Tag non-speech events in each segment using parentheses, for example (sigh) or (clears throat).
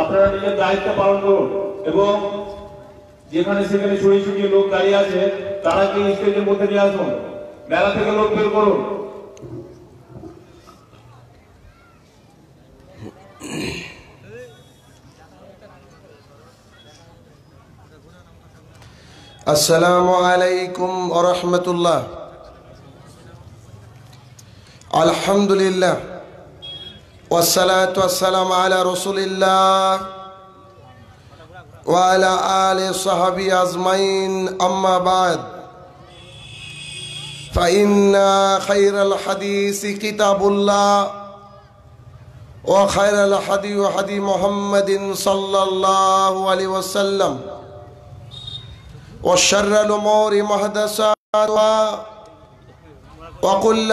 আপনারা নিজের দায়িত্ব পালন করুন এবং যেখানে সেখানে ছড়িয়ে ছুটি লোক দাঁড়িয়ে আছে তারাকে স্টেজের মধ্যে নিয়ে আসুন মেলা থেকে লোক বের করুন আসসালামু আলাইকুম ওরহমতুল্লাহ আলহামদুলিল্লাহ والصلاة والسلام على رسول الله وعلى آل صحبه أجمعين أما بعد فإن خير الحديث كتاب الله وخير الحديث حديث محمد صلى الله عليه وسلم وشر الأمور محدثاتها وكل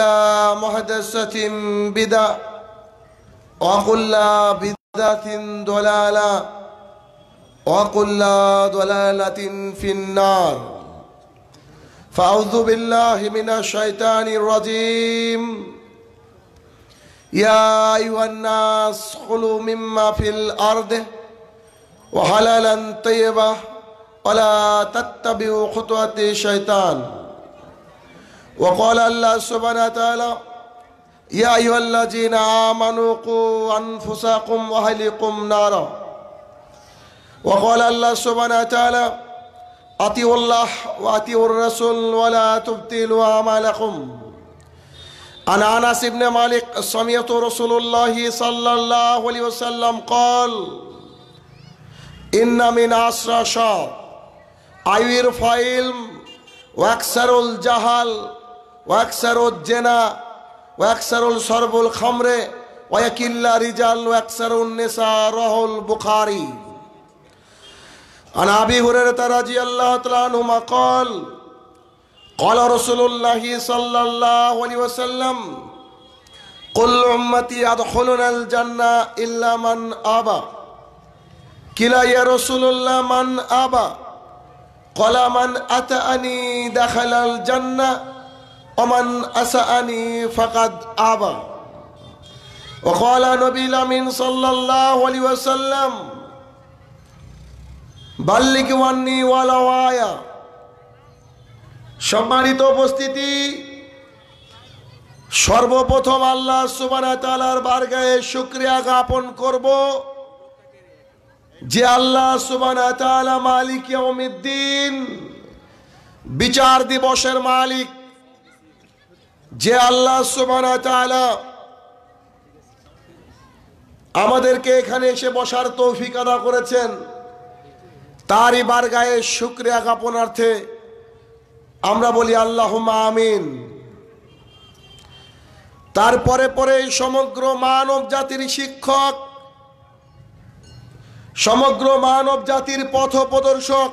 محدثة بدأ وكل بدعة ضلالة وكل ضلالة في النار فأعوذ بالله من الشيطان الرجيم يا أيها الناس خلوا مما في الأرض وحلالا طيبا ولا تتبعوا خطوات الشيطان وقال الله سبحانه وتعالى يا أيها الذين آمنوا قوا أنفسكم وأهليكم نارا وقال الله سبحانه وتعالى أطيعوا الله وأطيعوا الرسول ولا تبطلوا أعمالكم عن أنس بن مالك سمعت رسول الله صلى الله عليه وسلم قال إن من أسرى شاب أير فايل وأكثر الجهل وأكثر الجنا ওয়াকসারুল সরবুল খমরে ওয়াকিল্লা রিজাল ওয়াকসারুল নেশা রহল বুখারি عن أبي هريرة رضي الله تعالى عنهما قال قال رسول الله صلى الله عليه وسلم قل أمتي أدخلنا الجنة إلا من أبى كلا يا رسول الله من أبى قال من أتأني دخل الجنة ومن أسأني فقد أبى وقال نبي الأمين صلى الله عليه وسلم বাল্লিক ওয়ান্নি ওয়ালাওয়ায়া সম্মানিত উপস্থিতি সর্বপ্রথম আল্লাহ সুবানা তালার বার্গায় শুক্রিয়া জ্ঞাপন করব যে আল্লাহ সুবানা তালা মালিক অমিদ্দিন বিচার দিবসের মালিক যে আল্লাহ আমাদেরকে এখানে এসে বসার তৌফিক আদা করেছেন তারই বার গায়ে শুক্রিয়া জ্ঞাপনার্থে আমরা বলি আল্লাহ আমিন তারপরে পরে সমগ্র মানব জাতির শিক্ষক সমগ্র মানব জাতির পথ প্রদর্শক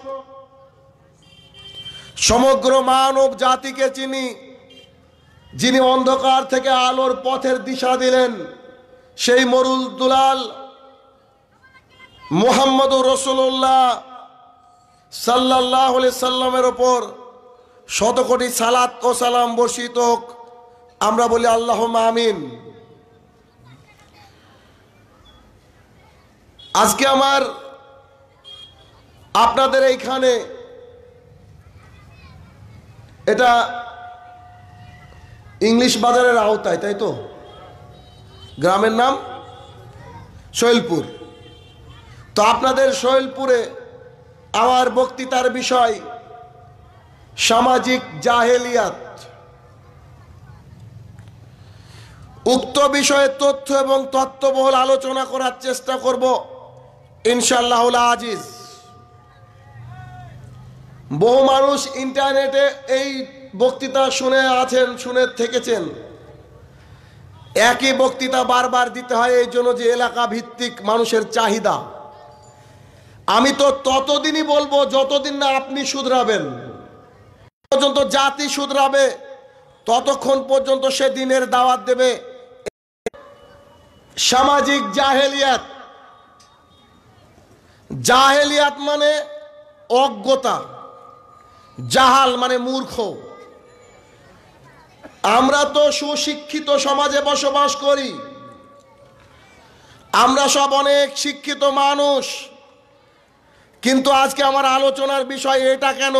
সমগ্র মানব জাতিকে চিনি যিনি অন্ধকার থেকে আলোর পথের দিশা দিলেন সেই মরুল দুলাল মোহাম্মদ রসুল্লাহ সাল্লাহ সাল্লামের ওপর শত কোটি সালাত ও সালাম বর্ষিত আমরা বলি আল্লাহ আমিন আজকে আমার আপনাদের এইখানে এটা ইংলিশ বাজারের আওতায় তাই তো গ্রামের নাম শৈলপুর তো আপনাদের শৈলপুরে আমার বক্তৃতার বিষয় সামাজিক জাহেলিয়াত উক্ত বিষয়ে তথ্য এবং তত্ত্ববহল আলোচনা করার চেষ্টা করব ইনশাল্লাহ আজিজ বহু মানুষ ইন্টারনেটে এই বক্তৃতা শুনে আছেন শুনে থেকেছেন একই বক্তৃতা বারবার দিতে হয় এই জন্য যে এলাকা ভিত্তিক মানুষের চাহিদা আমি তো ততদিনই বলবো যতদিন না আপনি শুধরাবেন পর্যন্ত জাতি শুধরাবে ততক্ষণ পর্যন্ত সে দিনের দাওয়াত দেবে সামাজিক জাহেলিয়াত জাহেলিয়াত মানে অজ্ঞতা জাহাল মানে মূর্খ আমরা তো সুশিক্ষিত সমাজে বসবাস করি আমরা সব অনেক শিক্ষিত মানুষ কিন্তু আজকে আমার আলোচনার বিষয় এটা কেন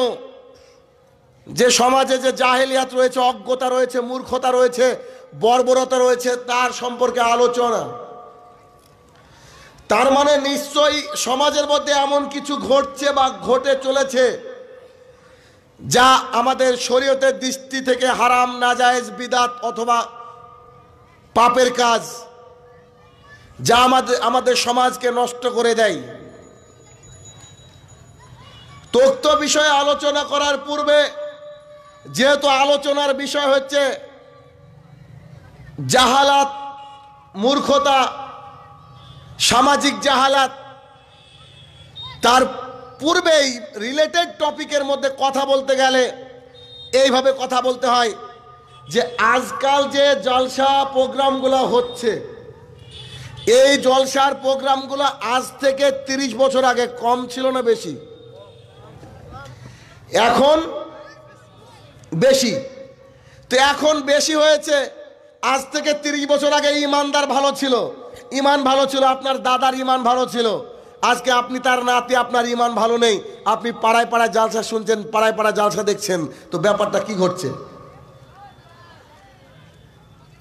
যে সমাজে যে জাহেলিয়াত রয়েছে অজ্ঞতা রয়েছে মূর্খতা রয়েছে বর্বরতা রয়েছে তার সম্পর্কে আলোচনা তার মানে নিশ্চয়ই সমাজের মধ্যে এমন কিছু ঘটছে বা ঘটে চলেছে যা আমাদের শরীয়তের দৃষ্টি থেকে হারাম নাজায়েজ বিদাত অথবা পাপের কাজ যা আমাদের আমাদের সমাজকে নষ্ট করে দেয় তথ্য বিষয়ে আলোচনা করার পূর্বে যেহেতু আলোচনার বিষয় হচ্ছে জাহালাত মূর্খতা সামাজিক জাহালাত তার পূর্বেই রিলেটেড টপিকের মধ্যে কথা বলতে গেলে এইভাবে কথা বলতে হয় যে আজকাল যে জলসা প্রোগ্রামগুলো হচ্ছে এই জলসার প্রোগ্রামগুলো আজ থেকে ৩০ বছর আগে কম ছিল না বেশি এখন বেশি তো এখন বেশি হয়েছে আজ থেকে ৩০ বছর আগে ইমানদার ভালো ছিল ইমান ভালো ছিল আপনার দাদার ইমান ভালো ছিল আজকে আপনি তার নাতি আপনার ইমান ভালো নেই আপনি পাড়ায় পাড়ায় জালসা শুনছেন পাড়ায় পাড়ায় জালসা দেখছেন তো ব্যাপারটা কি ঘটছে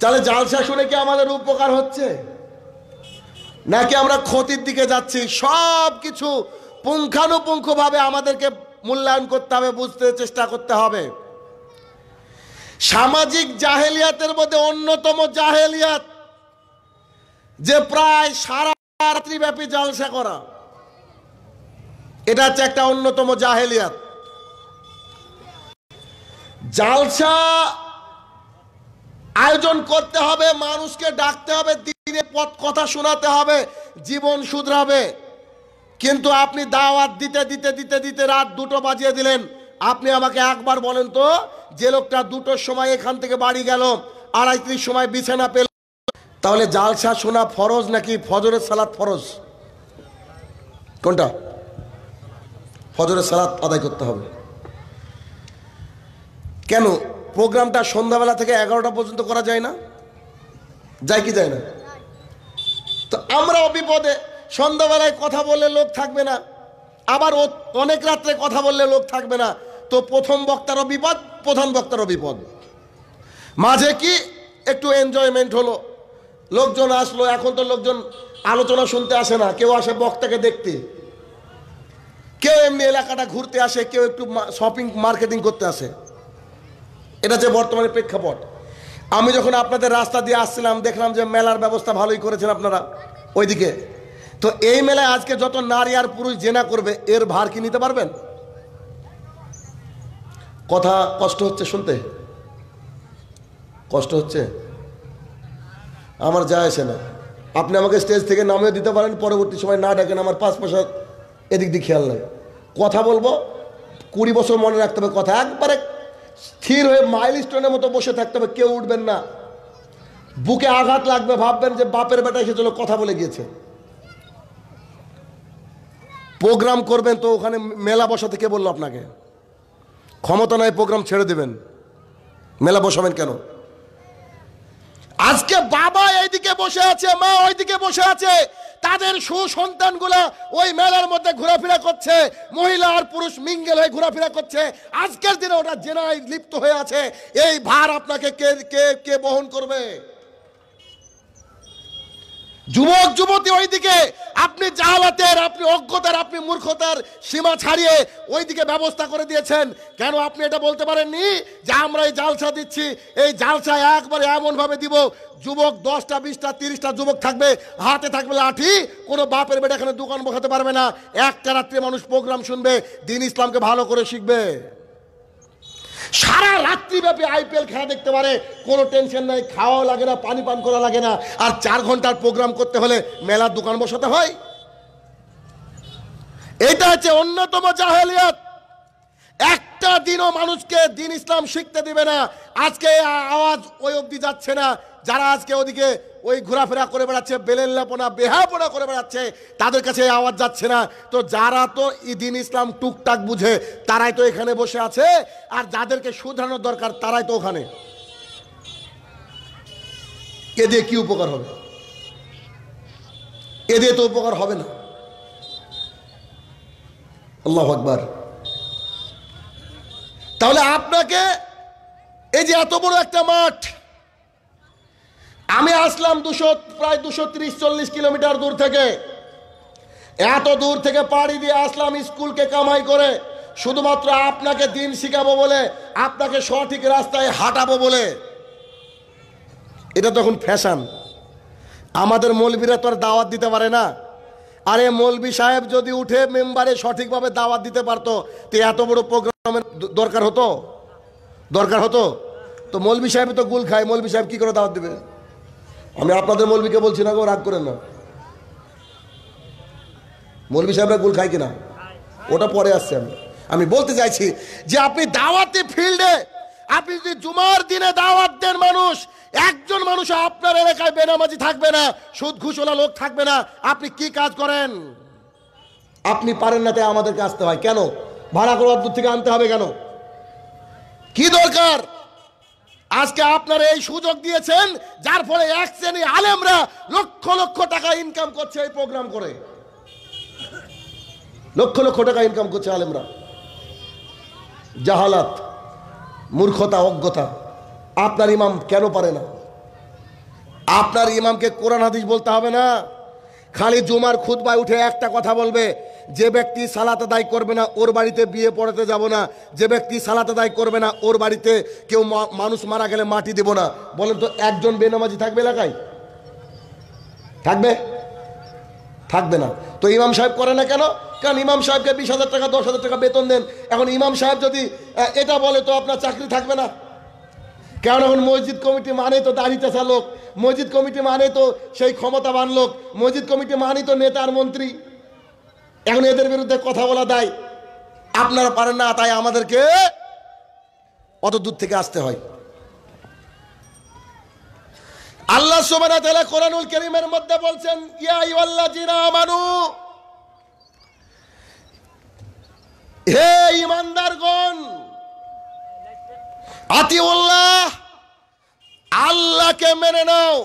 তাহলে জালসা শুনে কি আমাদের উপকার হচ্ছে নাকি আমরা ক্ষতির দিকে যাচ্ছি সব কিছু পুঙ্খানুপুঙ্খভাবে আমাদেরকে মূল্যায়ন করতে হবে বুঝতে চেষ্টা করতে হবে সামাজিক জাহেলিয়াতের মধ্যে অন্যতম জাহেলিয়াত যে প্রায় সারা রাত্রিব্যাপী জলসা করা এটা হচ্ছে একটা অন্যতম জাহেলিয়াত জালসা আয়োজন করতে হবে মানুষকে ডাকতে হবে দিনে পথ কথা শোনাতে হবে জীবন শুধরাবে কিন্তু আপনি দাওয়াত দিতে দিতে দিতে দিতে রাত দুটো বাজিয়ে দিলেন আপনি আমাকে একবার বলেন তো যে লোকটা দুটোর সময় এখান থেকে বাড়ি গেল আড়াইত্রিশ সময় বিছানা পেল তাহলে জালসা শোনা ফরজ নাকি ফজরের সালাত ফরজ কোনটা ফজরের সালাত আদায় করতে হবে কেন প্রোগ্রামটা সন্ধ্যাবেলা থেকে এগারোটা পর্যন্ত করা যায় না যায় কি যায় না তো আমরা বিপদে সন্ধ্যাবেলায় কথা বললে লোক থাকবে না আবার অনেক রাত্রে কথা বললে লোক থাকবে না তো প্রথম বক্তারও বিপদ প্রধান বক্তারও বিপদ মাঝে কি একটু এনজয়মেন্ট হলো লোকজন আসলো এখন তো লোকজন আলোচনা শুনতে আসে না কেউ আসে বক্তাকে দেখতে কেউ এমনি এলাকাটা ঘুরতে আসে কেউ একটু শপিং মার্কেটিং করতে আসে এটা যে বর্তমানে প্রেক্ষাপট আমি যখন আপনাদের রাস্তা দিয়ে আসছিলাম দেখলাম যে মেলার ব্যবস্থা ভালোই করেছেন আপনারা ওইদিকে তো এই মেলায় আজকে যত নারী আর পুরুষ জেনা করবে এর ভার কি নিতে পারবেন কথা কষ্ট হচ্ছে শুনতে কষ্ট হচ্ছে আমার যায় আসে না আপনি আমাকে স্টেজ থেকে নামিয়ে দিতে পারেন পরবর্তী সময় না ডাকেন আমার পাঁচ পয়সা এদিক দিয়ে খেয়াল নেই কথা বলবো কুড়ি বছর মনে রাখতে হবে কথা একবারে স্থির হয়ে মাইল স্টোনের মতো বসে থাকতে হবে কেউ উঠবেন না বুকে আঘাত লাগবে ভাববেন যে বাপের বেটা চলো কথা বলে গিয়েছে প্রোগ্রাম করবেন তো ওখানে মেলা বসাতে কে বললো আপনাকে ক্ষমতা নয় প্রোগ্রাম ছেড়ে দেবেন মেলা বসাবেন কেন আজকে বাবা এইদিকে বসে আছে মা ওইদিকে বসে আছে তাদের গুলা ওই মেলার মধ্যে ঘোরাফেরা করছে মহিলা আর পুরুষ মিঙ্গেল হয়ে ঘোরাফেরা করছে আজকের দিনে ওটা জেনায় লিপ্ত হয়ে আছে এই ভার আপনাকে কে কে কে বহন করবে যুবক যুবতী ওইদিকে আপনি জাহালাতের আপনি অজ্ঞতার আপনি মূর্খতার সীমা ছাড়িয়ে ওইদিকে ব্যবস্থা করে দিয়েছেন কেন আপনি এটা বলতে পারেননি যে আমরা এই জালসা দিচ্ছি এই জালসা একবারে এমনভাবে দিব যুবক দশটা বিশটা তিরিশটা যুবক থাকবে হাতে থাকবে লাঠি কোনো বাপের বেটা এখানে দোকান বসাতে পারবে না একটা রাত্রে মানুষ প্রোগ্রাম শুনবে দিন ইসলামকে ভালো করে শিখবে সারা রাত্রিব্যাপী আইপিএল খেলা দেখতে পারে কোনো টেনশন নাই খাওয়াও লাগে না পানি পান করা লাগে না আর চার ঘন্টার প্রোগ্রাম করতে হলে মেলার দোকান বসাতে হয় এটা হচ্ছে অন্যতম জাহেলিয়াত একটা দিনও মানুষকে দিন ইসলাম শিখতে দিবে না আজকে আওয়াজ ওই অবধি যাচ্ছে না যারা আজকে ওদিকে ওই ঘোরাফেরা করে বেড়াচ্ছে লাপনা বেহাপনা করে বেড়াচ্ছে তাদের কাছে আওয়াজ যাচ্ছে না তো যারা তো ইদিন ইসলাম টুকটাক বুঝে তারাই তো এখানে বসে আছে আর যাদেরকে শুধরানোর দরকার তারাই তো ওখানে এ দিয়ে কি উপকার হবে এ দিয়ে তো উপকার হবে না আল্লাহ আকবর তাহলে আপনাকে এই যে এত বড় একটা মাঠ আমি আসলাম দুশো প্রায় দুশো তিরিশ চল্লিশ কিলোমিটার দূর থেকে এত দূর থেকে পাড়ি দিয়ে আসলাম স্কুলকে কামাই করে শুধুমাত্র আপনাকে দিন শিখাবো বলে আপনাকে সঠিক রাস্তায় হাঁটাবো বলে এটা তখন ফ্যাশান আমাদের মৌলবীরা তো আর দাওয়াত দিতে পারে না আরে মৌলবী সাহেব যদি উঠে মেম্বারে সঠিকভাবে দাওয়াত দিতে পারতো তো এত বড় প্রোগ্রামের দরকার হতো দরকার হতো তো মৌলবী সাহেব তো গুল খায় মৌলবী সাহেব কী করে দাওয়াত দেবে আমি আপনাদের মৌলবীকে বলছি না গো রাগ করেন না মৌলবী সাহেবরা গুল খায় কিনা ওটা পরে আসছে আমি আমি বলতে চাইছি যে আপনি দাওয়াতে ফিল্ডে আপনি যদি জুমার দিনে দাওয়াত দেন মানুষ একজন মানুষ আপনার এলাকায় বেনামাজি থাকবে না সুদ ঘুষোলা লোক থাকবে না আপনি কি কাজ করেন আপনি পারেন না তাই আমাদেরকে আসতে হয় কেন ভাড়া করবার দূর থেকে আনতে হবে কেন কি দরকার আজকে আপনারা এই সুযোগ দিয়েছেন যার ফলে এক শ্রেণী আলেমরা লক্ষ লক্ষ টাকা ইনকাম করছে এই প্রোগ্রাম করে লক্ষ লক্ষ টাকা ইনকাম করছে আলেমরা জাহালাত মূর্খতা অজ্ঞতা আপনার ইমাম কেন পারে না আপনার ইমামকে কোরআন হাদিস বলতে হবে না খালি জুমার খুদ্বায় উঠে একটা কথা বলবে যে ব্যক্তি সালাত আদায় করবে না ওর বাড়িতে বিয়ে পড়াতে যাব না যে ব্যক্তি সালাত আদায় করবে না ওর বাড়িতে কেউ মানুষ মারা গেলে মাটি দেব না বলেন তো একজন বেনামাজি থাকবে এলাকায় থাকবে থাকবে না তো ইমাম সাহেব করে না কেন কারণ ইমাম সাহেবকে বিশ হাজার টাকা দশ হাজার টাকা বেতন দেন এখন ইমাম সাহেব যদি এটা বলে তো আপনার চাকরি থাকবে না কারণ এখন মসজিদ কমিটি মানে তো দাড়ি চাষা লোক মসজিদ কমিটি মানে তো সেই ক্ষমতাবান লোক মসজিদ কমিটি মানে তো নেতার মন্ত্রী এখন এদের বিরুদ্ধে কথা বলা দেয় আপনারা পারেন না তাই আমাদেরকে অত দূর থেকে আসতে হয় আল্লাহ সুবহানাহু ওয়া কোরআনুল করিমের মধ্যে বলছেন ইয়া হে ইমানদারগণ আতিউল্লাহ আল্লাহকে মেনে নাও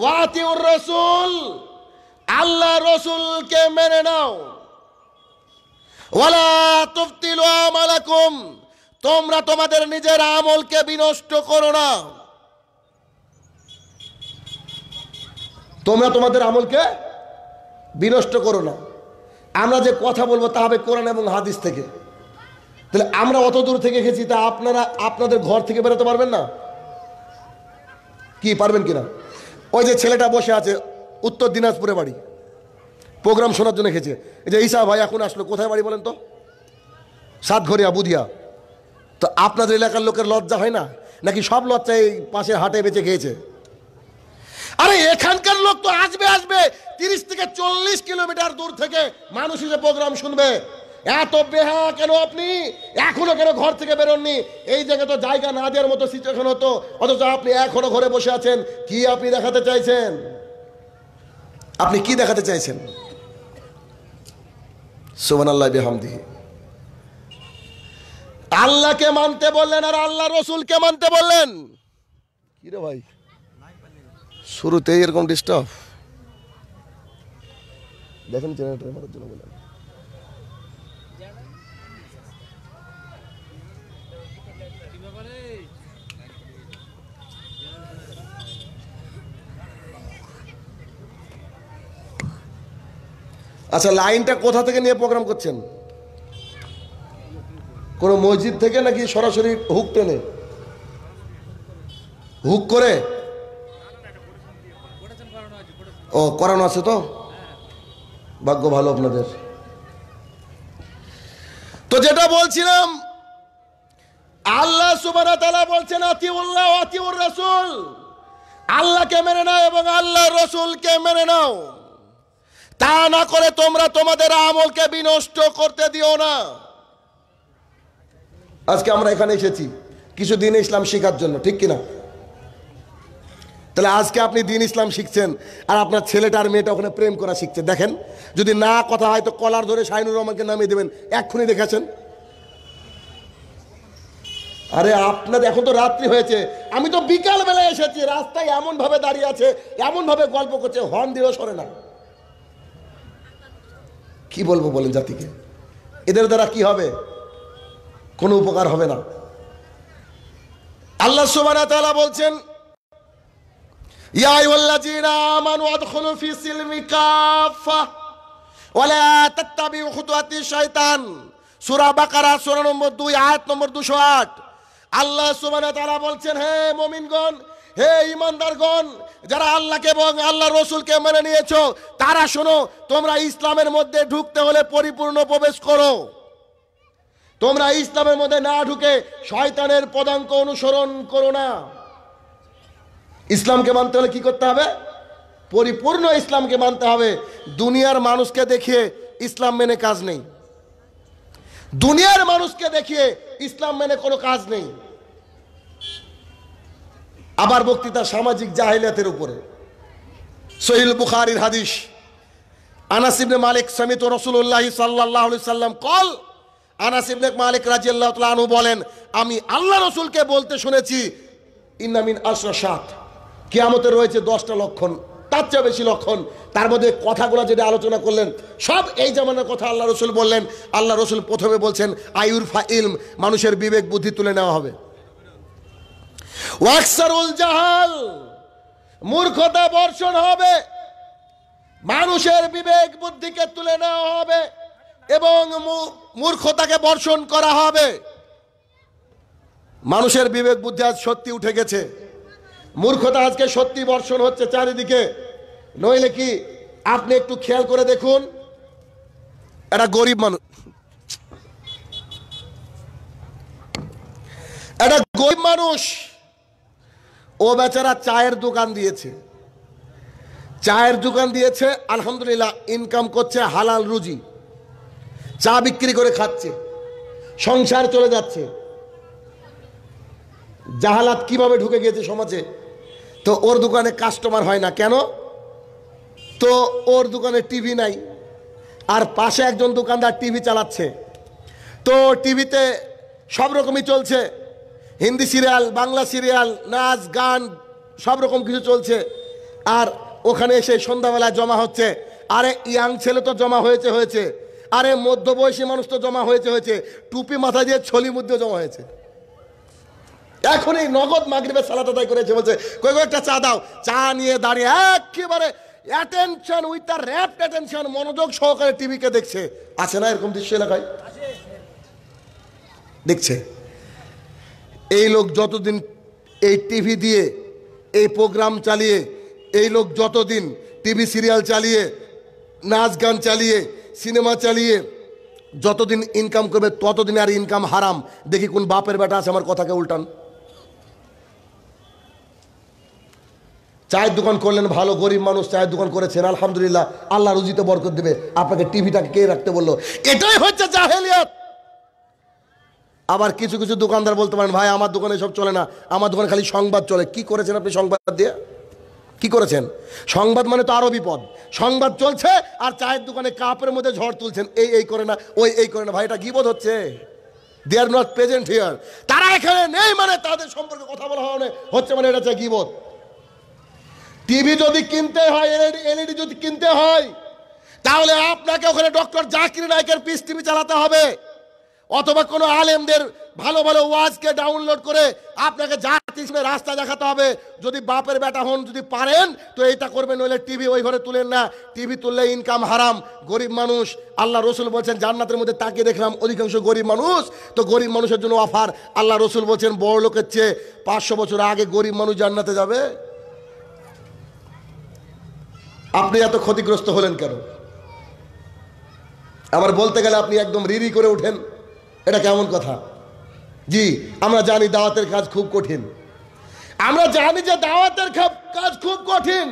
ওয়াতিউর রসুল আল্লাহ রসুলকে মেনে নাও ওয়ালা তোমরা তোমাদের নিজের আমলকে বিনষ্ট করো না তোমরা তোমাদের আমলকে বিনষ্ট করো না আমরা যে কথা বলবো তা হবে কোরআন এবং হাদিস থেকে তাহলে আমরা অত দূর থেকে গেছি তা আপনারা আপনাদের ঘর থেকে বেরোতে পারবেন না কি পারবেন কিনা ওই যে ছেলেটা বসে আছে উত্তর দিনাজপুরে বাড়ি প্রোগ্রাম শোনার জন্য খেয়েছে এই যে ঈশা ভাই এখন আসলো কোথায় বাড়ি বলেন তো সাতঘরিয়া বুধিয়া তো আপনাদের এলাকার লোকের লজ্জা হয় না নাকি সব লজ্জা এই পাশে হাটে বেঁচে খেয়েছে আরে এখানকার লোক তো আসবে আসবে তিরিশ থেকে চল্লিশ কিলোমিটার দূর থেকে মানুষ এসে প্রোগ্রাম শুনবে এত বেহা কেন আপনি এখনো কেন ঘর থেকে বেরোননি এই জায়গায় তো জায়গা না দেওয়ার মতো সিচুয়েশন হতো অথচ আপনি এখনো ঘরে বসে আছেন কি আপনি দেখাতে চাইছেন আপনি কি দেখাতে চাইছেন সুবান আল্লাহ বেহামদি আল্লাহকে মানতে বললেন আর আল্লাহ রসুলকে মানতে বললেন কি রে ভাই শুরুতেই এরকম ডিস্টার্ব দেখেন জেনারেটর মারার জন্য বললেন আচ্ছা লাইনটা কোথা থেকে নিয়ে প্রোগ্রাম করছেন কোনো মসজিদ থেকে নাকি সরাসরি হুক টেনে হুক করে ও করানো আছে তো ভাগ্য ভালো আপনাদের তো যেটা বলছিলাম আল্লাহ সুবানা তালা বলছেন আতিউল্লাহ আতিউর রসুল আল্লাহকে মেনে নাও এবং আল্লাহ রসুলকে মেনে নাও তা না করে তোমরা তোমাদের আমলকে বিনষ্ট করতে দিও না আজকে আমরা এখানে এসেছি কিছু দিন ইসলাম শেখার জন্য ঠিক কিনা তাহলে আজকে আপনি দিন ইসলাম শিখছেন আর আপনার ছেলেটা আর মেয়েটা ওখানে প্রেম করা শিখছে দেখেন যদি না কথা হয় তো কলার ধরে শাহিনুর রহমানকে নামিয়ে দেবেন এক্ষুনি দেখেছেন আরে আপনাদের এখন তো রাত্রি হয়েছে আমি তো বিকালবেলায় এসেছি রাস্তায় এমনভাবে দাঁড়িয়ে আছে এমনভাবে গল্প করছে হর্ন দিয়েও সরে না কি বলবো বলেন জাতিকে এদের দ্বারা কি হবে কোনো উপকার হবে না আল্লাহ সুবহানাহু ওয়া তাআলা বলছেন ইয়া আইয়ুল্লাযীনা আমানু আদখুলু ফি সিলমি কাফা ওয়ালা তাত্তাবিউ খুতুওয়াতি শয়তান সূরা বাকারা সূরা নম্বর 2 আয়াত নম্বর 208 আল্লাহ সুবহানাহু ওয়া তাআলা বলছেন হে মুমিনগণ হে ইমানদারগণ যারা আল্লাহকে এবং আল্লাহ রসুলকে মেনে নিয়েছ তারা শোনো তোমরা ইসলামের মধ্যে ঢুকতে হলে পরিপূর্ণ প্রবেশ করো তোমরা ইসলামের মধ্যে না ঢুকে শয়তানের পদাঙ্ক অনুসরণ করো না ইসলামকে মানতে হলে কি করতে হবে পরিপূর্ণ ইসলামকে মানতে হবে দুনিয়ার মানুষকে দেখিয়ে ইসলাম মেনে কাজ নেই দুনিয়ার মানুষকে দেখিয়ে ইসলাম মেনে কোনো কাজ নেই আবার বক্তৃতা সামাজিক জাহিলিয়াতের উপরে সহিল বুখারির হাদিস আনাসিবনে মালিক সমিত রসুল্লাহ সাল্লাহ সাল্লাম কল আনাসিবনে মালিক রাজি আল্লাহ বলেন আমি আল্লাহ রসুলকে বলতে শুনেছি ইন্নামিন আশরা সাত কেয়ামতে রয়েছে দশটা লক্ষণ তার চেয়ে বেশি লক্ষণ তার মধ্যে কথাগুলো যেটা আলোচনা করলেন সব এই জামানার কথা আল্লাহ রসুল বললেন আল্লাহ রসুল প্রথমে বলছেন আয়ুরফা ইলম মানুষের বিবেক বুদ্ধি তুলে নেওয়া হবে জাহাল মূর্খতা বর্ষণ হবে মানুষের বিবেক বুদ্ধিকে তুলে নেওয়া হবে এবং মূর্খতাকে বর্ষণ করা হবে মানুষের বিবেক বুদ্ধি আজ সত্যি উঠে গেছে মূর্খতা আজকে সত্যি বর্ষণ হচ্ছে চারিদিকে নইলে কি আপনি একটু খেয়াল করে দেখুন একটা গরিব মানুষ একটা গরিব মানুষ ও বেচারা চায়ের দোকান দিয়েছে চায়ের দোকান দিয়েছে আলহামদুলিল্লাহ ইনকাম করছে হালাল রুজি চা বিক্রি করে খাচ্ছে সংসার চলে যাচ্ছে জাহালাত কিভাবে ঢুকে গিয়েছে সমাজে তো ওর দোকানে কাস্টমার হয় না কেন তো ওর দোকানে টিভি নাই আর পাশে একজন দোকানদার টিভি চালাচ্ছে তো টিভিতে সব রকমই চলছে হিন্দি সিরিয়াল বাংলা সিরিয়াল নাচ গান সব রকম কিছু চলছে আর ওখানে এসে সন্ধ্যাবেলায় জমা হচ্ছে আরে ইয়াং ছেলে তো জমা হয়েছে হয়েছে আরে মধ্যবয়সী মানুষ তো জমা হয়েছে হয়েছে টুপি মাথা দিয়ে ছলি মধ্যে জমা হয়েছে এখন এই নগদ মাগরিবের সালাত তাদাই করেছে বলছে কই একটা চা দাও চা নিয়ে দাঁড়িয়ে একেবারে attention with the rapt attention মনোযোগ সহকারে টিভিকে দেখছে আছে না এরকম দৃশ্য এলাকায় দেখছে এই লোক যতদিন এই টিভি দিয়ে এই প্রোগ্রাম চালিয়ে এই লোক যতদিন টিভি সিরিয়াল চালিয়ে নাচ গান চালিয়ে সিনেমা চালিয়ে যতদিন ইনকাম করবে ততদিন আর ইনকাম হারাম দেখি কোন বাপের বেটা আছে আমার কথাকে উল্টান চায়ের দোকান করলেন ভালো গরিব মানুষ চায়ের দোকান করেছেন আলহামদুলিল্লাহ আল্লাহ রুজিতে বরকত দেবে আপনাকে টিভিটাকে কে রাখতে বললো এটাই হচ্ছে জাহেলিয়াত আবার কিছু কিছু দোকানদার বলতে পারেন ভাই আমার দোকানে সব চলে না আমার দোকানে খালি সংবাদ চলে কি করেছেন আপনি সংবাদ দিয়ে কি করেছেন সংবাদ মানে তো আরও বিপদ সংবাদ চলছে আর চায়ের দোকানে কাপের মধ্যে ঝড় তুলছেন এই এই করে না ওই এই করে না ভাই এটা গিবোধ হচ্ছে they are not present here তারা এখানে নেই মানে তাদের সম্পর্কে কথা বলা হয় হচ্ছে মানে এটা হচ্ছে গিবোধ টিভি যদি কিনতে হয় এলইডি এলইডি যদি কিনতে হয় তাহলে আপনাকে ওখানে ডক্টর জাকির নায়কের পিস টিভি চালাতে হবে অথবা কোনো আলেমদের ভালো ভালো ওয়াজকে ডাউনলোড করে আপনাকে জাতি হিসেবে রাস্তা দেখাতে হবে যদি বাপের বেটা হন যদি পারেন তো এইটা করবেন নইলে টিভি ওই ঘরে তুলেন না টিভি তুললে ইনকাম হারাম গরিব মানুষ আল্লাহ রসুল বলছেন জান্নাতের মধ্যে তাকিয়ে দেখলাম অধিকাংশ গরিব মানুষ তো গরিব মানুষের জন্য অফার আল্লাহ রসুল বলছেন বড় লোকের চেয়ে পাঁচশো বছর আগে গরিব মানুষ জান্নাতে যাবে আপনি এত ক্ষতিগ্রস্ত হলেন কেন আবার বলতে গেলে আপনি একদম রিরি করে উঠেন এটা কেমন কথা জি আমরা জানি দাওয়াতের কাজ খুব কঠিন আমরা জানি যে দাওয়াতের কাজ খুব কঠিন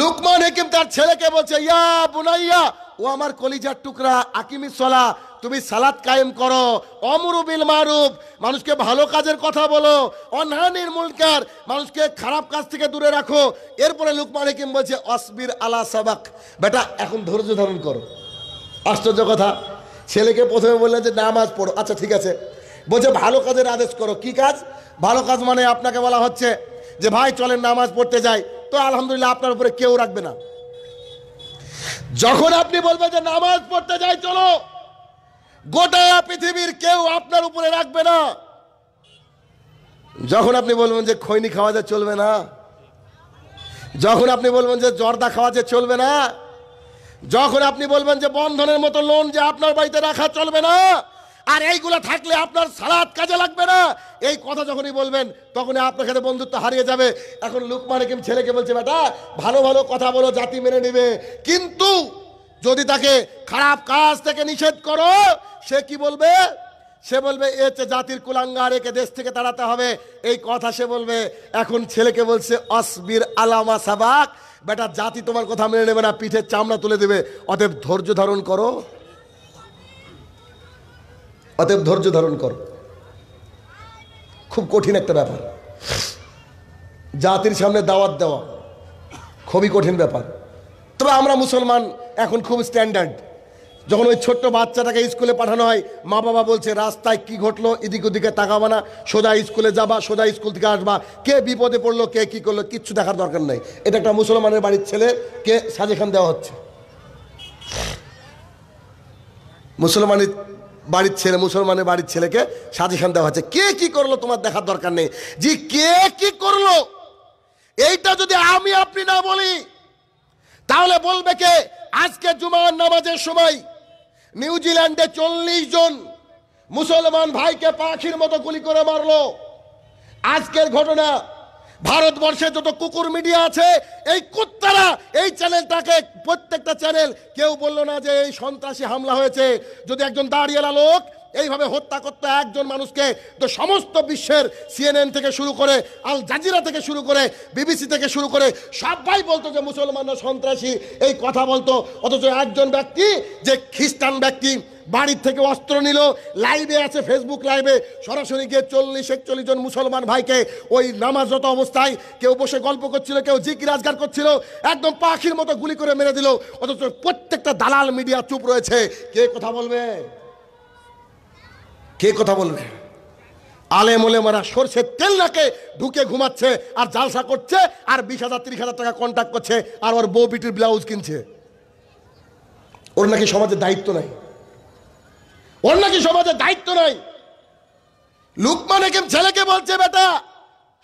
লুকমান হেকিম তার ছেলেকে বলছে ইয়া বুনাইয়া ও আমার কলিজার টুকরা আকিমি সলা তুমি সালাদ কায়েম করো অমরুবিল মারুফ মানুষকে ভালো কাজের কথা বলো অনহানির মুলকার মানুষকে খারাপ কাজ থেকে দূরে রাখো এরপরে লুকমান হেকিম বলছে অসবির আলা সাবাক বেটা এখন ধৈর্য ধারণ করো আশ্চর্য কথা ছেলেকে প্রথমে বললেন যে নামাজ পড়ো আচ্ছা ঠিক আছে বলছে ভালো কাজের আদেশ করো কি কাজ ভালো কাজ মানে আপনাকে বলা হচ্ছে যে ভাই চলেন নামাজ পড়তে যাই তো আলহামদুলিল্লাহ আপনার উপরে কেউ রাখবে না যখন আপনি বলবেন যে নামাজ পড়তে যাই চলো গোটা পৃথিবীর কেউ আপনার উপরে রাখবে না যখন আপনি বলবেন যে খৈনি খাওয়া যে চলবে না যখন আপনি বলবেন যে জর্দা খাওয়া যে চলবে না যখন আপনি বলবেন যে বন্ধনের মতো লোন যে আপনার বাড়িতে রাখা চলবে না আর এইগুলো থাকলে আপনার সালাদ কাজে লাগবে না এই কথা যখনই বলবেন তখনই আপনার সাথে বন্ধুত্ব হারিয়ে যাবে এখন লুকমান হাকিম ছেলেকে বলছে বেটা ভালো ভালো কথা বলো জাতি মেনে নেবে কিন্তু যদি তাকে খারাপ কাজ থেকে নিষেধ করো সে কি বলবে সে বলবে এ হচ্ছে জাতির কুলাঙ্গার একে দেশ থেকে তাড়াতে হবে এই কথা সে বলবে এখন ছেলেকে বলছে অসবির আলামা সাবাক বেটা জাতি তোমার কথা মেনে নেবে না পিঠের চামড়া তুলে দেবে অতএব ধৈর্য ধারণ করো অতএব ধৈর্য ধারণ করো খুব কঠিন একটা ব্যাপার জাতির সামনে দাওয়াত দেওয়া খুবই কঠিন ব্যাপার তবে আমরা মুসলমান এখন খুব স্ট্যান্ডার্ড যখন ওই ছোট্ট বাচ্চাটাকে স্কুলে পাঠানো হয় মা বাবা বলছে রাস্তায় কি ঘটলো এদিক ওদিকে তাকাবো না সোজা স্কুলে যাবা সোজা স্কুল থেকে আসবা কে বিপদে পড়লো কে কি করলো কিচ্ছু দেখার দরকার নেই এটা একটা মুসলমানের বাড়ির ছেলেকে সাজেশন দেওয়া হচ্ছে মুসলমানের বাড়ির ছেলে মুসলমানের বাড়ির ছেলেকে সাজেশন দেওয়া হচ্ছে কে কি করলো তোমার দেখার দরকার নেই যে কে কি করলো এইটা যদি আমি আপনি না বলি তাহলে বলবে কে আজকে জুমার নামাজের সময় নিউজিল্যান্ডে চল্লিশ জন মুসলমান ভাইকে পাখির মতো গুলি করে মারল আজকের ঘটনা ভারতবর্ষে যত কুকুর মিডিয়া আছে এই কুত্তারা এই চ্যানেলটাকে প্রত্যেকটা চ্যানেল কেউ বলল না যে এই সন্ত্রাসী হামলা হয়েছে যদি একজন দাঁড়িয়ে লোক এইভাবে হত্যা করত একজন মানুষকে তো সমস্ত বিশ্বের সিএনএন থেকে শুরু করে আল জাজিরা থেকে শুরু করে বিবিসি থেকে শুরু করে সবাই বলতো যে মুসলমানরা সন্ত্রাসী এই কথা বলতো অথচ একজন ব্যক্তি যে খ্রিস্টান ব্যক্তি বাড়ির থেকে অস্ত্র নিল লাইভে আছে ফেসবুক লাইভে সরাসরি গিয়ে চল্লিশ একচল্লিশ জন মুসলমান ভাইকে ওই নামাজরত অবস্থায় কেউ বসে গল্প করছিল কেউ জিকি রাজগার করছিল একদম পাখির মতো গুলি করে মেরে দিল অথচ প্রত্যেকটা দালাল মিডিয়া চুপ রয়েছে কে কথা বলবে কে কথা বলবে মোলে মারা সর্ষের তেল রাখে ঢুকে ঘুমাচ্ছে আর জালসা করছে আর বিশ হাজার তিরিশ হাজার টাকা কন্ট্যাক্ট করছে আর ওর বউ বিটির ব্লাউজ কিনছে ওর নাকি সমাজের দায়িত্ব নাই ওর নাকি সমাজের দায়িত্ব নাই লুকমান কেম ছেলেকে বলছে বেটা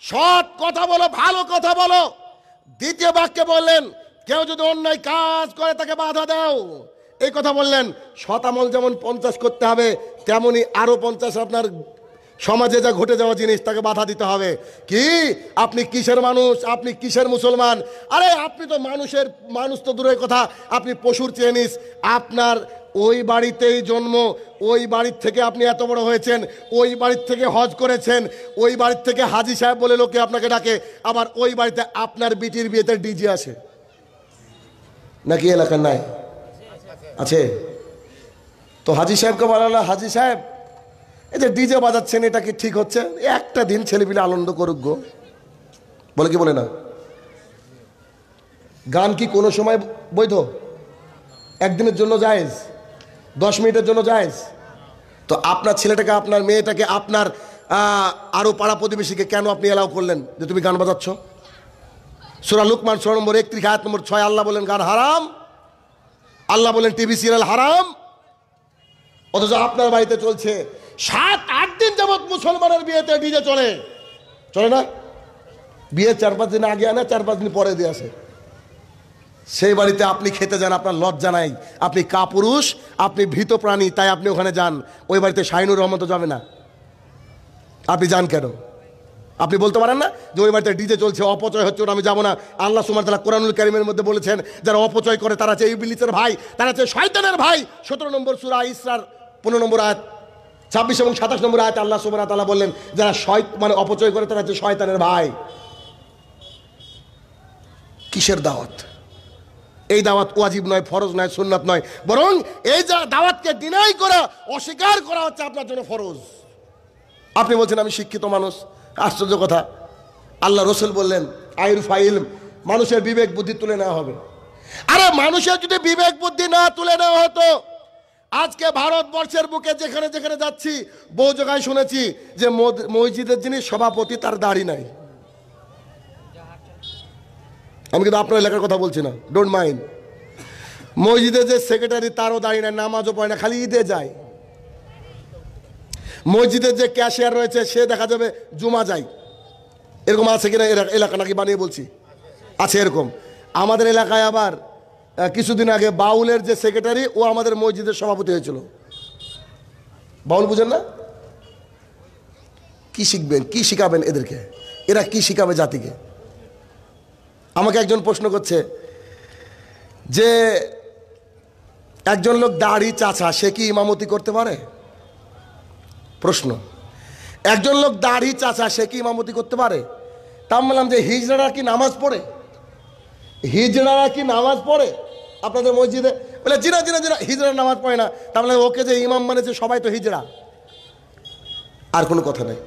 সৎ কথা বলো ভালো কথা বলো দ্বিতীয় বাক্যে বললেন কেউ যদি অন্যায় কাজ করে তাকে বাধা দাও এই কথা বললেন সৎ আমল যেমন পঞ্চাশ করতে হবে তেমনি আরও পঞ্চাশ আপনার সমাজে যা ঘটে যাওয়া জিনিস তাকে বাধা দিতে হবে কি আপনি কিসের মানুষ আপনি কিসের মুসলমান আরে আপনি তো মানুষের মানুষ তো দূরের কথা আপনি পশুর চেনিস আপনার ওই বাড়িতেই জন্ম ওই বাড়ির থেকে আপনি এত বড় হয়েছেন ওই বাড়ির থেকে হজ করেছেন ওই বাড়ির থেকে হাজি সাহেব বলে লোকে আপনাকে ডাকে আবার ওই বাড়িতে আপনার বিটির বিয়েতে ডিজি আসে নাকি এলাকার নাই আছে তো হাজি সাহেবকে বলা হাজি সাহেব এই যে ডিজে বাজাচ্ছেন এটা কি ঠিক হচ্ছে একটা দিন ছেলেপিলে আনন্দ করুক গো বলে কি বলে না গান কি কোনো সময় বৈধ একদিনের জন্য জায়েজ দশ মিনিটের জন্য জায়েজ তো আপনার ছেলেটাকে আপনার মেয়েটাকে আপনার আরও পাড়া প্রতিবেশীকে কেন আপনি এলাও করলেন যে তুমি গান বাজাচ্ছ সুরা লুকমান ছ নম্বর একত্রিশ আয়াত নম্বর ছয় আল্লাহ বলেন গান হারাম আল্লাহ বলেন টিভি সিরিয়াল হারাম অথচ আপনার বাড়িতে চলছে সাত আট দিন যাবৎ মুসলমানের বিয়েতে ডিজে চলে চলে না বিয়ে চার পাঁচ দিন আগে আনে চার পাঁচ দিন পরে দিয়ে আসে সেই বাড়িতে আপনি খেতে যান আপনার লজ্জা নাই আপনি কাপুরুষ আপনি ভীত প্রাণী তাই আপনি ওখানে যান ওই বাড়িতে শাহিনুর রহমান তো যাবে না আপনি যান কেন আপনি বলতে পারেন না যে ওই বাড়িতে ডিজে চলছে অপচয় হচ্ছে আমি যাবো না আল্লাহ সুমার তালা কোরআনুল কারিমের মধ্যে বলেছেন যারা অপচয় করে তারা হচ্ছে ইবিলিসের ভাই তারা হচ্ছে শয়তানের ভাই সতেরো নম্বর সুরা ইসরার পনেরো নম্বর আয়াত ছাব্বিশ এবং সাতাশ নম্বর আয়াত আল্লাহ সুমার তালা বললেন যারা শয় মানে অপচয় করে তারা হচ্ছে শয়তানের ভাই কিসের দাওয়াত এই দাওয়াত ওয়াজিব নয় ফরজ নয় সুন্নাত নয় বরং এই যা দাওয়াতকে ডিনাই করা অস্বীকার করা হচ্ছে আপনার জন্য ফরজ আপনি বলছেন আমি শিক্ষিত মানুষ আশ্চর্য কথা আল্লাহ রসুল বললেন আইল ফাইল মানুষের বিবেক বুদ্ধি তুলে নেওয়া হবে আরে মানুষের যদি বিবেক বুদ্ধি না তুলে নেওয়া হতো আজকে ভারতবর্ষের বুকে যেখানে যেখানে যাচ্ছি বহু জায়গায় শুনেছি যে মসজিদের যিনি সভাপতি তার দাড়ি নাই আমি কিন্তু আপনার এলাকার কথা বলছি না ডোন্ট মাইন্ড মসজিদের যে সেক্রেটারি তারও দাঁড়িয়ে নেয় নামাজও পড়ে না খালি ঈদে যায় মসজিদের যে ক্যাশিয়ার রয়েছে সে দেখা যাবে জুমা যায় এরকম আছে কিনা এলাকা নাকি বানিয়ে বলছি আছে এরকম আমাদের এলাকায় আবার কিছুদিন আগে বাউলের যে সেক্রেটারি ও আমাদের মসজিদের সভাপতি হয়েছিল বাউল বুঝেন না কি শিখবেন কি শিখাবেন এদেরকে এরা কি শিখাবে জাতিকে আমাকে একজন প্রশ্ন করছে যে একজন লোক দাড়ি চাচা সে কি ইমামতি করতে পারে প্রশ্ন একজন লোক দাড়ি চাচা সে কি ইমামতি করতে পারে তা বললাম যে হিজড়ারা কি নামাজ পড়ে হিজড়ারা কি নামাজ পড়ে আপনাদের মসজিদে বলে জিরা জিরা জিরা হিজড়ার নামাজ পড়ে না বললাম মানে ওকে যে ইমাম মানেছে সবাই তো হিজড়া আর কোনো কথা নেই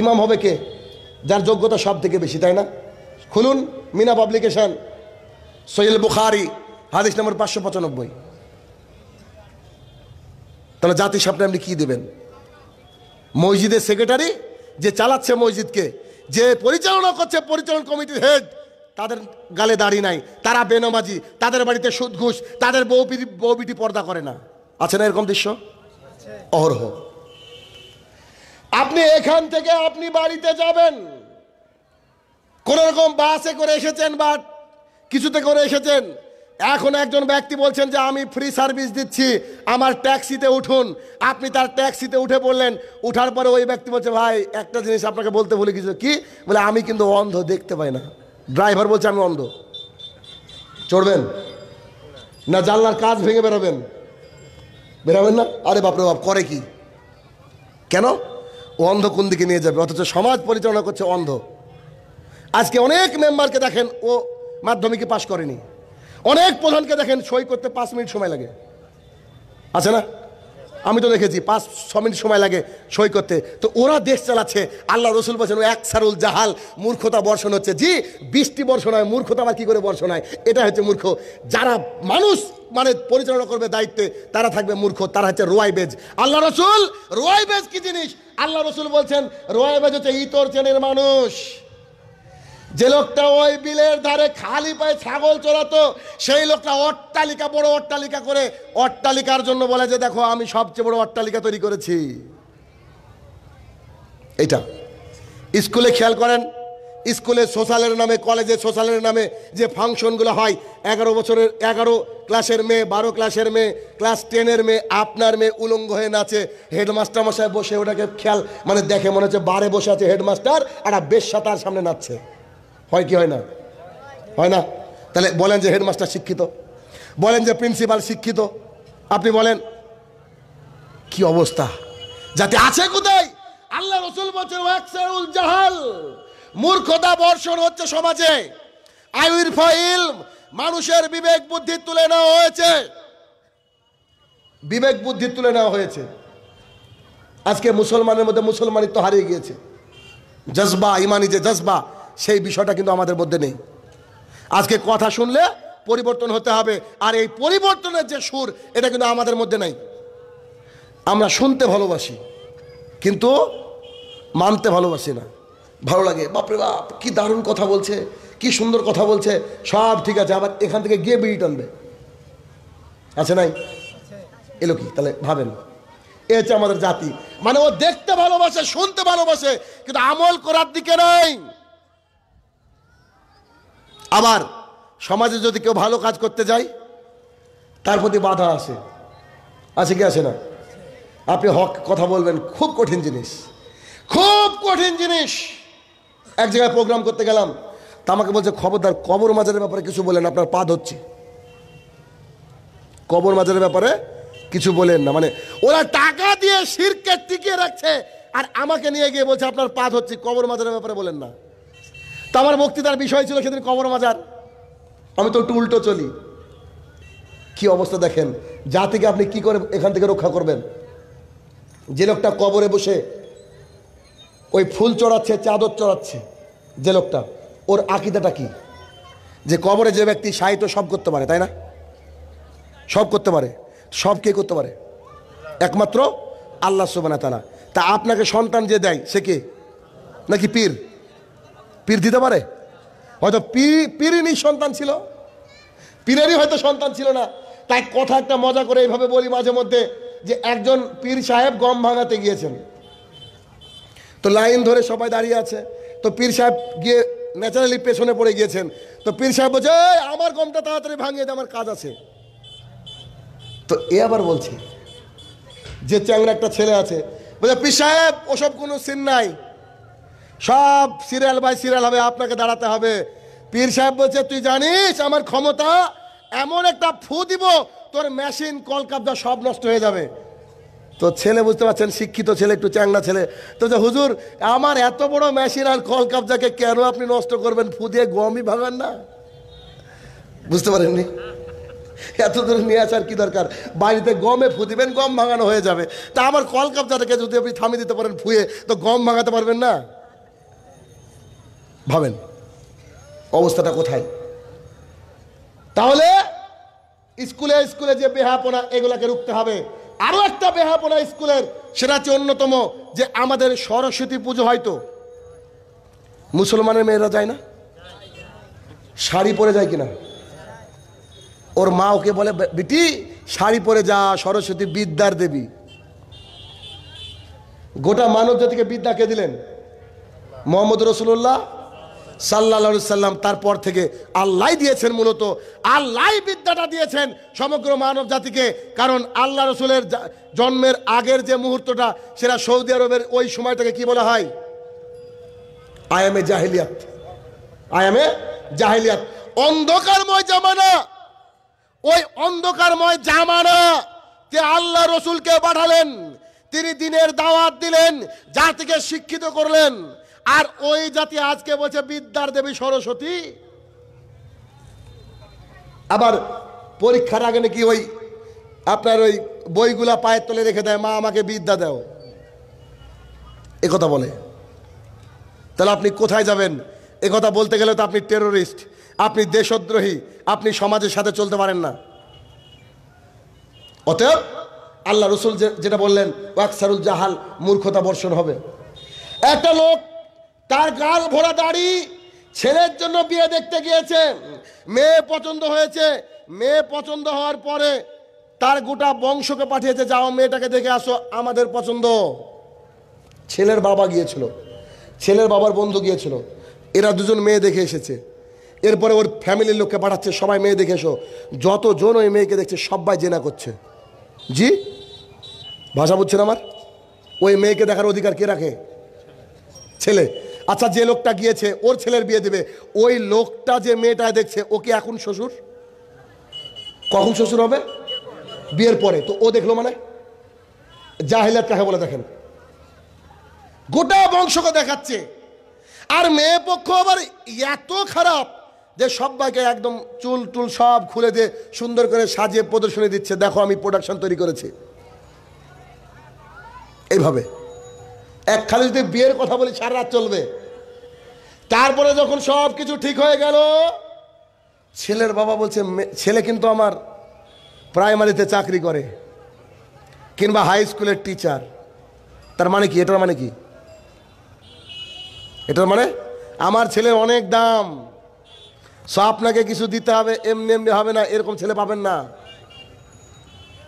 ইমাম হবে কে যার যোগ্যতা সব থেকে বেশি তাই না খুলুন মিনা পাবলিকেশন সোহেল বুখারি হাদিস নম্বর পাঁচশো পঁচানব্বই তাহলে জাতির সামনে আপনি কী দেবেন মসজিদের সেক্রেটারি যে চালাচ্ছে মসজিদকে যে পরিচালনা করছে পরিচালন কমিটির হেড তাদের গালে দাড়ি নাই তারা বেনমাজি তাদের বাড়িতে সুদ ঘুষ তাদের বউ বিটি পর্দা করে না আছে না এরকম দৃশ্য অহরহ আপনি এখান থেকে আপনি বাড়িতে যাবেন কোনোরকম বাসে করে এসেছেন বা কিছুতে করে এসেছেন এখন একজন ব্যক্তি বলছেন যে আমি ফ্রি সার্ভিস দিচ্ছি আমার ট্যাক্সিতে উঠুন আপনি তার ট্যাক্সিতে উঠে বললেন উঠার পরে ওই ব্যক্তি বলছে ভাই একটা জিনিস আপনাকে বলতে বলে কিছু কি বলে আমি কিন্তু অন্ধ দেখতে পাই না ড্রাইভার বলছে আমি অন্ধ চড়বেন না জানলার কাজ ভেঙে বেরোবেন বেরোবেন না আরে বাপরে বাপ করে কি কেন ও অন্ধ কোন দিকে নিয়ে যাবে অথচ সমাজ পরিচালনা করছে অন্ধ আজকে অনেক মেম্বারকে দেখেন ও মাধ্যমিকে পাশ করেনি অনেক প্রধানকে দেখেন সই করতে পাঁচ মিনিট সময় লাগে আছে না আমি তো দেখেছি পাঁচ ছ মিনিট সময় লাগে সই করতে তো ওরা দেশ চালাচ্ছে আল্লাহ রসুল বলছেন এক সারুল জাহাল মূর্খতা বর্ষণ হচ্ছে জি বৃষ্টি বর্ষণ হয় মূর্খতা আবার কী করে বর্ষণ হয় এটা হচ্ছে মূর্খ যারা মানুষ মানে পরিচালনা করবে দায়িত্বে তারা থাকবে মূর্খ তারা হচ্ছে রোয়াইবেজ আল্লাহ রসুল রোয়াইবেজ কি জিনিস আল্লাহ রসুল বলছেন রোয়াইবেজ হচ্ছে ইতর চেনের মানুষ যে লোকটা ওই বিলের ধারে খালি পায়ে ছাগল চড়াতো সেই লোকটা অট্টালিকা বড় অট্টালিকা করে অট্টালিকার জন্য বলে যে দেখো আমি সবচেয়ে বড় অট্টালিকা তৈরি করেছি এটা স্কুলে খেয়াল করেন স্কুলে সোশ্যালের নামে কলেজে সোশ্যালের নামে যে ফাংশনগুলো হয় এগারো বছরের এগারো ক্লাসের মেয়ে বারো ক্লাসের মেয়ে ক্লাস টেনের মেয়ে আপনার মেয়ে উলঙ্গ হয়ে নাচে হেডমাস্টার মশাই বসে ওটাকে খেয়াল মানে দেখে মনে হচ্ছে বারে বসে আছে হেডমাস্টার আর বেশ সাঁতার সামনে নাচছে হয় কি হয় না হয় না তাহলে বলেন যে হেডমাস্টার শিক্ষিত বলেন যে প্রিন্সিপাল শিক্ষিত আপনি বলেন কি অবস্থা যাতে আছে কোথায় আল্লাহ রসুল বলছেন মূর্খতা বর্ষণ হচ্ছে সমাজে আয়ুর ফাইল মানুষের বিবেক বুদ্ধি তুলে নেওয়া হয়েছে বিবেক বুদ্ধি তুলে নেওয়া হয়েছে আজকে মুসলমানের মধ্যে মুসলমানিত্ব হারিয়ে গিয়েছে জজবা ইমানি যে জজবা সেই বিষয়টা কিন্তু আমাদের মধ্যে নেই আজকে কথা শুনলে পরিবর্তন হতে হবে আর এই পরিবর্তনের যে সুর এটা কিন্তু আমাদের মধ্যে নাই আমরা শুনতে ভালোবাসি কিন্তু মানতে ভালোবাসি না ভালো লাগে বাপরে বাপ কি দারুণ কথা বলছে কি সুন্দর কথা বলছে সব ঠিক আছে আবার এখান থেকে গিয়ে বিড়ি টানবে আছে নাই এলো কি তাহলে ভাবেন এ হচ্ছে আমাদের জাতি মানে ও দেখতে ভালোবাসে শুনতে ভালোবাসে কিন্তু আমল করার দিকে নয় আবার সমাজে যদি কেউ ভালো কাজ করতে যায় তার প্রতি বাধা আছে আছে কি আছে না আপনি হক কথা বলবেন খুব কঠিন জিনিস খুব কঠিন জিনিস এক জায়গায় প্রোগ্রাম করতে গেলাম তা আমাকে বলছে খবরদার কবর মাজারের ব্যাপারে কিছু বলেন আপনার পা ধরছে কবর মাজারের ব্যাপারে কিছু বলেন না মানে ওরা টাকা দিয়ে সিরকে টিকিয়ে রাখছে আর আমাকে নিয়ে গিয়ে বলছে আপনার পা ধরছে কবর মাজারের ব্যাপারে বলেন না তা আমার বক্তৃতার বিষয় ছিল সেদিন কবর মাজার আমি তো একটু উল্টো চলি কি অবস্থা দেখেন যা থেকে আপনি কি করে এখান থেকে রক্ষা করবেন যে লোকটা কবরে বসে ওই ফুল চড়াচ্ছে চাদর চড়াচ্ছে যে লোকটা ওর আকিদাটা কি যে কবরে যে ব্যক্তি সাহিত্য সব করতে পারে তাই না সব করতে পারে সব কে করতে পারে একমাত্র আল্লাহ সুবানা তালা তা আপনাকে সন্তান যে দেয় সে কে নাকি পীর পীর দিতে পারে হয়তো পীরিনী সন্তান ছিল পীরেরই হয়তো সন্তান ছিল না তাই কথা একটা মজা করে এইভাবে বলি মাঝে মধ্যে যে একজন পীর সাহেব গম ভাঙাতে গিয়েছেন তো লাইন ধরে সবাই দাঁড়িয়ে আছে তো পীর সাহেব গিয়ে ন্যাচারালি পেছনে পড়ে গিয়েছেন তো পীর সাহেব বলছে আমার গমটা তাড়াতাড়ি ভাঙিয়ে দেয় আমার কাজ আছে তো এ আবার বলছে যে চ্যাংরা একটা ছেলে আছে বলছে পীর সাহেব ওসব কোনো সিন নাই সব সিরিয়াল বাই সিরিয়াল হবে আপনাকে দাঁড়াতে হবে পীর সাহেব বলছে তুই জানিস আমার ক্ষমতা এমন একটা ফু দিব তোর মেশিন কলকাবজা সব নষ্ট হয়ে যাবে তো ছেলে বুঝতে পারছেন শিক্ষিত ছেলে একটু চ্যাংনা ছেলে তো যে হুজুর আমার এত বড় মেশিন আর কল কেন আপনি নষ্ট করবেন ফু দিয়ে গমই ভাঙান না বুঝতে পারেননি এত দূর নিয়ে আসার কি দরকার বাড়িতে গমে ফু দিবেন গম ভাঙানো হয়ে যাবে তা আমার কল যদি আপনি থামিয়ে দিতে পারেন ফুয়ে তো গম ভাঙাতে পারবেন না ভাবেন অবস্থাটা কোথায় তাহলে স্কুলে স্কুলে যে বেহাপনা এগুলাকে রুখতে হবে আরও একটা বেহাপনা স্কুলের সেটা হচ্ছে অন্যতম যে আমাদের সরস্বতী পুজো হয়তো মুসলমানের মেয়েরা যায় না শাড়ি পরে যায় কিনা ওর মা ওকে বলে বেটি শাড়ি পরে যা সরস্বতী বিদ্যার দেবী গোটা মানব জাতিকে বিদ্যাকে দিলেন মোহাম্মদ রসুল্লাহ সাল্লা সাল্লাম তারপর থেকে আল্লাহ দিয়েছেন মূলত আল্লাহ বিদ্যাটা দিয়েছেন সমগ্র মানব জাতিকে কারণ আল্লাহ রসুলের জন্মের আগের যে মুহূর্তটা সেটা সৌদি আরবের ওই সময়টাকে কি বলা হয় আয়ামে জাহিলিয়াত আয়ামে জাহিলিয়াত অন্ধকারময় জামানা ওই অন্ধকারময় জামানা তে আল্লাহ রসুলকে পাঠালেন তিনি দিনের দাওয়াত দিলেন জাতিকে শিক্ষিত করলেন আর ওই জাতি আজকে বলছে বিদ্যার দেবী সরস্বতী আবার পরীক্ষার আগে নাকি ওই আপনার ওই বইগুলা পায়ের তলে রেখে দেয় মা আমাকে বিদ্যা দেও এ কথা বলে তাহলে আপনি কোথায় যাবেন এ কথা বলতে গেলে তো আপনি টেরোরিস্ট আপনি দেশদ্রোহী আপনি সমাজের সাথে চলতে পারেন না অতএব আল্লাহ রসুল যেটা বললেন ওয়াকসারুল জাহাল মূর্খতা বর্ষণ হবে একটা লোক তার গাল ভরা দাড়ি ছেলের জন্য বিয়ে দেখতে গিয়েছে মেয়ে পছন্দ হয়েছে মেয়ে পছন্দ হওয়ার পরে তার গোটা বংশকে পাঠিয়েছে যাও মেয়েটাকে দেখে আসো আমাদের পছন্দ ছেলের বাবা গিয়েছিল ছেলের বাবার বন্ধু গিয়েছিল এরা দুজন মেয়ে দেখে এসেছে এরপরে ওর ফ্যামিলির লোককে পাঠাচ্ছে সবাই মেয়ে দেখে এসো যতজন ওই মেয়েকে দেখছে সবাই জেনা করছে জি ভাষা বুঝছেন আমার ওই মেয়েকে দেখার অধিকার কে রাখে ছেলে আচ্ছা যে লোকটা গিয়েছে ওর ছেলের বিয়ে দেবে ওই লোকটা যে মেয়েটা দেখছে ওকে এখন শ্বশুর কখন শ্বশুর হবে বিয়ের পরে তো ও দেখলো মানে জাহিলাত কাকে বলে দেখেন গোটা বংশকে দেখাচ্ছে আর মেয়ে পক্ষ আবার এত খারাপ যে সব্বাইকে একদম চুল টুল সব খুলে দিয়ে সুন্দর করে সাজিয়ে প্রদর্শনী দিচ্ছে দেখো আমি প্রোডাকশন তৈরি করেছি এইভাবে এক খালি যদি বিয়ের কথা বলি সারা রাত চলবে তারপরে যখন সব কিছু ঠিক হয়ে গেল ছেলের বাবা বলছে ছেলে কিন্তু আমার প্রাইমারিতে চাকরি করে কিংবা হাই স্কুলের টিচার তার মানে কি এটার মানে কি এটার মানে আমার ছেলের অনেক দাম সব আপনাকে কিছু দিতে হবে এমনি এমনি হবে না এরকম ছেলে পাবেন না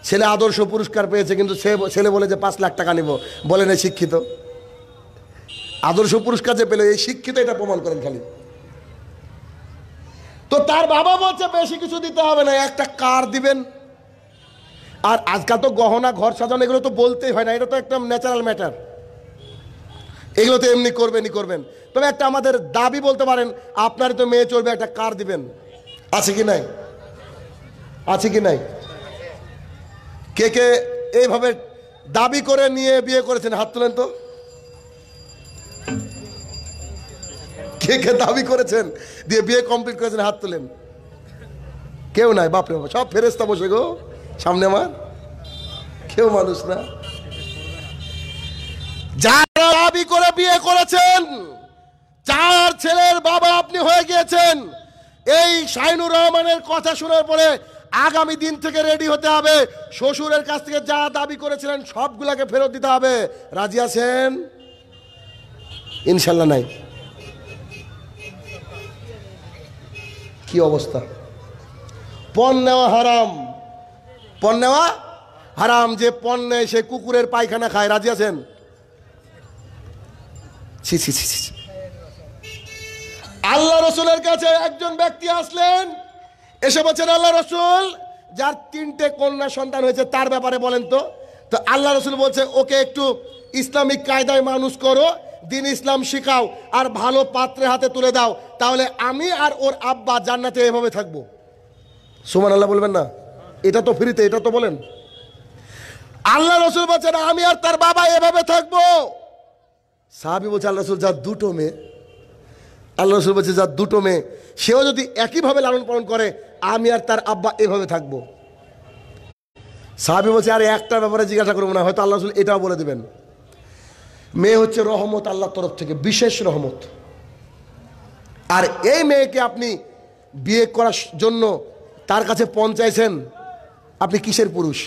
ছেলে আদর্শ পুরস্কার পেয়েছে কিন্তু ছেলে বলে যে পাঁচ লাখ টাকা নিব নেই শিক্ষিত আদর্শ পুরস্কার যে পেল এই শিক্ষিত এটা প্রমাণ করেন খালি তো তার বাবা বলছে বেশি কিছু দিতে হবে না একটা কার দিবেন আর আজকাল তো গহনা ঘর সাজানো এগুলো তো বলতেই হয় না এটা তো একটা ন্যাচারাল ম্যাটার এগুলো তো এমনি করবেনই করবেন তবে একটা আমাদের দাবি বলতে পারেন আপনারই তো মেয়ে চলবে একটা কার দিবেন আছে কি নাই আছে কি নাই কে কে এইভাবে দাবি করে নিয়ে বিয়ে করেছেন হাত তোলেন তো কে কে দাবি করেছেন দিয়ে বিয়ে কমপ্লিট করেছেন হাত তোলেন কেউ নাই বাপরে বাবা সব ফেরেস্তা বসে গো সামনে আমার কেউ মানুষ না যারা দাবি করে বিয়ে করেছেন চার ছেলের বাবা আপনি হয়ে গিয়েছেন এই শাইনুর রহমানের কথা শোনার পরে আগামী দিন থেকে রেডি হতে হবে শ্বশুরের কাছ থেকে যা দাবি করেছিলেন সবগুলাকে ফেরত দিতে হবে রাজি আছেন ইনশাল্লাহ নাই কি অবস্থা পণ নেওয়া হারাম পণ নেওয়া হারাম যে পণ নেয় সে কুকুরের পায়খানা খায় রাজি আছেন ছি ছি আল্লাহ রসুলের কাছে একজন ব্যক্তি আসলেন এসে বলছেন আল্লাহ রসুল যার তিনটে কন্যা সন্তান হয়েছে তার ব্যাপারে বলেন তো তো আল্লাহ রসুল বলছে ওকে একটু ইসলামিক কায়দায় মানুষ করো দিন ইসলাম শিখাও আর ভালো পাত্রে হাতে তুলে দাও তাহলে আমি আর ওর আব্বা জান্নাতে এভাবে থাকবো সুমান আল্লাহ বলবেন না এটা তো ফ্রিতে এটা তো বলেন আল্লাহ রসুল বলছেন আমি আর তার বাবা এভাবে থাকবো সাহাবি বলছে আল্লাহ রসুল যার দুটো মেয়ে আল্লাহ রসুল বলছে যার দুটো মেয়ে সেও যদি একইভাবে লালন পালন করে আমি আর তার আব্বা এভাবে থাকবো সাহাবি বলছে আর একটা ব্যাপারে জিজ্ঞাসা করবো না হয়তো আল্লাহ রসুল এটাও বলে দেবেন মেয়ে হচ্ছে রহমত আল্লাহ তরফ থেকে বিশেষ রহমত আর এই মেয়েকে আপনি বিয়ে করার জন্য তার কাছে পণ চাইছেন আপনি কিসের পুরুষ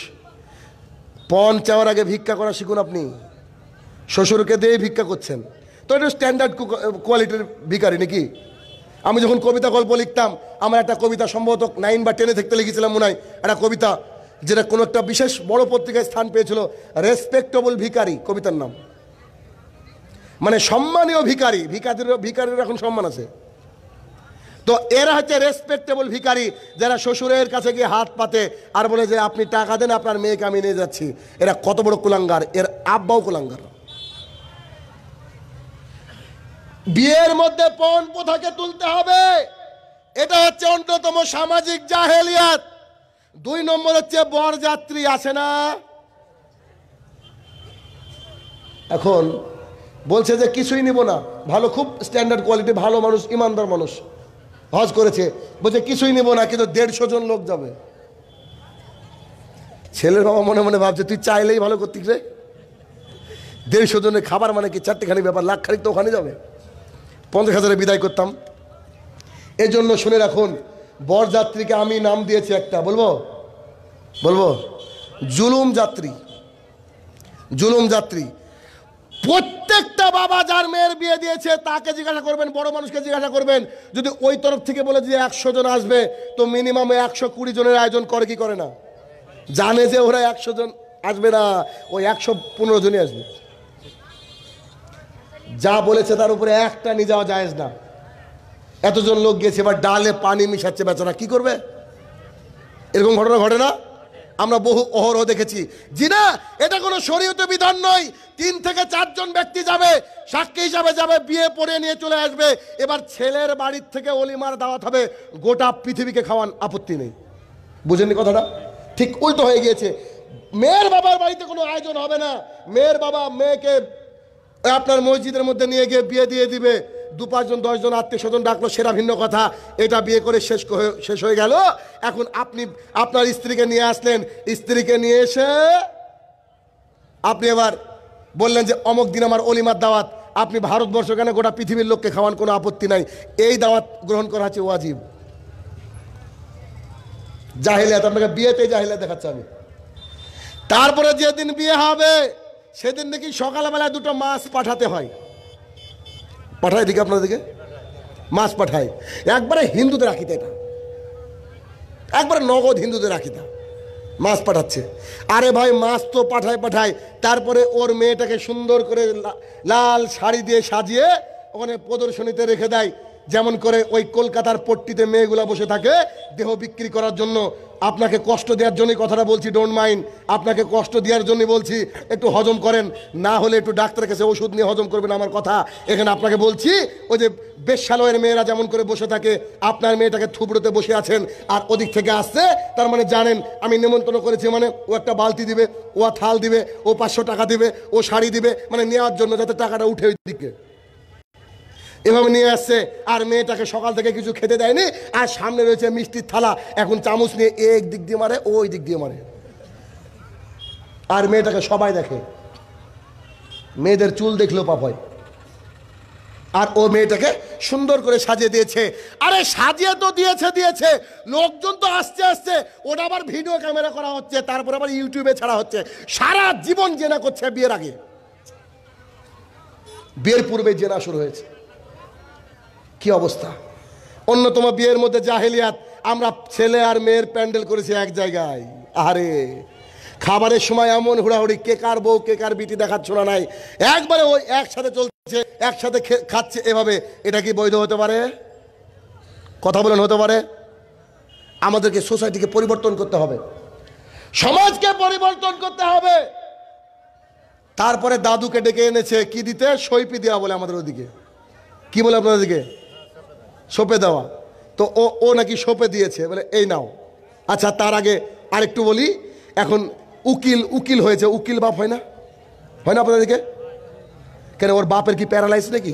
পণ চাওয়ার আগে ভিক্ষা করা শিখুন আপনি শ্বশুরকে দিয়ে ভিক্ষা করছেন তো এটা স্ট্যান্ডার্ড কোয়ালিটির ভিকারি নাকি আমি যখন কবিতা গল্প লিখতাম আমার একটা কবিতা সম্ভবত নাইন বা টেনে থাকতে লিখেছিলাম মনে হয় একটা কবিতা যেটা কোনো একটা বিশেষ বড় পত্রিকায় স্থান পেয়েছিল রেসপেক্টেবল ভিকারি কবিতার নাম মানে সম্মানীয় ভিকারি ভিকারির ভিকারির এখন সম্মান আছে তো এরা হচ্ছে রেসপেক্টেবল ভিকারি যারা শ্বশুরের কাছে গিয়ে হাত পাতে আর বলে যে আপনি টাকা দেন আপনার মেয়েকে আমি নিয়ে যাচ্ছি এরা কত বড় কুলাঙ্গার এর আব্বাও কুলাঙ্গার বিয়ের মধ্যে পণ পোথাকে তুলতে হবে এটা হচ্ছে অন্যতম সামাজিক জাহেলিয়াত দুই নম্বর হচ্ছে বরযাত্রী আছে না এখন বলছে যে কিছুই নিব না ভালো খুব স্ট্যান্ডার্ড কোয়ালিটি ভালো মানুষ ইমানদার মানুষ হজ করেছে বলছে কিছুই নিব না কিন্তু দেড়শো জন লোক যাবে ছেলের বাবা মনে মনে ভাবছে তুই চাইলেই ভালো করতিস রে দেড়শো জনের খাবার মানে কি চারটেখানি ব্যাপার লাখ খানিক তো ওখানে যাবে পঞ্চাশ হাজারে বিদায় করতাম এই জন্য শুনে রাখুন বরযাত্রীকে আমি নাম দিয়েছি একটা বলবো বলবো জুলুম যাত্রী জুলুম যাত্রী প্রত্যেকটা বাবা যার মেয়ের বিয়ে দিয়েছে তাকে জিজ্ঞাসা করবেন বড় মানুষকে জিজ্ঞাসা করবেন যদি ওই তরফ থেকে বলে যে একশো জন আসবে তো মিনিমাম একশো কুড়ি জনের আয়োজন করে কি করে না জানে যে ওরা একশো জন আসবে না ওই একশো পনেরো জনই আসবে যা বলেছে তার উপরে একটা নিয়ে যাওয়া যায়জ না এতজন লোক গেছে এবার ডালে পানি মিশাচ্ছে বেচারা কি করবে এরকম ঘটনা ঘটে না আমরা বহু অহরহ দেখেছি জি না এটা কোনো শরীয়তে বিধান নয় তিন থেকে চারজন ব্যক্তি যাবে সাক্ষী হিসাবে যাবে বিয়ে পড়ে নিয়ে চলে আসবে এবার ছেলের বাড়ির থেকে অলিমার দাওয়াত হবে গোটা পৃথিবীকে খাওয়ান আপত্তি নেই বুঝেননি কথাটা ঠিক উল্টো হয়ে গিয়েছে মেয়ের বাবার বাড়িতে কোনো আয়োজন হবে না মেয়ের বাবা মেয়েকে আপনার মসজিদের মধ্যে নিয়ে গিয়ে বিয়ে দিয়ে দিবে দু পাঁচজন দশজন আত্মীয় স্বজন ডাকলো সেটা ভিন্ন কথা এটা বিয়ে করে শেষ শেষ হয়ে গেল এখন আপনি আপনার স্ত্রীকে নিয়ে আসলেন স্ত্রীকে নিয়ে এসে আপনি এবার বললেন যে অমক দিন আমার অলিমার দাওয়াত আপনি ভারতবর্ষ কেন গোটা পৃথিবীর লোককে খাওয়ান কোনো আপত্তি নাই এই দাওয়াত গ্রহণ করা হচ্ছে ওয়াজিব জাহিলিয়াত আপনাকে বিয়েতে জাহিলিয়াত দেখাচ্ছে আমি তারপরে যেদিন বিয়ে হবে সেদিন দেখি সকালবেলায় দুটো মাছ পাঠাতে হয় পাঠায় এদিকে আপনাদেরকে মাছ পাঠায় একবারে হিন্দুদের রাখিতে এটা একবারে নগদ হিন্দুদের রাখিতা মাছ পাঠাচ্ছে আরে ভাই মাছ তো পাঠায় পাঠায় তারপরে ওর মেয়েটাকে সুন্দর করে লাল শাড়ি দিয়ে সাজিয়ে ওখানে প্রদর্শনীতে রেখে দেয় যেমন করে ওই কলকাতার পট্টিতে মেয়েগুলা বসে থাকে দেহ বিক্রি করার জন্য আপনাকে কষ্ট দেওয়ার জন্যই কথাটা বলছি ডোন্ট মাইন্ড আপনাকে কষ্ট দেওয়ার জন্য বলছি একটু হজম করেন না হলে একটু ডাক্তারের কাছে ওষুধ নিয়ে হজম করবেন আমার কথা এখানে আপনাকে বলছি ওই যে বেশালয়ের মেয়েরা যেমন করে বসে থাকে আপনার মেয়েটাকে থুবড়োতে বসে আছেন আর ওদিক থেকে আসছে তার মানে জানেন আমি নিমন্ত্রণ করেছি মানে ও একটা বালতি দিবে ও থাল দিবে ও পাঁচশো টাকা দিবে ও শাড়ি দিবে মানে নেওয়ার জন্য যাতে টাকাটা উঠে ওই দিকে এভাবে নিয়ে আসছে আর মেয়েটাকে সকাল থেকে কিছু খেতে দেয়নি আর সামনে রয়েছে মিষ্টির থালা এখন চামচ নিয়ে এক দিক দিয়ে মারে ওই দিক দিয়ে মারে আর মেয়েটাকে সবাই দেখে মেয়েদের চুল দেখলেও পাপ হয় আর ও মেয়েটাকে সুন্দর করে সাজিয়ে দিয়েছে আরে সাজিয়ে তো দিয়েছে দিয়েছে লোকজন তো আসছে আসছে ওটা আবার ভিডিও ক্যামেরা করা হচ্ছে তারপর আবার ইউটিউবে ছাড়া হচ্ছে সারা জীবন জেনা করছে বিয়ের আগে বিয়ের পূর্বে জেনা শুরু হয়েছে কি অবস্থা অন্যতম বিয়ের মধ্যে জাহেলিয়াত আমরা ছেলে আর মেয়ের প্যান্ডেল করেছি এক জায়গায় আরে খাবারের সময় এমন হুড়াহুড়ি কে কার বউ কে কার বিটি দেখার ছোড়া নাই একবারে ওই একসাথে চলছে একসাথে খাচ্ছে এভাবে এটা কি বৈধ হতে পারে কথা বলেন হতে পারে আমাদেরকে সোসাইটিকে পরিবর্তন করতে হবে সমাজকে পরিবর্তন করতে হবে তারপরে দাদুকে ডেকে এনেছে কি দিতে সইপি দেওয়া বলে আমাদের ওদিকে কি বলে আপনাদের সোপে দেওয়া তো ও ও নাকি সোপে দিয়েছে বলে এই নাও আচ্ছা তার আগে আরেকটু বলি এখন উকিল উকিল হয়েছে উকিল বাপ হয় না হয় না আপনাদেরকে কেন ওর বাপের কি প্যারালাইস নাকি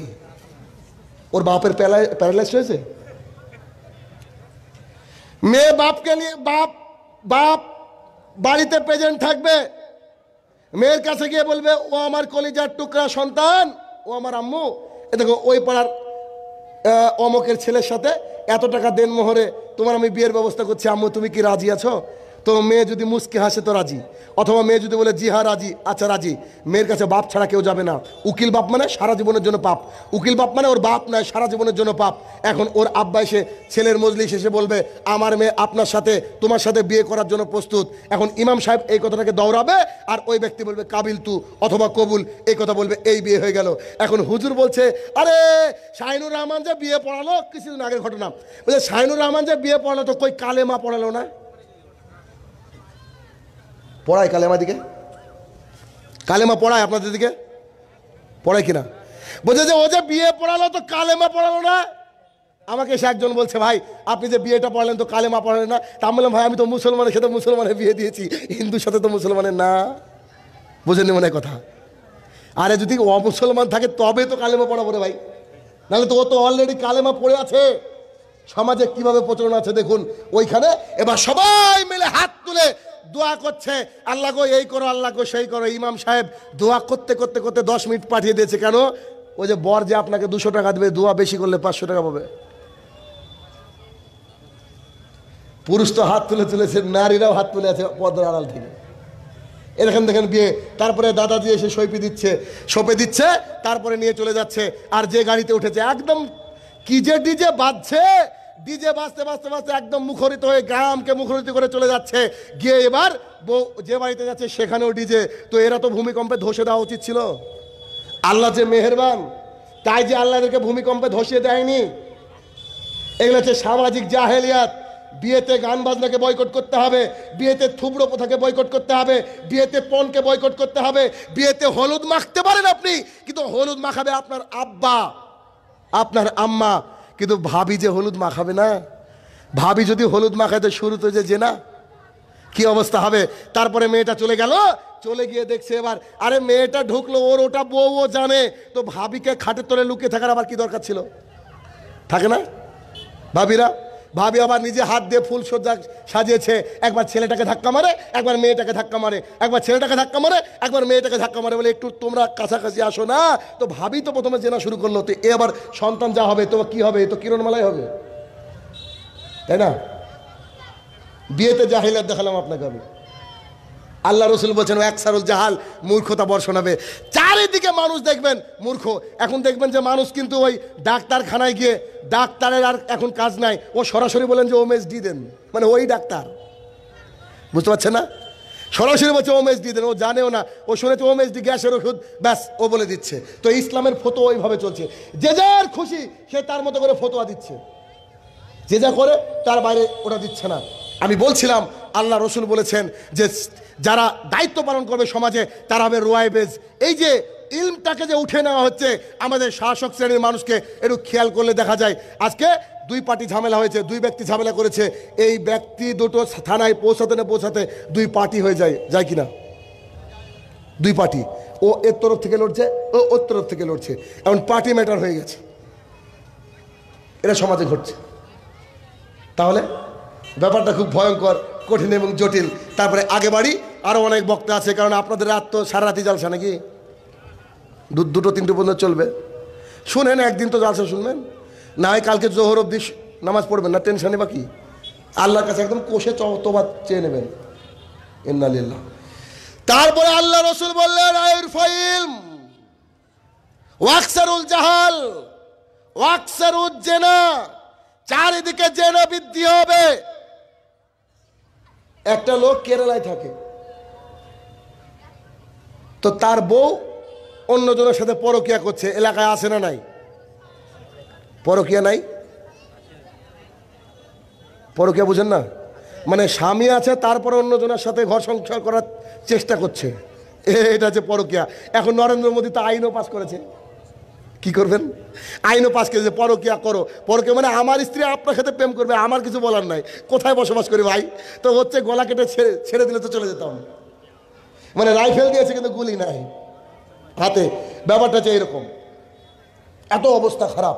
ওর বাপের প্যারালাইজ হয়েছে মেয়ে বাপকে নিয়ে বাপ বাপ বাড়িতে প্রেজেন্ট থাকবে মেয়ের কাছে গিয়ে বলবে ও আমার কলিজার টুকরা সন্তান ও আমার আম্মু এ দেখো ওই পাড়ার অমকের ছেলের সাথে এত টাকা দেন মোহরে তোমার আমি বিয়ের ব্যবস্থা করছি আম্মু তুমি কি রাজি আছো তো মেয়ে যদি মুসকে হাসে তো রাজি অথবা মেয়ে যদি বলে জি হা হ্যাঁ, রাজি আচ্ছা রাজি মেয়ের কাছে বাপ ছাড়া কেউ যাবে না উকিল বাপ মানে সারা জীবনের জন্য পাপ উকিল বাপ মানে ওর বাপ নয় সারা জীবনের জন্য পাপ এখন ওর আব্বা এসে ছেলের মজলি এসে বলবে আমার মেয়ে আপনার সাথে তোমার সাথে বিয়ে করার জন্য প্রস্তুত এখন ইমাম সাহেব এই কথাটাকে দৌড়াবে আর ওই ব্যক্তি বলবে কাবিল তু অথবা কবুল এই কথা বলবে এই বিয়ে হয়ে গেল এখন হুজুর বলছে আরে শাহিনুর রহমান যে বিয়ে পড়ালো কিছুদিন আগের ঘটনা বলছে শাহিনুর রহমান যে বিয়ে পড়ালো তো কই কালেমা পড়ালো না পড়ায় কালেমা দিকে কালেমা পড়ায় আপনাদের দিকে পড়ায় কিনা বলছে যে ও যে বিয়ে পড়ালো তো কালেমা পড়ালো না আমাকে সে একজন বলছে ভাই আপনি যে বিয়েটা পড়ালেন তো কালেমা পড়ালেন না তা আমি বললাম ভাই আমি তো মুসলমানের সাথে মুসলমানের বিয়ে দিয়েছি হিন্দুর সাথে তো মুসলমানের না বুঝেননি মনে কথা আরে যদি অমুসলমান থাকে তবে তো কালেমা পড়াবো রে ভাই নাহলে তো ও তো অলরেডি কালেমা পড়ে আছে সমাজে কিভাবে প্রচলন আছে দেখুন ওইখানে এবার সবাই মিলে হাত তুলে দোয়া করছে আল্লাহ গো এই করো আল্লাহ গো সেই করো ইমাম সাহেব দোয়া করতে করতে করতে দশ মিনিট পাঠিয়ে দিয়েছে কেন ওই যে বর যে আপনাকে দুশো টাকা দেবে দোয়া বেশি করলে পাঁচশো টাকা পাবে পুরুষ তো হাত তুলে তুলেছে নারীরাও হাত তুলে আছে পদ্মার আড়াল থেকে এরকম দেখেন বিয়ে তারপরে দাদা দিয়ে এসে সইপে দিচ্ছে সপে দিচ্ছে তারপরে নিয়ে চলে যাচ্ছে আর যে গাড়িতে উঠেছে একদম কি যে ডিজে বাজছে ডিজে বাঁচতে বাঁচতে বাঁচতে একদম মুখরিত হয়ে গ্রামকে মুখরিত করে চলে যাচ্ছে গিয়ে এবার যে বাড়িতে যাচ্ছে সেখানেও ডিজে তো এরা তো ভূমিকম্পে ধসে দেওয়া উচিত ছিল আল্লাহ যে মেহেরবান তাই যে আল্লাহদেরকে ভূমিকম্পে ধসিয়ে দেয়নি এগুলো হচ্ছে সামাজিক জাহেলিয়াত বিয়েতে গান বাজনাকে বয়কট করতে হবে বিয়েতে থুবড়ো প্রথাকে বয়কট করতে হবে বিয়েতে পণকে বয়কট করতে হবে বিয়েতে হলুদ মাখতে পারেন আপনি কিন্তু হলুদ মাখাবে আপনার আব্বা আপনার আম্মা কিন্তু ভাবি যে হলুদ মাখাবে না ভাবি যদি হলুদ মাখাইতে শুরুতে যে জেনা কি অবস্থা হবে তারপরে মেয়েটা চলে গেল চলে গিয়ে দেখছে এবার আরে মেয়েটা ঢুকলো ওর ওটা বউ ও জানে তো ভাবিকে খাটের তলে লুকিয়ে থাকার আবার কি দরকার ছিল থাকে না ভাবিরা ভাবি আবার নিজে হাত দিয়ে ফুল সজ্জা সাজিয়েছে একবার ছেলেটাকে ধাক্কা মারে একবার মেয়েটাকে ধাক্কা মারে একবার ছেলেটাকে ধাক্কা মারে একবার মেয়েটাকে ধাক্কা মারে বলে একটু তোমরা কাছাকাছি আসো না তো ভাবি তো প্রথমে জেনা শুরু করলো তো এ আবার সন্তান যা হবে তো কি হবে তো কিরণমালাই হবে তাই না বিয়েতে জাহিলাত দেখালাম আপনাকে আমি আল্লাহ রসুল বলছেন এক সারুল জাহাল মূর্খতা বর্ষণ হবে চারিদিকে মানুষ দেখবেন মূর্খ এখন দেখবেন যে মানুষ কিন্তু ওই ডাক্তারখানায় গিয়ে ডাক্তারের আর এখন কাজ নাই ও সরাসরি বলেন যে ওমেশ ডি দেন মানে ওই ডাক্তার বুঝতে পারছে না সরাসরি বলছে ওমেশ ডি দেন ও জানেও না ও শুনেছে ওমেশ ডি গ্যাসের ওষুধ ব্যাস ও বলে দিচ্ছে তো ইসলামের ফটো ওইভাবে চলছে যে যার খুশি সে তার মতো করে ফতোয়া দিচ্ছে যে যা করে তার বাইরে ওটা দিচ্ছে না আমি বলছিলাম আল্লাহ রসুল বলেছেন যে যারা দায়িত্ব পালন করবে সমাজে তারা হবে রোয়াইবেজ এই যে ইলমটাকে যে উঠে নেওয়া হচ্ছে আমাদের শাসক শ্রেণীর মানুষকে একটু খেয়াল করলে দেখা যায় আজকে দুই পার্টি ঝামেলা হয়েছে দুই ব্যক্তি ঝামেলা করেছে এই ব্যক্তি দুটো থানায় পৌঁছাতে না পৌঁছাতে দুই পার্টি হয়ে যায় যায় কিনা দুই পার্টি ও এর তরফ থেকে লড়ছে ও ওর তরফ থেকে লড়ছে এমন পার্টি ম্যাটার হয়ে গেছে এটা সমাজে ঘটছে তাহলে ব্যাপারটা খুব ভয়ঙ্কর কঠিন এবং জটিল তারপরে আগে বাড়ি আরো অনেক বক্তা আছে কারণ আপনাদের রাত তো সারা রাতি জালসা নাকি দুটো তিনটে পর্যন্ত চলবে শুনেন একদিন তো জালসা শুনবেন না কালকে জোহর অব্দি নামাজ পড়বেন না টেনশানে বা কি আল্লাহর কাছে একদম কোষে তোবা চেয়ে নেবেন ইন্নালিল্লাহ তারপরে আল্লাহ রসুল বললেন আয়ুর ফাইল ওয়াকসারুল জাহাল ওয়াকসারুল জেনা চারিদিকে জেনা বৃদ্ধি হবে একটা লোক কেরালায় থাকে তো তার বউ অন্যজনের সাথে পরকিয়া করছে এলাকায় আছে না নাই পরকিয়া নাই পরকিয়া বুঝেন না মানে স্বামী আছে তারপরে অন্যজনের সাথে ঘর সংসার করার চেষ্টা করছে এটা হচ্ছে পরকিয়া এখন নরেন্দ্র মোদী তো আইনও পাশ করেছে কি করবেন আইনও পাশ করেছে পরকিয়া করো পরকিয়া মানে আমার স্ত্রী আপনার সাথে প্রেম করবে আমার কিছু বলার নাই কোথায় বসবাস করি ভাই তো হচ্ছে গলা কেটে ছেড়ে ছেড়ে দিলে তো চলে যেতাম মানে রাইফেল দিয়েছে কিন্তু গুলি নাই হাতে ব্যাপারটা হচ্ছে এরকম এত অবস্থা খারাপ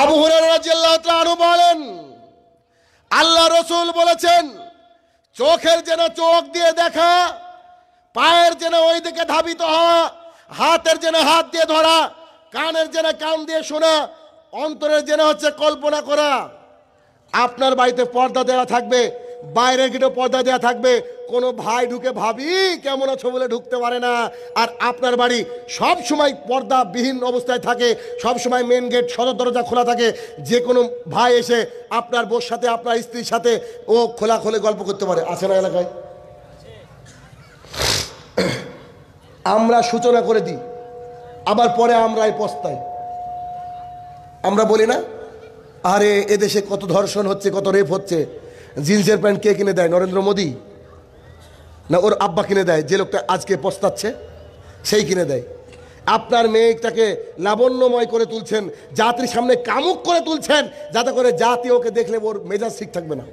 আবু হুরারু বলেন আল্লাহ রসুল বলেছেন চোখের যেন চোখ দিয়ে দেখা পায়ের যেন ওই দিকে ধাবিত হওয়া হাতের যেন হাত দিয়ে ধরা কানের যেন কান দিয়ে শোনা অন্তরের যেন হচ্ছে কল্পনা করা আপনার বাড়িতে পর্দা দেওয়া থাকবে বাইরে গেটে পর্দা দেওয়া থাকবে কোনো ভাই ঢুকে ভাবি কেমন আছো বলে ঢুকতে পারে না আর আপনার বাড়ি সব সময় বিহীন অবস্থায় থাকে সব সময় মেন গেট সদর দরজা খোলা থাকে যে কোনো ভাই এসে আপনার বোর সাথে আপনার স্ত্রীর সাথে ও খোলা খোলে গল্প করতে পারে আছে না এলাকায় আমরা সূচনা করে দিই আবার পরে আমরা এই পস্তাই আমরা বলি না আরে এদেশে কত ধর্ষণ হচ্ছে কত রেপ হচ্ছে জিন্সের প্যান্ট কে কিনে দেয় নরেন্দ্র মোদী না ওর আব্বা কিনে দেয় যে লোকটা আজকে পস্তাচ্ছে সেই কিনে দেয় আপনার মেয়েটাকে লাবণ্যময় করে তুলছেন জাতির সামনে কামুক করে তুলছেন যাতে করে জাতি ওকে দেখলে ওর মেজাজ ঠিক থাকবে না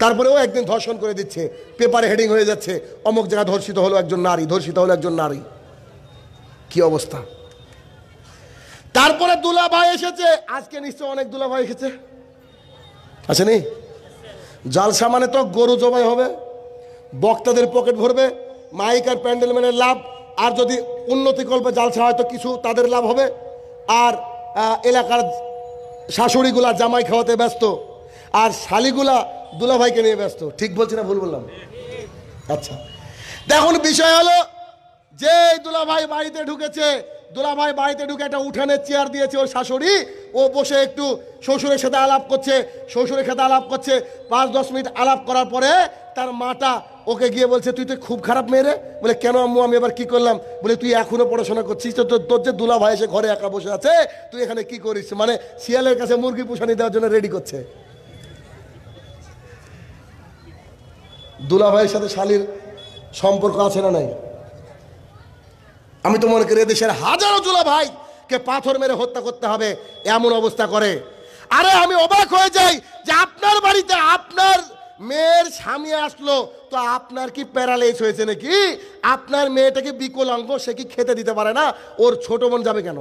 তারপরেও একদিন ধর্ষণ করে দিচ্ছে পেপারে হেডিং হয়ে যাচ্ছে অমুক জায়গায় ধর্ষিত হলো একজন নারী ধর্ষিত হলো একজন নারী কি অবস্থা তারপরে দুলাভাই এসেছে আজকে নিশ্চয় অনেক দুলাভাই এসেছে আসেনি জালসা মানে তো গরু জবাই হবে বক্তাদের পকেট ভরবে মাইক আর প্যান্ডেল ম্যানের লাভ আর যদি জাল জালসা হয়তো কিছু তাদের লাভ হবে আর এলাকার শাশুড়িগুলা জামাই খাওয়াতে ব্যস্ত আর শালিগুলা দুলাভাইকে নিয়ে ব্যস্ত ঠিক বলছি না ভুল বললাম আচ্ছা দেখুন বিষয় হলো যে দুলাভাই বাড়িতে ঢুকেছে দুলাভাই বাড়িতে ঢুকে একটা উঠানের চেয়ার দিয়েছে ওর শাশুড়ি ও বসে একটু শ্বশুরের সাথে আলাপ করছে শ্বশুরের সাথে আলাপ করছে পাঁচ দশ মিনিট আলাপ করার পরে তার মাটা ওকে গিয়ে বলছে তুই তো খুব খারাপ মেয়ে বলে কেন আম্মু আমি এবার কি করলাম বলে তুই এখনো পড়াশোনা করছিস তো তোর যে দুলা ভাই এসে ঘরে একা বসে আছে তুই এখানে কি করিস মানে শিয়ালের কাছে মুরগি পোষানি দেওয়ার জন্য রেডি করছে দুলা ভাইয়ের সাথে শালির সম্পর্ক আছে না নাই আমি তো মনে করি এদেশের হাজারো দুলা ভাইকে পাথর মেরে হত্যা করতে হবে এমন অবস্থা করে আরে আমি অবাক হয়ে যাই যে আপনার বাড়িতে আপনার মেয়ের স্বামী আসলো তো আপনার কি প্যারালাইজ হয়েছে নাকি আপনার মেয়েটাকে বিকলাঙ্গ সে কি খেতে দিতে পারে না ওর ছোট বোন যাবে কেন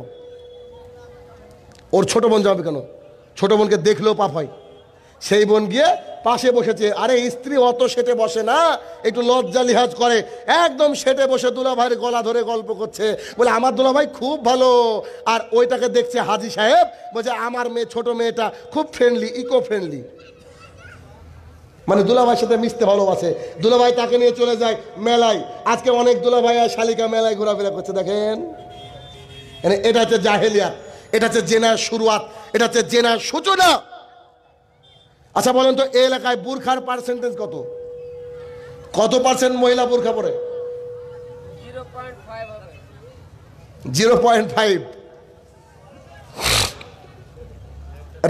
ওর ছোট বোন যাবে কেন ছোট বোনকে দেখলেও পাপ হয় সেই বোন গিয়ে পাশে বসেছে আরে স্ত্রী অত সেটে বসে না একটু লজ্জা লিহাজ করে একদম সেটে বসে দুলাভাইয়ের গলা ধরে গল্প করছে বলে আমার দুলাভাই খুব ভালো আর ওইটাকে দেখছে হাজি সাহেব বলছে আমার মেয়ে ছোট মেয়েটা খুব ফ্রেন্ডলি ইকো ফ্রেন্ডলি মানে দুলাভাইয়ের সাথে মিশতে ভালোবাসে দুলাভাই তাকে নিয়ে চলে যায় মেলায় আজকে অনেক দুলাভাই আর শালিকা মেলায় ঘোরাফেরা করছে দেখেন মানে এটা হচ্ছে জাহেলিয়া এটা হচ্ছে জেনার শুরুয়াত এটা হচ্ছে জেনার সূচনা আচ্ছা বলেন তো এই এলাকায় বুর্খার পার্সেন্টেজ কত কত পার্সেন্ট মহিলা বুর্খা পরে জিরো পয়েন্ট ফাইভ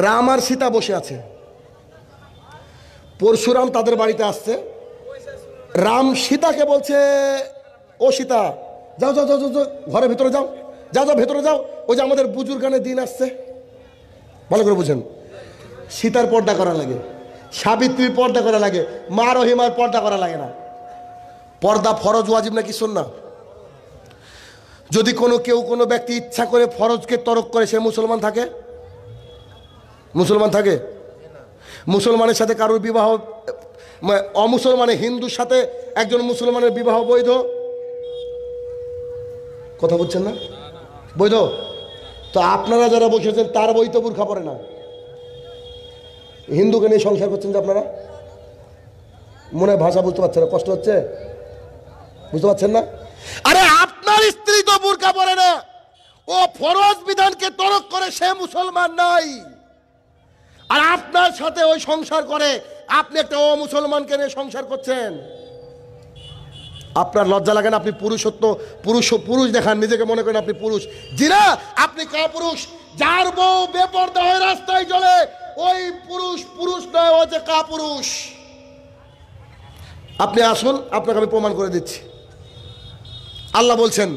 রাম আর সীতা বসে আছে পরশুরাম তাদের বাড়িতে আসছে রাম সীতাকে বলছে ও সীতা যাও যাও যাও যাও ঘরের ভেতরে যাও যাও যাও ভেতরে যাও ওই যে আমাদের বুজুর গানে দিন আসছে ভালো করে বুঝেন সীতার পর্দা করা লাগে সাবিত্রীর পর্দা করা লাগে মা রহিমার পর্দা করা লাগে না পর্দা ফরজ ওয়াজিব নাকি শোন না যদি কোনো কেউ কোনো ব্যক্তি ইচ্ছা করে ফরজকে তরক করে সে মুসলমান থাকে মুসলমান থাকে মুসলমানের সাথে কারোর বিবাহ মানে অমুসলমানের হিন্দুর সাথে একজন মুসলমানের বিবাহ বৈধ কথা বলছেন না বৈধ তো আপনারা যারা বসেছেন তার বই তো বুর্খা পড়ে না হিন্দুকে নিয়ে সংসার করছেন যে আপনারা মনে ভাষা বুঝতে পারছেন না কষ্ট হচ্ছে বুঝতে পারছেন না আরে আপনার স্ত্রী তো বুর্খা পড়ে না ও ফরজ বিধানকে তরক করে সে মুসলমান নাই আর আপনার সাথে ওই সংসার করে আপনি একটা ও মুসলমানকে নিয়ে সংসার করছেন আপনার লজ্জা লাগেন আপনি পুরুষত্ব পুরুষ পুরুষ দেখান নিজেকে মনে করেন আপনি পুরুষ জিরা আপনি কা পুরুষ যার বউ বেপর্দা হয়ে রাস্তায় চলে ওই পুরুষ পুরুষ নয় ও যে কা পুরুষ আপনি আসুন আপনাকে আমি প্রমাণ করে দিচ্ছি আল্লাহ বলছেন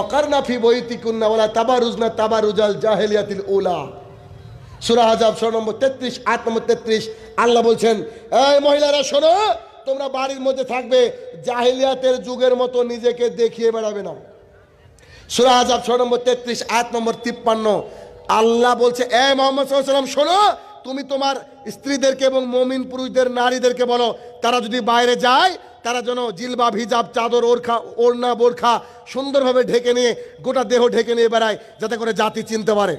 অকারনাফি বইতিকুন্না ওলা তাবারুজনা তাবারুজাল জাহেলিয়াতিল ওলা সুরা আজাব ষোলো নম্বর তেত্রিশ আট নম্বর তেত্রিশ আল্লাহ বলছেন এই মহিলারা শোনো তোমরা বাড়ির মধ্যে থাকবে জাহিলিয়াতের যুগের মতো নিজেকে দেখিয়ে বেড়াবে না সুরা আজাব ছ নম্বর তেত্রিশ আট নম্বর তিপ্পান্ন আল্লাহ বলছে এ মোহাম্মদ সাল্লাম শোনো তুমি তোমার স্ত্রীদেরকে এবং মমিন পুরুষদের নারীদেরকে বলো তারা যদি বাইরে যায় তারা যেন জিলবাব হিজাব চাদর ওরখা ওড়না বোরখা সুন্দরভাবে ঢেকে নিয়ে গোটা দেহ ঢেকে নিয়ে বেড়ায় যাতে করে জাতি চিনতে পারে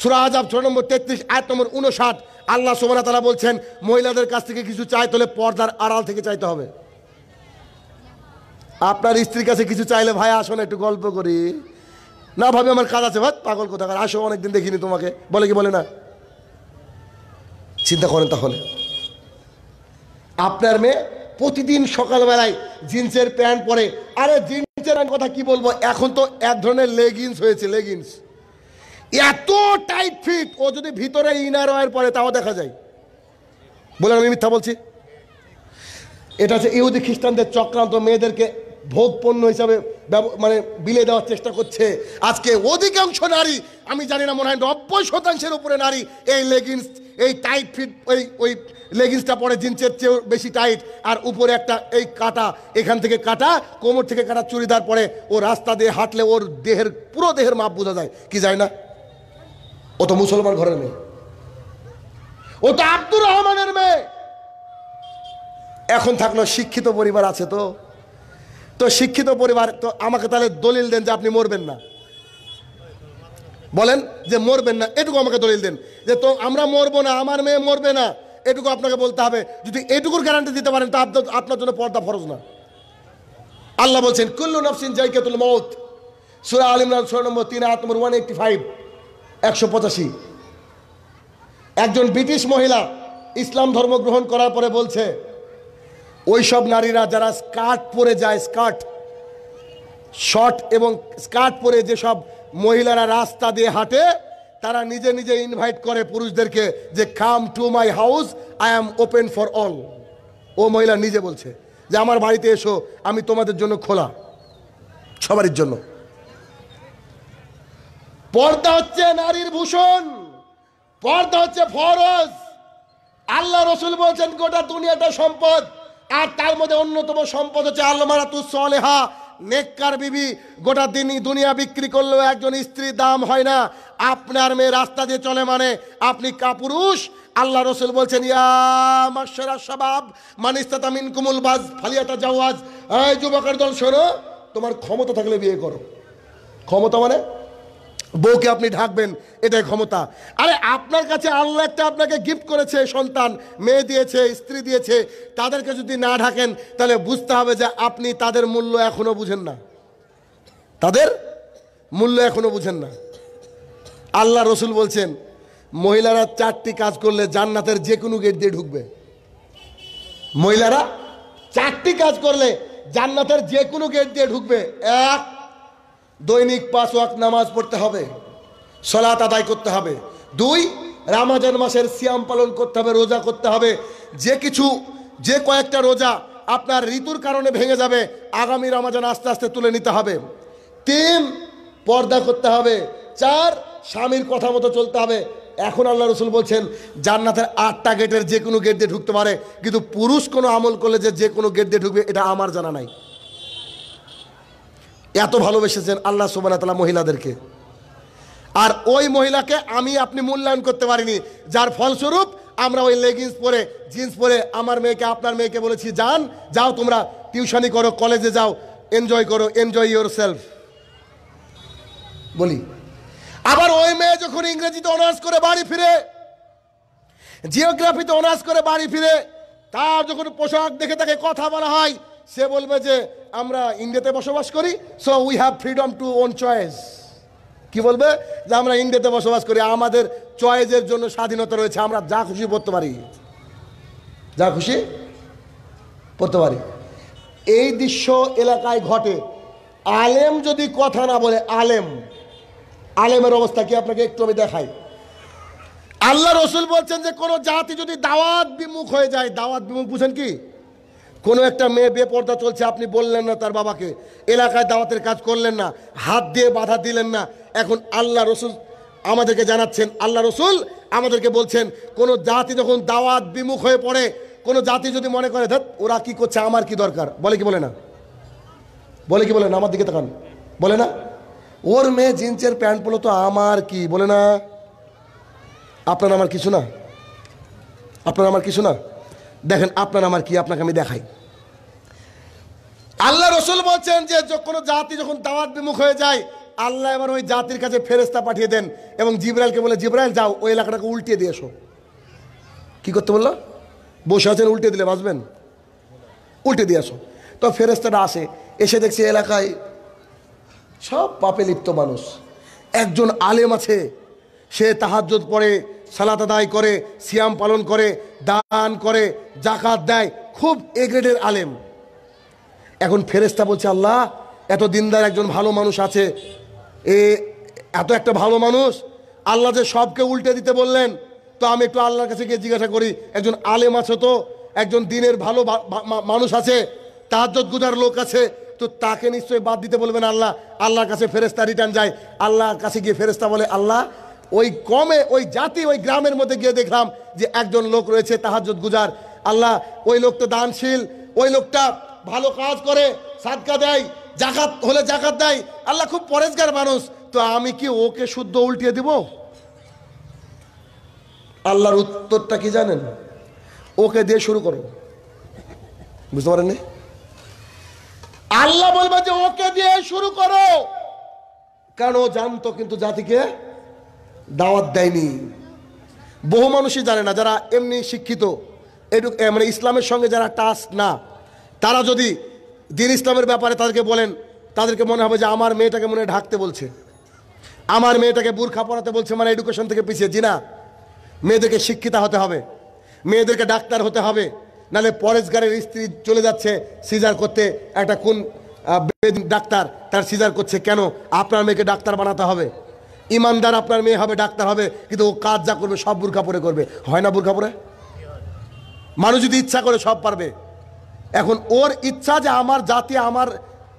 সুরা আজাব ছয় নম্বর তেত্রিশ আট নম্বর উনষাট আল্লাহ সোমানা তারা বলছেন মহিলাদের কাছ থেকে কিছু চাই তাহলে পর্দার আড়াল থেকে চাইতে হবে আপনার স্ত্রীর কাছে কিছু চাইলে ভাই আসো না একটু গল্প করি না ভাবে আমার কাজ আছে ভাই পাগল কোথাকার আসো অনেকদিন দেখিনি তোমাকে বলে কি বলে না চিন্তা করেন তাহলে আপনার মেয়ে প্রতিদিন সকালবেলায় জিন্সের প্যান্ট পরে আরে জিন্সের কথা কি বলবো এখন তো এক ধরনের লেগিংস হয়েছে লেগিংস এত টাইট ফিট ও যদি ভিতরে ইনার ওয়ার পরে তাও দেখা যায় বলে আমি মিথ্যা বলছি এটা হচ্ছে ইহুদি খ্রিস্টানদের চক্রান্ত মেয়েদেরকে ভোগ পণ্য হিসাবে মানে বিলে দেওয়ার চেষ্টা করছে আজকে অধিকাংশ নারী আমি জানি না মনে হয় নব্বই শতাংশের উপরে নারী এই লেগিংস এই টাইট ফিট ওই ওই লেগিংসটা পরে জিন্সের চেয়েও বেশি টাইট আর উপরে একটা এই কাটা এখান থেকে কাটা কোমর থেকে কাটা চুড়িদার পরে ও রাস্তা দিয়ে হাঁটলে ওর দেহের পুরো দেহের মাপ বোঝা যায় কি যায় না ও তো মুসলমান ঘরের মেয়ে ও তো আব্দুর রহমানের মেয়ে এখন থাকলো শিক্ষিত পরিবার আছে তো তো শিক্ষিত পরিবার তো আমাকে তাহলে দলিল দেন যে আপনি মরবেন না বলেন যে মরবেন না এটুকু আমাকে দলিল দেন যে তো আমরা মরবো না আমার মেয়ে মরবে না এটুকু আপনাকে বলতে হবে যদি এটুকুর গ্যারান্টি দিতে পারেন তা আপনার জন্য পর্দা ফরজ না আল্লাহ বলছেন কুল্লু নফসিন জাইকাতুল মত সুরা আলিমরান ছয় নম্বর তিন আট নম্বর ওয়ান এইটটি ফাইভ একশো পঁচাশি একজন ব্রিটিশ মহিলা ইসলাম ধর্ম গ্রহণ করার পরে বলছে ওই সব নারীরা যারা স্কার্ট পরে যায় স্কার্ট শর্ট এবং স্কার্ট পরে যেসব মহিলারা রাস্তা দিয়ে হাঁটে তারা নিজে নিজে ইনভাইট করে পুরুষদেরকে যে come to my house I am open for all ও মহিলা নিজে বলছে যে আমার বাড়িতে এসো আমি তোমাদের জন্য খোলা সবারই জন্য পর্দা হচ্ছে নারীর ভূষণ পর্দা হচ্ছে ফরজ আল্লাহ রসুল বলছেন গোটা দুনিয়াটা সম্পদ আর তার মধ্যে অন্যতম সম্পদ হচ্ছে মারাতুস তুসলেহা নেককার বিবি গোটা দিনই দুনিয়া বিক্রি করলেও একজন স্ত্রীর দাম হয় না আপনার মেয়ে রাস্তা দিয়ে চলে মানে আপনি কাপুরুষ আল্লাহ রসুল বলছেন ইয়ামাশরা সবাব মানিস্তাতা কুমুল বাজ ফালিয়াটা জাওয়াজ যুবকের দল শোনো তোমার ক্ষমতা থাকলে বিয়ে করো ক্ষমতা মানে বউকে আপনি ঢাকবেন এটাই ক্ষমতা আরে আপনার কাছে আল্লাহ একটা আপনাকে গিফট করেছে সন্তান মেয়ে দিয়েছে স্ত্রী দিয়েছে তাদেরকে যদি না ঢাকেন তাহলে বুঝতে হবে যে আপনি তাদের মূল্য এখনও বুঝেন না তাদের মূল্য এখনও বুঝেন না আল্লাহ রসুল বলছেন মহিলারা চারটি কাজ করলে জান্নাতের যে কোনো গেট দিয়ে ঢুকবে মহিলারা চারটি কাজ করলে জান্নাতের যে কোনো গেট দিয়ে ঢুকবে এক দৈনিক পাঁচ ওয়াক নামাজ পড়তে হবে সলাত আদায় করতে হবে দুই রামাজান মাসের সিয়াম পালন করতে হবে রোজা করতে হবে যে কিছু যে কয়েকটা রোজা আপনার ঋতুর কারণে ভেঙে যাবে আগামী রামাজান আস্তে আস্তে তুলে নিতে হবে তিন পর্দা করতে হবে চার স্বামীর কথা মতো চলতে হবে এখন আল্লাহ রসুল বলছেন জান্নাতের আটটা গেটের যে কোনো গেট দিয়ে ঢুকতে পারে কিন্তু পুরুষ কোনো আমল করলে যে যে কোনো গেট দিয়ে ঢুকবে এটা আমার জানা নাই এত ভালোবেসেছেন আল্লাহ সুবাহ তালা মহিলাদেরকে আর ওই মহিলাকে আমি আপনি মূল্যায়ন করতে পারিনি যার ফলস্বরূপ আমরা ওই লেগিংস পরে জিন্স পরে আমার মেয়েকে আপনার মেয়েকে বলেছি যান যাও তোমরা টিউশনি করো কলেজে যাও এনজয় করো এনজয় ইউর সেলফ বলি আবার ওই মেয়ে যখন ইংরেজিতে অনার্স করে বাড়ি ফিরে জিওগ্রাফিতে অনার্স করে বাড়ি ফিরে তার যখন পোশাক দেখে তাকে কথা বলা হয় সে বলবে যে আমরা ইন্ডিয়াতে বসবাস করি so we have freedom to own choice কি বলবে যে আমরা ইন্ডিয়াতে বসবাস করি আমাদের চয়েসের জন্য স্বাধীনতা রয়েছে আমরা যা খুশি পড়তে পারি যা খুশি পড়তে পারি এই দৃশ্য এলাকায় ঘটে আলেম যদি কথা না বলে আলেম আলেমের অবস্থা কি আপনাকে একটু আমি দেখাই আল্লাহ রসুল বলছেন যে কোনো জাতি যদি দাওয়াত বিমুখ হয়ে যায় দাওয়াত বিমুখ বুঝেন কি কোনো একটা মেয়ে বেপর্দা চলছে আপনি বললেন না তার বাবাকে এলাকায় দাওয়াতের কাজ করলেন না হাত দিয়ে বাধা দিলেন না এখন আল্লাহ রসুল আমাদেরকে জানাচ্ছেন আল্লাহ রসুল আমাদেরকে বলছেন কোনো জাতি যখন দাওয়াত বিমুখ হয়ে পড়ে কোনো জাতি যদি মনে করে ধর ওরা কি করছে আমার কি দরকার বলে কি বলে না বলে কি বলে না আমার দিকে তখন বলে না ওর মেয়ে জিন্সের প্যান্ট পরলো তো আমার কি বলে না আপনার আমার কিছু না আপনার আমার কিছু না দেখেন আপনার আমার কি আপনাকে আমি দেখাই আল্লাহ রসুল বলছেন যে কোনো জাতি যখন দাওয়াত বিমুখ হয়ে যায় আল্লাহ এবার ওই জাতির কাছে ফেরেস্তা পাঠিয়ে দেন এবং জিব্রাইলকে বলে জিব্রাইল যাও ওই এলাকাটাকে উল্টে দিয়ে এসো কী করতে বললো বসে আছেন উল্টে দিলে বাঁচবেন উল্টে দিয়ে আসো তো ফেরেস্তাটা আসে এসে দেখছি এলাকায় সব পাপে লিপ্ত মানুষ একজন আলেম আছে সে তাহাজ্জুদ পরে সালাত আদায় করে সিয়াম পালন করে দান করে জাকাত দেয় খুব এ গ্রেডের আলেম এখন ফেরেস্তা বলছে আল্লাহ এত দিনদার একজন ভালো মানুষ আছে এ এত একটা ভালো মানুষ আল্লাহ যে সবকে উল্টে দিতে বললেন তো আমি একটু আল্লাহর কাছে গিয়ে জিজ্ঞাসা করি একজন আলেম আছে তো একজন দিনের ভালো মানুষ আছে তাহাজ্জত গুজার লোক আছে তো তাকে নিশ্চয়ই বাদ দিতে বলবেন আল্লাহ আল্লাহর কাছে ফেরেস্তা রিটার্ন যায় আল্লাহর কাছে গিয়ে ফেরেস্তা বলে আল্লাহ ওই কমে ওই জাতি ওই গ্রামের মধ্যে গিয়ে দেখলাম যে একজন লোক রয়েছে তাহাজত গুজার আল্লাহ ওই লোক তো দানশীল ওই লোকটা ভালো কাজ করে সাদকা দেয় জাকাত হলে জাকাত দেয় আল্লাহ খুব পরেজগার মানুষ তো আমি কি ওকে শুদ্ধ উল্টিয়ে দিব আল্লাহর উত্তরটা কি জানেন ওকে দিয়ে শুরু করো বুঝতে পারেননি আল্লাহ বলবে যে ওকে দিয়ে শুরু করো কারণ ও জানতো কিন্তু জাতিকে দাওয়াত দেয়নি বহু মানুষই জানে না যারা এমনি শিক্ষিত এটুক মানে ইসলামের সঙ্গে যারা টাচ না তারা যদি দিন ইসলামের ব্যাপারে তাদেরকে বলেন তাদেরকে মনে হবে যে আমার মেয়েটাকে মনে ঢাকতে বলছে আমার মেয়েটাকে বুর্খা পড়াতে বলছে মানে এডুকেশন থেকে পিছিয়ে জি না মেয়েদেরকে শিক্ষিতা হতে হবে মেয়েদেরকে ডাক্তার হতে হবে নালে পরেশগারের স্ত্রী চলে যাচ্ছে সিজার করতে একটা কোন ডাক্তার তার সিজার করছে কেন আপনার মেয়েকে ডাক্তার বানাতে হবে ইমানদার আপনার মেয়ে হবে ডাক্তার হবে কিন্তু ও কাজ যা করবে সব বুর্খা পরে করবে হয় না বুর্খা পরে মানুষ যদি ইচ্ছা করে সব পারবে এখন ওর ইচ্ছা যে আমার জাতি আমার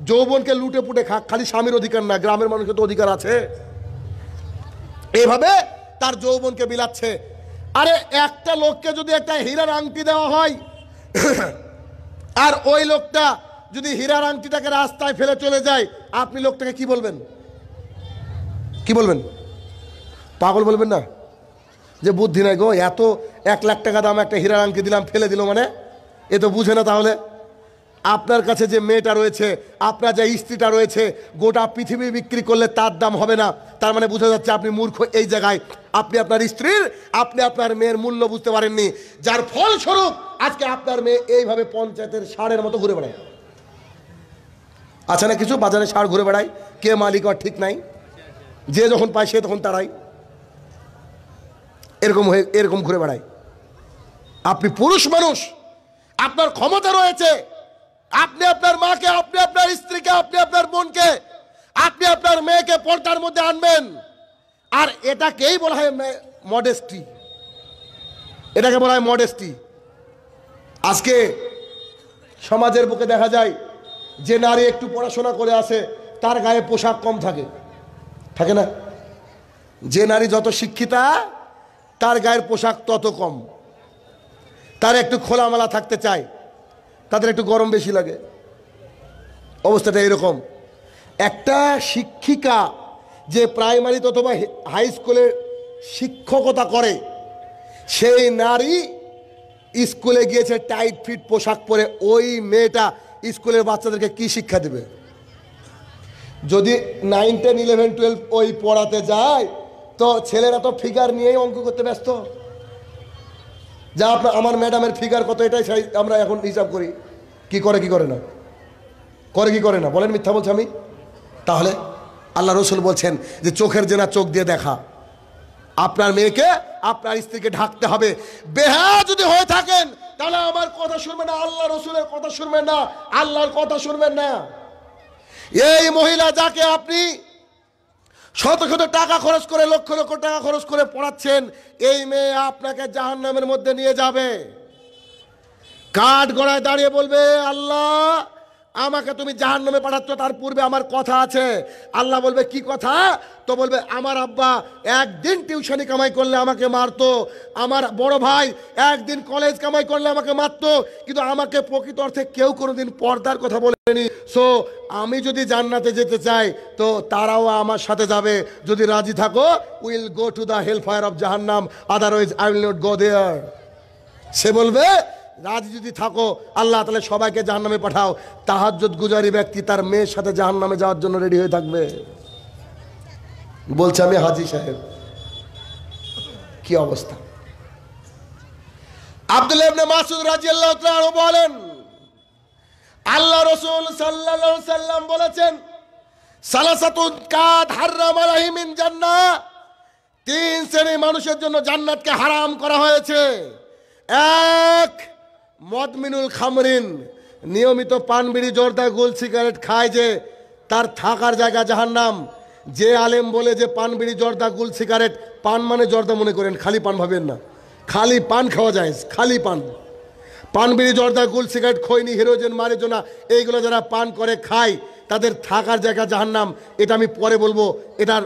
যৌবনকে লুটে পুটে খাক খালি স্বামীর অধিকার না গ্রামের মানুষের তো অধিকার আছে এইভাবে তার যৌবনকে বিলাচ্ছে আরে একটা লোককে যদি একটা হীরার আংটি দেওয়া হয় আর ওই লোকটা যদি হীরার আংটিটাকে রাস্তায় ফেলে চলে যায় আপনি লোকটাকে কি বলবেন কি বলবেন পাগল বলবেন না যে বুদ্ধি নাই গো এত এক লাখ টাকা দাম একটা হীরার আংটি দিলাম ফেলে দিল মানে এ তো বুঝে না তাহলে আপনার কাছে যে মেয়েটা রয়েছে আপনার যে স্ত্রীটা রয়েছে গোটা পৃথিবী বিক্রি করলে তার দাম হবে না তার মানে বোঝা যাচ্ছে আপনি মূর্খ এই জায়গায় আপনি আপনার স্ত্রীর আপনি আপনার মেয়ের মূল্য বুঝতে পারেননি যার ফলস্বরূপ আজকে আপনার মেয়ে এইভাবে পঞ্চায়েতের সারের মতো ঘুরে বেড়ায় আছে না কিছু বাজারে সার ঘুরে বেড়ায় কে মালিক আর ঠিক নাই যে যখন পায় সে তখন তাড়ায় এরকম হয়ে এরকম ঘুরে বেড়ায় আপনি পুরুষ মানুষ আপনার ক্ষমতা রয়েছে আপনি আপনার মাকে আপনি আপনার স্ত্রীকে আপনি আপনার বোনকে আপনি আপনার মেয়েকে পর্দার মধ্যে আনবেন আর এটাকেই বলা হয় মডেস্টি এটাকে বলা হয় মডেস্টি আজকে সমাজের বুকে দেখা যায় যে নারী একটু পড়াশোনা করে আসে তার গায়ে পোশাক কম থাকে থাকে না যে নারী যত শিক্ষিতা তার গায়ের পোশাক তত কম তার একটু খোলামেলা থাকতে চায় তাদের একটু গরম বেশি লাগে অবস্থাটা এরকম একটা শিক্ষিকা যে প্রাইমারি অথবা হাই স্কুলে শিক্ষকতা করে সেই নারী স্কুলে গিয়েছে টাইট ফিট পোশাক পরে ওই মেয়েটা স্কুলের বাচ্চাদেরকে কি শিক্ষা দেবে যদি নাইন টেন ইলেভেন টুয়েলভ ওই পড়াতে যায় তো ছেলেরা তো ফিগার নিয়েই অঙ্ক করতে ব্যস্ত যা আপনার আমার ম্যাডামের ফিগার কত এটাই আমরা এখন হিসাব করি কি করে কি করে না করে কি করে না বলেন মিথ্যা বলছি আমি তাহলে আল্লাহ রসুল বলছেন যে চোখের জেনা চোখ দিয়ে দেখা আপনার মেয়েকে আপনার স্ত্রীকে ঢাকতে হবে বেহা যদি হয়ে থাকেন তাহলে আমার কথা শুনবে না আল্লাহ রসুলের কথা শুনবেন না আল্লাহর কথা শুনবেন না এই মহিলা যাকে আপনি শত শত টাকা খরচ করে লক্ষ লক্ষ টাকা খরচ করে পড়াচ্ছেন এই মেয়ে আপনাকে জাহান নামের মধ্যে নিয়ে যাবে কাঠ গড়ায় দাঁড়িয়ে বলবে আল্লাহ আমাকে তুমি জাহান নামে পাঠাচ্ছ তার পূর্বে আমার কথা আছে আল্লাহ বলবে কি কথা তো বলবে আমার আব্বা একদিন টিউশনি কামাই করলে আমাকে মারতো আমার বড় ভাই একদিন কলেজ কামাই করলে আমাকে মারতো কিন্তু আমাকে প্রকৃত অর্থে কেউ কোনোদিন পর্দার কথা বলেনি সো আমি যদি জান্নাতে যেতে চাই তো তারাও আমার সাথে যাবে যদি রাজি থাকো will go to the hell fire অফ জাহান্নাম otherwise I will not go there সে বলবে রাজি যদি থাকো আল্লাহ তাহলে সবাইকে জাহান নামে পাঠাও তাহাজ্জত গুজারি ব্যক্তি তার মেয়ের সাথে জাহান নামে যাওয়ার জন্য রেডি হয়ে থাকবে বলছে আমি হাজি সাহেব কি অবস্থা বলেন আল্লাহ সাল্লাম বলেছেন তিন শ্রেণীর মানুষের জন্য জান্নাতকে হারাম করা হয়েছে এক মদমিনুল খামরিন নিয়মিত পানবিড়ি জর্দা গোল সিগারেট খায় যে তার থাকার জায়গা যাহার নাম যে আলেম বলে যে পানবিড়ি জর্দা গুল সিগারেট পান মানে জর্দা মনে করেন খালি পান ভাবেন না খালি পান খাওয়া যায় খালি পান পানবিড়ি জর্দা গুল সিগারেট খৈনি হিরোজেন মারিজোনা এইগুলো যারা পান করে খায় তাদের থাকার জায়গা যাহার নাম এটা আমি পরে বলবো এটার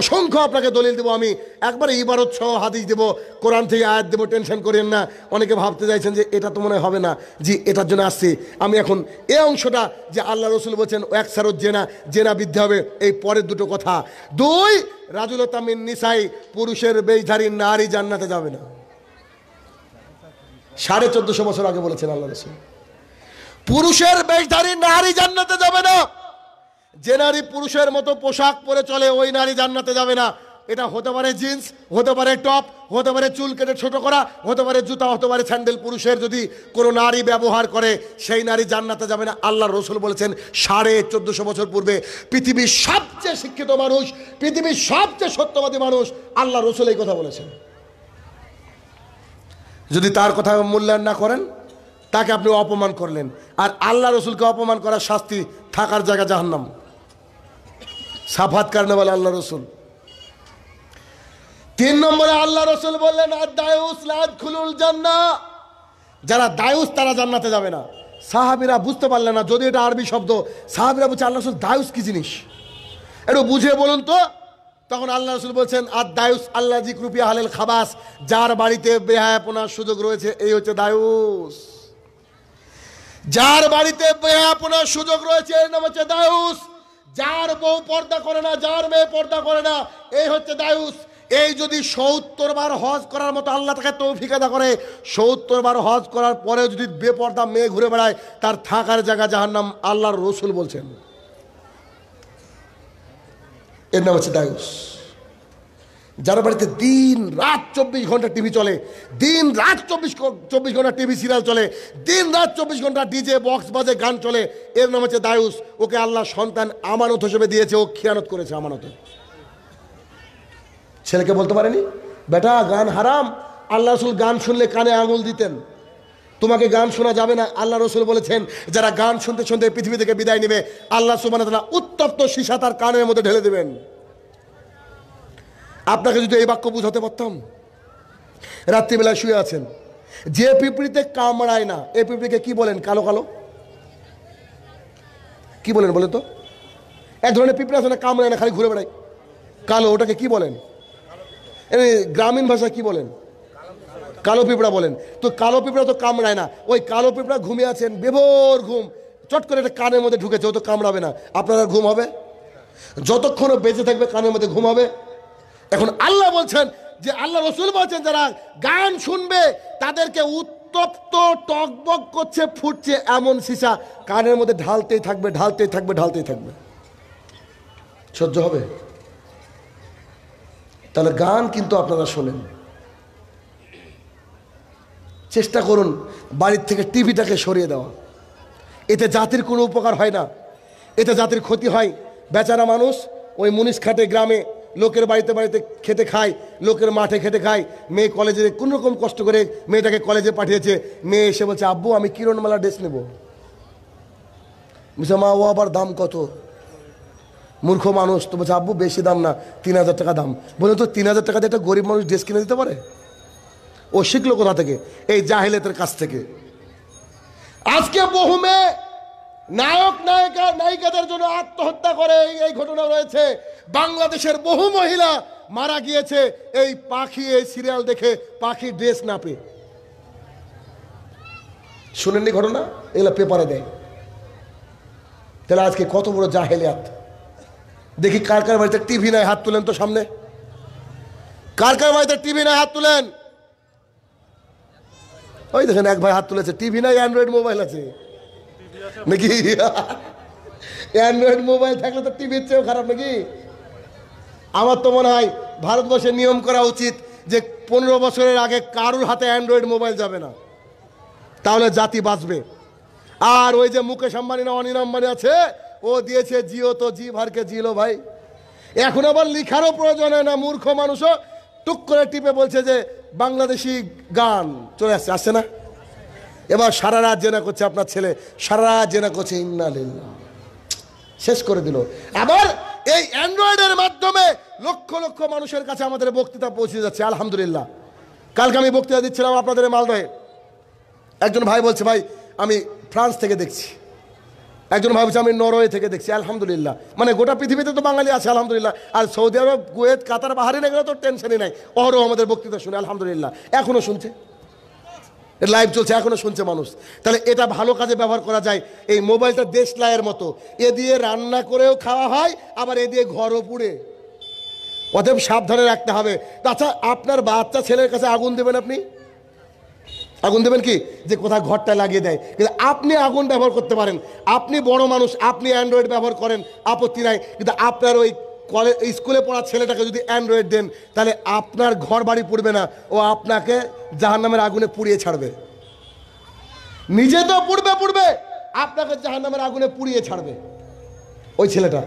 অসংখ্য আপনাকে দলিল দেবো আমি একবারে ইবারত সহ হাদিস দেবো কোরআন থেকে আয়াত দেবো টেনশন করেন না অনেকে ভাবতে চাইছেন যে এটা তো মনে হবে না যে এটার জন্য আসছি আমি এখন এ অংশটা যে আল্লাহ রসুল বলছেন এক সারত জেনা জেনা বৃদ্ধি হবে এই পরের দুটো কথা দুই রাজুলতা মিন নিসাই পুরুষের বেইধারী নারী জান্নাতে যাবে না সাড়ে চোদ্দশো বছর আগে বলেছেন আল্লাহ রসুল পুরুষের বেশধারী নারী জান্নাতে যাবে না যে নারী পুরুষের মতো পোশাক পরে চলে ওই নারী জান্নাতে যাবে না এটা হতে পারে জিন্স হতে পারে টপ হতে পারে চুল কেটে ছোট করা হতে পারে জুতা হতে পারে স্যান্ডেল পুরুষের যদি কোনো নারী ব্যবহার করে সেই নারী জান্নাতে যাবে না আল্লাহ রসুল বলেছেন সাড়ে চোদ্দশো বছর পূর্বে পৃথিবীর সবচেয়ে শিক্ষিত মানুষ পৃথিবীর সবচেয়ে সত্যবাদী মানুষ আল্লাহ রসুল এই কথা বলেছেন যদি তার কথা মূল্যায়ন না করেন তাকে আপনি অপমান করলেন আর আল্লাহ রসুলকে অপমান করার শাস্তি থাকার জায়গা জাহান্নাম সাফাত বলে আল্লাহ রসুল তিন নম্বরে আল্লাহ রসুল বললেন আর দায়ুস খুলুল জান্না যারা দায়ুস তারা জান্নাতে যাবে না সাহাবিরা বুঝতে পারলেন না যদি এটা আরবি শব্দ সাহাবিরা বলছে আল্লাহ রসুল দায়ুস কি জিনিস একটু বুঝে বলুন তো তখন আল্লাহ রসুল বলছেন আর দায়ুস আল্লাহ জিক রুপিয়া হালেল খাবাস যার বাড়িতে বেহায়াপনার সুযোগ রয়েছে এই হচ্ছে দায়ুস যার বাড়িতে আপনার সুযোগ রয়েছে এর নাম হচ্ছে দায়ুস যার বউ পর্দা করে না যার মেয়ে পর্দা করে না এই হচ্ছে দায়ুস এই যদি সত্তর বার হজ করার মতো আল্লাহ তাকে তৌফিকাদা করে সত্তর বার হজ করার পরে যদি বেপর্দা মেয়ে ঘুরে বেড়ায় তার থাকার জায়গা যাহার নাম আল্লাহর রসুল বলছেন এর নাম হচ্ছে দায়ুস যার বাড়িতে দিন রাত চব্বিশ ঘন্টা টিভি চলে দিন রাত চব্বিশ চব্বিশ ঘন্টা টিভি সিরিয়াল চলে দিন রাত চব্বিশ ঘন্টা ডিজে বক্স বাজে গান চলে এর নাম হচ্ছে দায়ুস ওকে আল্লাহ সন্তান আমানত হিসেবে দিয়েছে ও খিয়ানত করেছে আমানতে ছেলেকে বলতে পারেনি বেটা গান হারাম আল্লাহ রসুল গান শুনলে কানে আঙুল দিতেন তোমাকে গান শোনা যাবে না আল্লাহ রসুল বলেছেন যারা গান শুনতে শুনতে পৃথিবী থেকে বিদায় নেবে আল্লাহ সুমান উত্তপ্ত সীসা তার কানের মধ্যে ঢেলে দেবেন আপনাকে যদি এই বাক্য বুঝাতে পারতাম রাত্রিবেলায় শুয়ে আছেন যে পিঁপড়িতে কামড়ায় না এই পিঁপড়িকে কি বলেন কালো কালো কি বলেন বলে তো এক ধরনের পিপড়ি আছে না কামড়ায় না খালি ঘুরে বেড়ায় কালো ওটাকে কি বলেন গ্রামীণ ভাষায় কি বলেন কালো পিঁপড়া বলেন তো কালো পিঁপড়া তো কামড়ায় না ওই কালো পিঁপড়া ঘুমিয়ে আছেন বেভোর ঘুম চট করে একটা কানের মধ্যে ঢুকেছে ও তো কামড়াবে না আপনারা ঘুম হবে যতক্ষণ বেঁচে থাকবে কানের মধ্যে ঘুম হবে এখন আল্লাহ বলছেন যে আল্লাহ রসুল বলছেন যারা গান শুনবে তাদেরকে উত্তপ্ত টকবক করছে ফুটছে এমন সিসা কানের মধ্যে ঢালতেই থাকবে ঢালতেই থাকবে ঢালতেই থাকবে সহ্য হবে তাহলে গান কিন্তু আপনারা শোনেন চেষ্টা করুন বাড়ির থেকে টিভিটাকে সরিয়ে দেওয়া এতে জাতির কোনো উপকার হয় না এতে জাতির ক্ষতি হয় বেচারা মানুষ ওই মুনিশ খাটে গ্রামে লোকের বাড়িতে বাড়িতে খেতে খায় লোকের মাঠে খেতে খায় মেয়ে কলেজে কোনো রকম কষ্ট করে মেয়েটাকে কলেজে পাঠিয়েছে মেয়ে এসে বলছে আব্বু আমি কিরণমালা ড্রেস নেব বলছে মা ও আবার দাম কত মূর্খ মানুষ তো বলছে আব্বু বেশি দাম না তিন হাজার টাকা দাম বলে তো তিন হাজার টাকা দিয়ে একটা গরিব মানুষ ড্রেস কিনে দিতে পারে ও শিখলো কোথা থেকে এই জাহেলেতের কাছ থেকে আজকে বহু মেয়ে নায়ক নায়িকা নায়িকাদের জন্য আত্মহত্যা করে এই ঘটনা রয়েছে বাংলাদেশের বহু মহিলা মারা গিয়েছে এই পাখি এই সিরিয়াল দেখে পাখি ড্রেস না পেয়ে শুনেননি ঘটনা এগুলো পেপারে দেয় তাহলে আজকে কত বড় জাহেলিয়াত দেখি কার কার বাড়িতে টিভি নাই হাত তুলেন তো সামনে কার কার বাড়িতে টিভি নাই হাত তুলেন ওই দেখেন এক ভাই হাত তুলেছে টিভি নাই অ্যান্ড্রয়েড মোবাইল আছে নাকি অ্যান্ড্রয়েড মোবাইল থাকলে তো টিভির চেয়েও খারাপ নাকি আমার তো মনে হয় ভারতবর্ষে নিয়ম করা উচিত যে পনেরো বছরের আগে কারুর হাতে অ্যান্ড্রয়েড মোবাইল যাবে না তাহলে জাতি বাঁচবে আর ওই যে মুকেশ আম্বানি না অনিল আম্বানি আছে ও দিয়েছে জিও তো জি ভারকে জিলো ভাই এখন আবার লিখারও প্রয়োজন হয় না মূর্খ মানুষও টুক করে টিপে বলছে যে বাংলাদেশি গান চলে আসছে আসছে না এবার সারা রাত জেনা করছে আপনার ছেলে সারা রাত জেনা করছে ইন্নালিন শেষ করে দিল আবার এই অ্যান্ড্রয়েডের মাধ্যমে লক্ষ লক্ষ মানুষের কাছে আমাদের বক্তৃতা পৌঁছে যাচ্ছে আলহামদুলিল্লাহ কালকে আমি বক্তৃতা দিচ্ছিলাম আপনাদের মালদহে একজন ভাই বলছে ভাই আমি ফ্রান্স থেকে দেখছি একজন ভাবছে আমি নরওয়ে থেকে দেখছি আলহামদুলিল্লাহ মানে গোটা পৃথিবীতে তো বাঙালি আছে আলহামদুলিল্লাহ আর সৌদি আরব কুয়েত কাতার না গেলে তো টেনশনই নাই অহরও আমাদের বক্তৃতা শুনে আলহামদুলিল্লাহ এখনও শুনছে লাইভ চলছে এখনও শুনছে মানুষ তাহলে এটা ভালো কাজে ব্যবহার করা যায় এই মোবাইলটা দেশলাইয়ের মতো এ দিয়ে রান্না করেও খাওয়া হয় আবার এ দিয়ে ঘরও পুড়ে অতএব সাবধানে রাখতে হবে তাছাড়া আচ্ছা, আপনার বাচ্চা ছেলের কাছে আগুন দেবেন আপনি আগুন দেবেন কি যে কোথায় ঘরটা লাগিয়ে দেয় কিন্তু আপনি আগুন ব্যবহার করতে পারেন আপনি বড় মানুষ আপনি অ্যান্ড্রয়েড ব্যবহার করেন আপত্তি নাই কিন্তু আপনার ওই কলে স্কুলে পড়া ছেলেটাকে যদি অ্যান্ড্রয়েড দেন তাহলে আপনার ঘর বাড়ি পড়বে না ও আপনাকে জাহান নামের আগুনে পুড়িয়ে ছাড়বে নিজে তো পুড়বে পুড়বে আপনাকে জাহান নামের আগুনে পুড়িয়ে ছাড়বে ওই ছেলেটা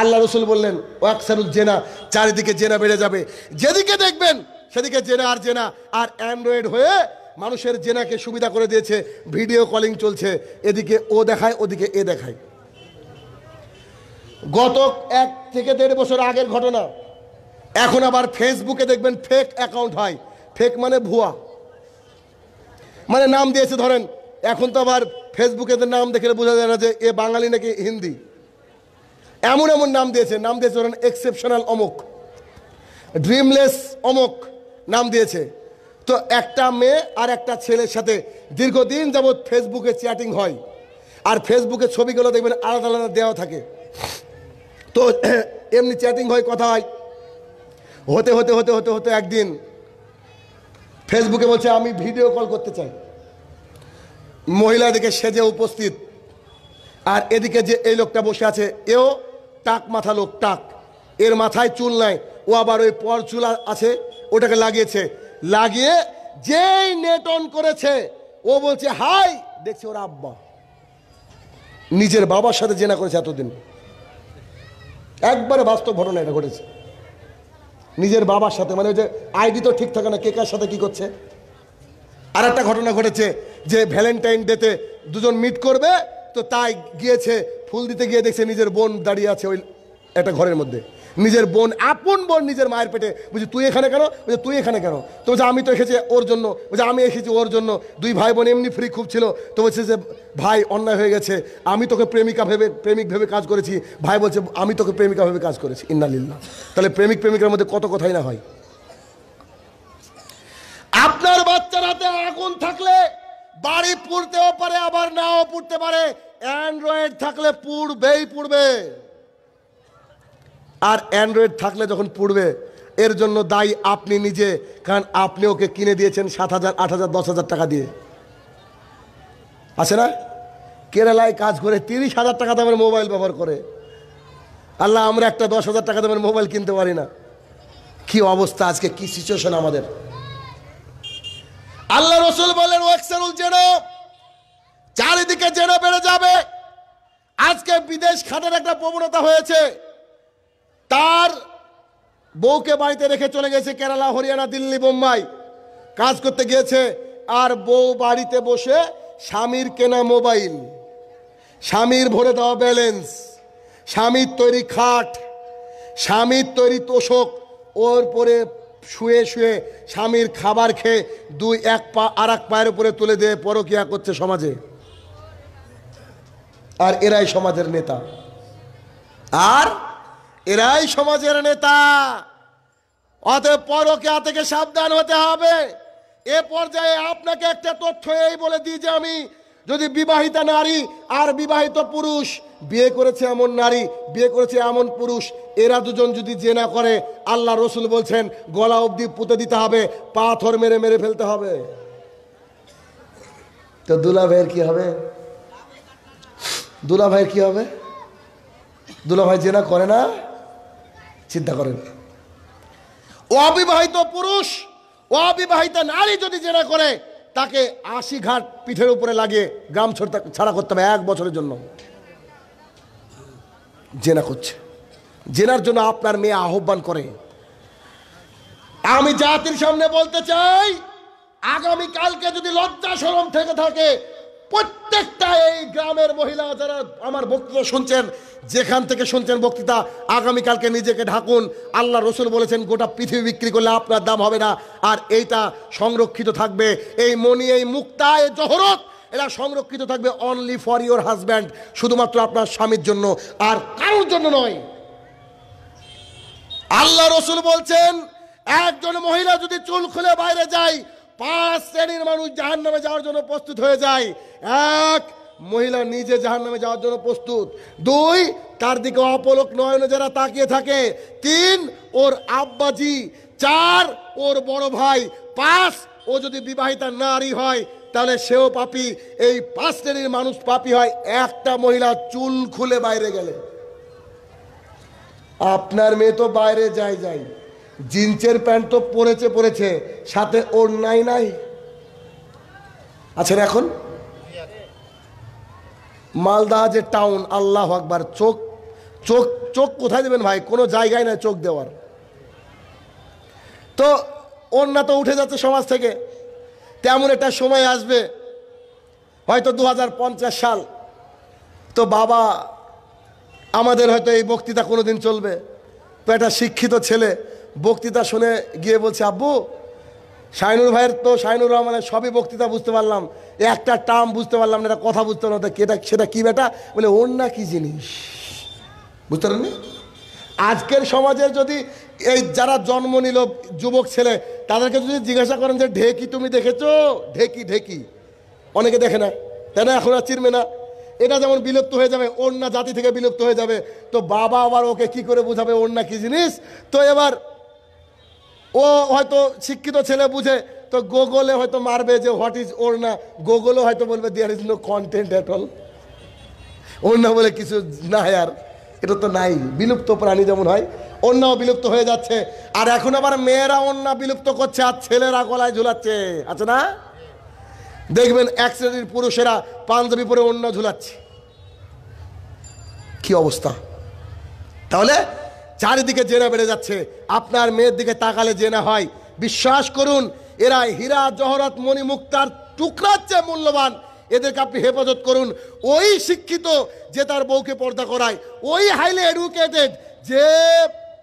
আল্লাহ রসুল বললেন ওয়াকসারুল জেনা চারিদিকে জেনা বেড়ে যাবে যেদিকে দেখবেন সেদিকে জেনা আর জেনা আর অ্যান্ড্রয়েড হয়ে মানুষের জেনাকে সুবিধা করে দিয়েছে ভিডিও কলিং চলছে এদিকে ও দেখায় ওদিকে এ দেখায় গত এক থেকে দেড় বছর আগের ঘটনা এখন আবার ফেসবুকে দেখবেন ফেক অ্যাকাউন্ট হয় ফেক মানে ভুয়া মানে নাম দিয়েছে ধরেন এখন তো আবার ফেসবুকে নাম দেখে বোঝা যায় না যে এ বাঙালি নাকি হিন্দি এমন এমন নাম দিয়েছে নাম দিয়েছে ধরেন এক্সেপশনাল অমুক ড্রিমলেস অমুক নাম দিয়েছে তো একটা মেয়ে আর একটা ছেলের সাথে দীর্ঘদিন যাবৎ ফেসবুকে চ্যাটিং হয় আর ফেসবুকে ছবিগুলো দেখবেন আলাদা আলাদা দেওয়া থাকে তো (clears throat) এমনি চ্যাটিং হয় কথা হয় হতে হতে হতে হতে হতে একদিন ফেসবুকে বলছে আমি ভিডিও কল করতে চাই মহিলাদিকে সেজে উপস্থিত আর এদিকে যে এই লোকটা বসে আছে এও টাক মাথা লোক টাক এর মাথায় চুল নাই ও আবার ওই পর চুল আছে ওটাকে লাগিয়েছে লাগিয়ে যেই নেট অন করেছে ও বলছে হাই দেখছে ওর আব্বা নিজের বাবার সাথে জেনা করেছে এতদিন একবারে বাস্তব ঘটনা এটা ঘটেছে নিজের বাবার সাথে মানে যে আইডি তো ঠিক থাকে না কে কার সাথে কি করছে আর একটা ঘটনা ঘটেছে যে ভ্যালেন্টাইন ডেতে দুজন মিট করবে তো তাই গিয়েছে ফুল দিতে গিয়ে দেখছে নিজের বোন দাঁড়িয়ে আছে ওই একটা ঘরের মধ্যে নিজের বোন আপন বোন নিজের মায়ের পেটে বুঝি তুই এখানে কেন বুঝে তুই এখানে কেন তো বলছে আমি তো এসেছি ওর জন্য বুঝে আমি এসেছি ওর জন্য দুই ভাই বোন এমনি ফ্রি খুব ছিল তো বলছে যে ভাই অন্যায় হয়ে গেছে আমি তোকে প্রেমিকা ভেবে প্রেমিক ভেবে কাজ করেছি ভাই বলছে আমি তোকে প্রেমিকা ভেবে কাজ করেছি ইন্নালিল্লা তাহলে প্রেমিক প্রেমিকার মধ্যে কত কথাই না হয় আপনার বাচ্চার হাতে আগুন থাকলে বাড়ি পুড়তেও পারে আবার নাও পুড়তে পারে অ্যান্ড্রয়েড থাকলে পুড়বেই পুড়বে আর অ্যান্ড্রয়েড থাকলে যখন পড়বে এর জন্য দায়ী আপনি নিজে কারণ আপনি ওকে কিনে দিয়েছেন সাত হাজার আট হাজার দশ হাজার টাকা দিয়ে আছে না কেরালায় কাজ করে তিরিশ হাজার টাকা দামের মোবাইল ব্যবহার করে আল্লাহ আমরা একটা দশ হাজার টাকা দামের মোবাইল কিনতে পারি না কি অবস্থা আজকে কি সিচুয়েশন আমাদের আল্লাহ রসুল বলেন ওয়াক্সারুল জেনা চারিদিকে জেনা বেড়ে যাবে আজকে বিদেশ খাটের একটা প্রবণতা হয়েছে তার বউকে বাড়িতে রেখে চলে গেছে কেরালা হরিয়ানা দিল্লি বোম্বাই কাজ করতে গিয়েছে আর বউ বাড়িতে বসে স্বামীর কেনা মোবাইল স্বামীর ভরে দেওয়া ব্যালেন্স স্বামীর তৈরি খাট স্বামীর তৈরি তোষক ওর পরে শুয়ে শুয়ে স্বামীর খাবার খেয়ে দুই এক পা আর এক পায়ের উপরে তুলে দিয়ে পরকিয়া করছে সমাজে আর এরাই সমাজের নেতা আর এরাই সমাজের নেতা অতএব পরকে থেকে সাবধান হতে হবে এ পর্যায়ে আপনাকে একটা তথ্য এই বলে দিই যে আমি যদি বিবাহিতা নারী আর বিবাহিত পুরুষ বিয়ে করেছে এমন নারী বিয়ে করেছে এমন পুরুষ এরা দুজন যদি জেনা করে আল্লাহ রসুল বলছেন গলা অবধি পুঁতে দিতে হবে পাথর মেরে মেরে ফেলতে হবে তো দুলা ভাইয়ের কি হবে দুলা ভাইয়ের কি হবে দুলা ভাই জেনা করে না চিন্তা করেন অবিবাহিত পুরুষ অবিবাহিত নারী যদি জেনা করে তাকে আশি ঘাট পিঠের উপরে লাগিয়ে গ্রাম ছাড়া করতে হবে এক বছরের জন্য জেনা করছে জেনার জন্য আপনার মেয়ে আহ্বান করে আমি জাতির সামনে বলতে চাই আগামী কালকে যদি লজ্জা সরম থেকে থাকে প্রত্যেকটা এই গ্রামের মহিলা যারা আমার বক্তৃতা শুনছেন যেখান থেকে শুনছেন বক্তৃতা আগামীকালকে নিজেকে ঢাকুন আল্লাহ রসুল বলেছেন গোটা পৃথিবী বিক্রি করলে আপনার দাম হবে না আর এইটা সংরক্ষিত থাকবে এই মনি এই মুক্তা এই জহরত এরা সংরক্ষিত থাকবে অনলি ফর ইওর হাজব্যান্ড শুধুমাত্র আপনার স্বামীর জন্য আর কারোর জন্য নয় আল্লাহ রসুল বলছেন একজন মহিলা যদি চুল খুলে বাইরে যায় পাঁচ শ্রেণীর মানুষ জাহান নামে যাওয়ার জন্য প্রস্তুত হয়ে যায় এক মহিলা নিজে জাহান নামে যাওয়ার জন্য প্রস্তুত দুই তার দিকে অপলক নয়নে যারা তাকিয়ে থাকে তিন ওর আব্বাজি চার ওর বড় ভাই পাঁচ ও যদি বিবাহিতা নারী হয় তাহলে সেও পাপি এই পাঁচ শ্রেণীর মানুষ পাপি হয় একটা মহিলা চুল খুলে বাইরে গেলে আপনার মেয়ে তো বাইরে যায় যায় জিন্সের প্যান্ট তো পরেছে পরেছে সাথে ওর নাই নাই আছেন এখন মালদা যে টাউন আল্লাহ আকবার চোখ চোখ চোখ কোথায় দেবেন ভাই কোনো জায়গায় নাই চোখ দেওয়ার তো অন্যা তো উঠে যাচ্ছে সমাজ থেকে তেমন একটা সময় আসবে হয়তো দু সাল তো বাবা আমাদের হয়তো এই বক্তৃতা কোনো দিন চলবে তো একটা শিক্ষিত ছেলে বক্তৃতা শুনে গিয়ে বলছে আব্বু শাহিনুর ভাইয়ের তো শাহিনুর রহমানের সবই বক্তৃতা বুঝতে পারলাম একটা টার্ম বুঝতে পারলাম না এটা কথা বুঝতে পারলাম এটা সেটা কী বেটা বলে ওর না কী জিনিস বুঝতে পারেননি আজকের সমাজে যদি এই যারা জন্ম নিল যুবক ছেলে তাদেরকে যদি জিজ্ঞাসা করেন যে ঢেকি তুমি দেখেছো ঢেকি ঢেকি অনেকে দেখে না তাই না এখন আর চিনবে না এটা যেমন বিলুপ্ত হয়ে যাবে অন্য জাতি থেকে বিলুপ্ত হয়ে যাবে তো বাবা আবার ওকে কি করে বোঝাবে অন্য কি জিনিস তো এবার ও হয়তো শিক্ষিত ছেলে বুঝে তো গুগলে হয়তো মারবে যে হোয়াট ইজ ওর না গুগলও হয়তো বলবে there is no content at all ওর না বলে কিছু না আর এটা তো নাই বিলুপ্ত প্রাণী যেমন হয় অন্যাও বিলুপ্ত হয়ে যাচ্ছে আর এখন আবার মেয়েরা অন্য বিলুপ্ত করছে আর ছেলেরা গলায় ঝুলাচ্ছে আছে না দেখবেন এক শ্রেণীর পুরুষেরা পাঞ্জাবি পরে অন্য ঝুলাচ্ছে কি অবস্থা তাহলে চারিদিকে জেনা বেড়ে যাচ্ছে আপনার মেয়ের দিকে তাকালে জেনা হয় বিশ্বাস করুন এরা হীরা জহরত মণি মুক্তার টুকরার চেয়ে মূল্যবান এদেরকে আপনি হেফাজত করুন ওই শিক্ষিত যে তার বউকে পর্দা করায় ওই হাইলে এডুকেটেড যে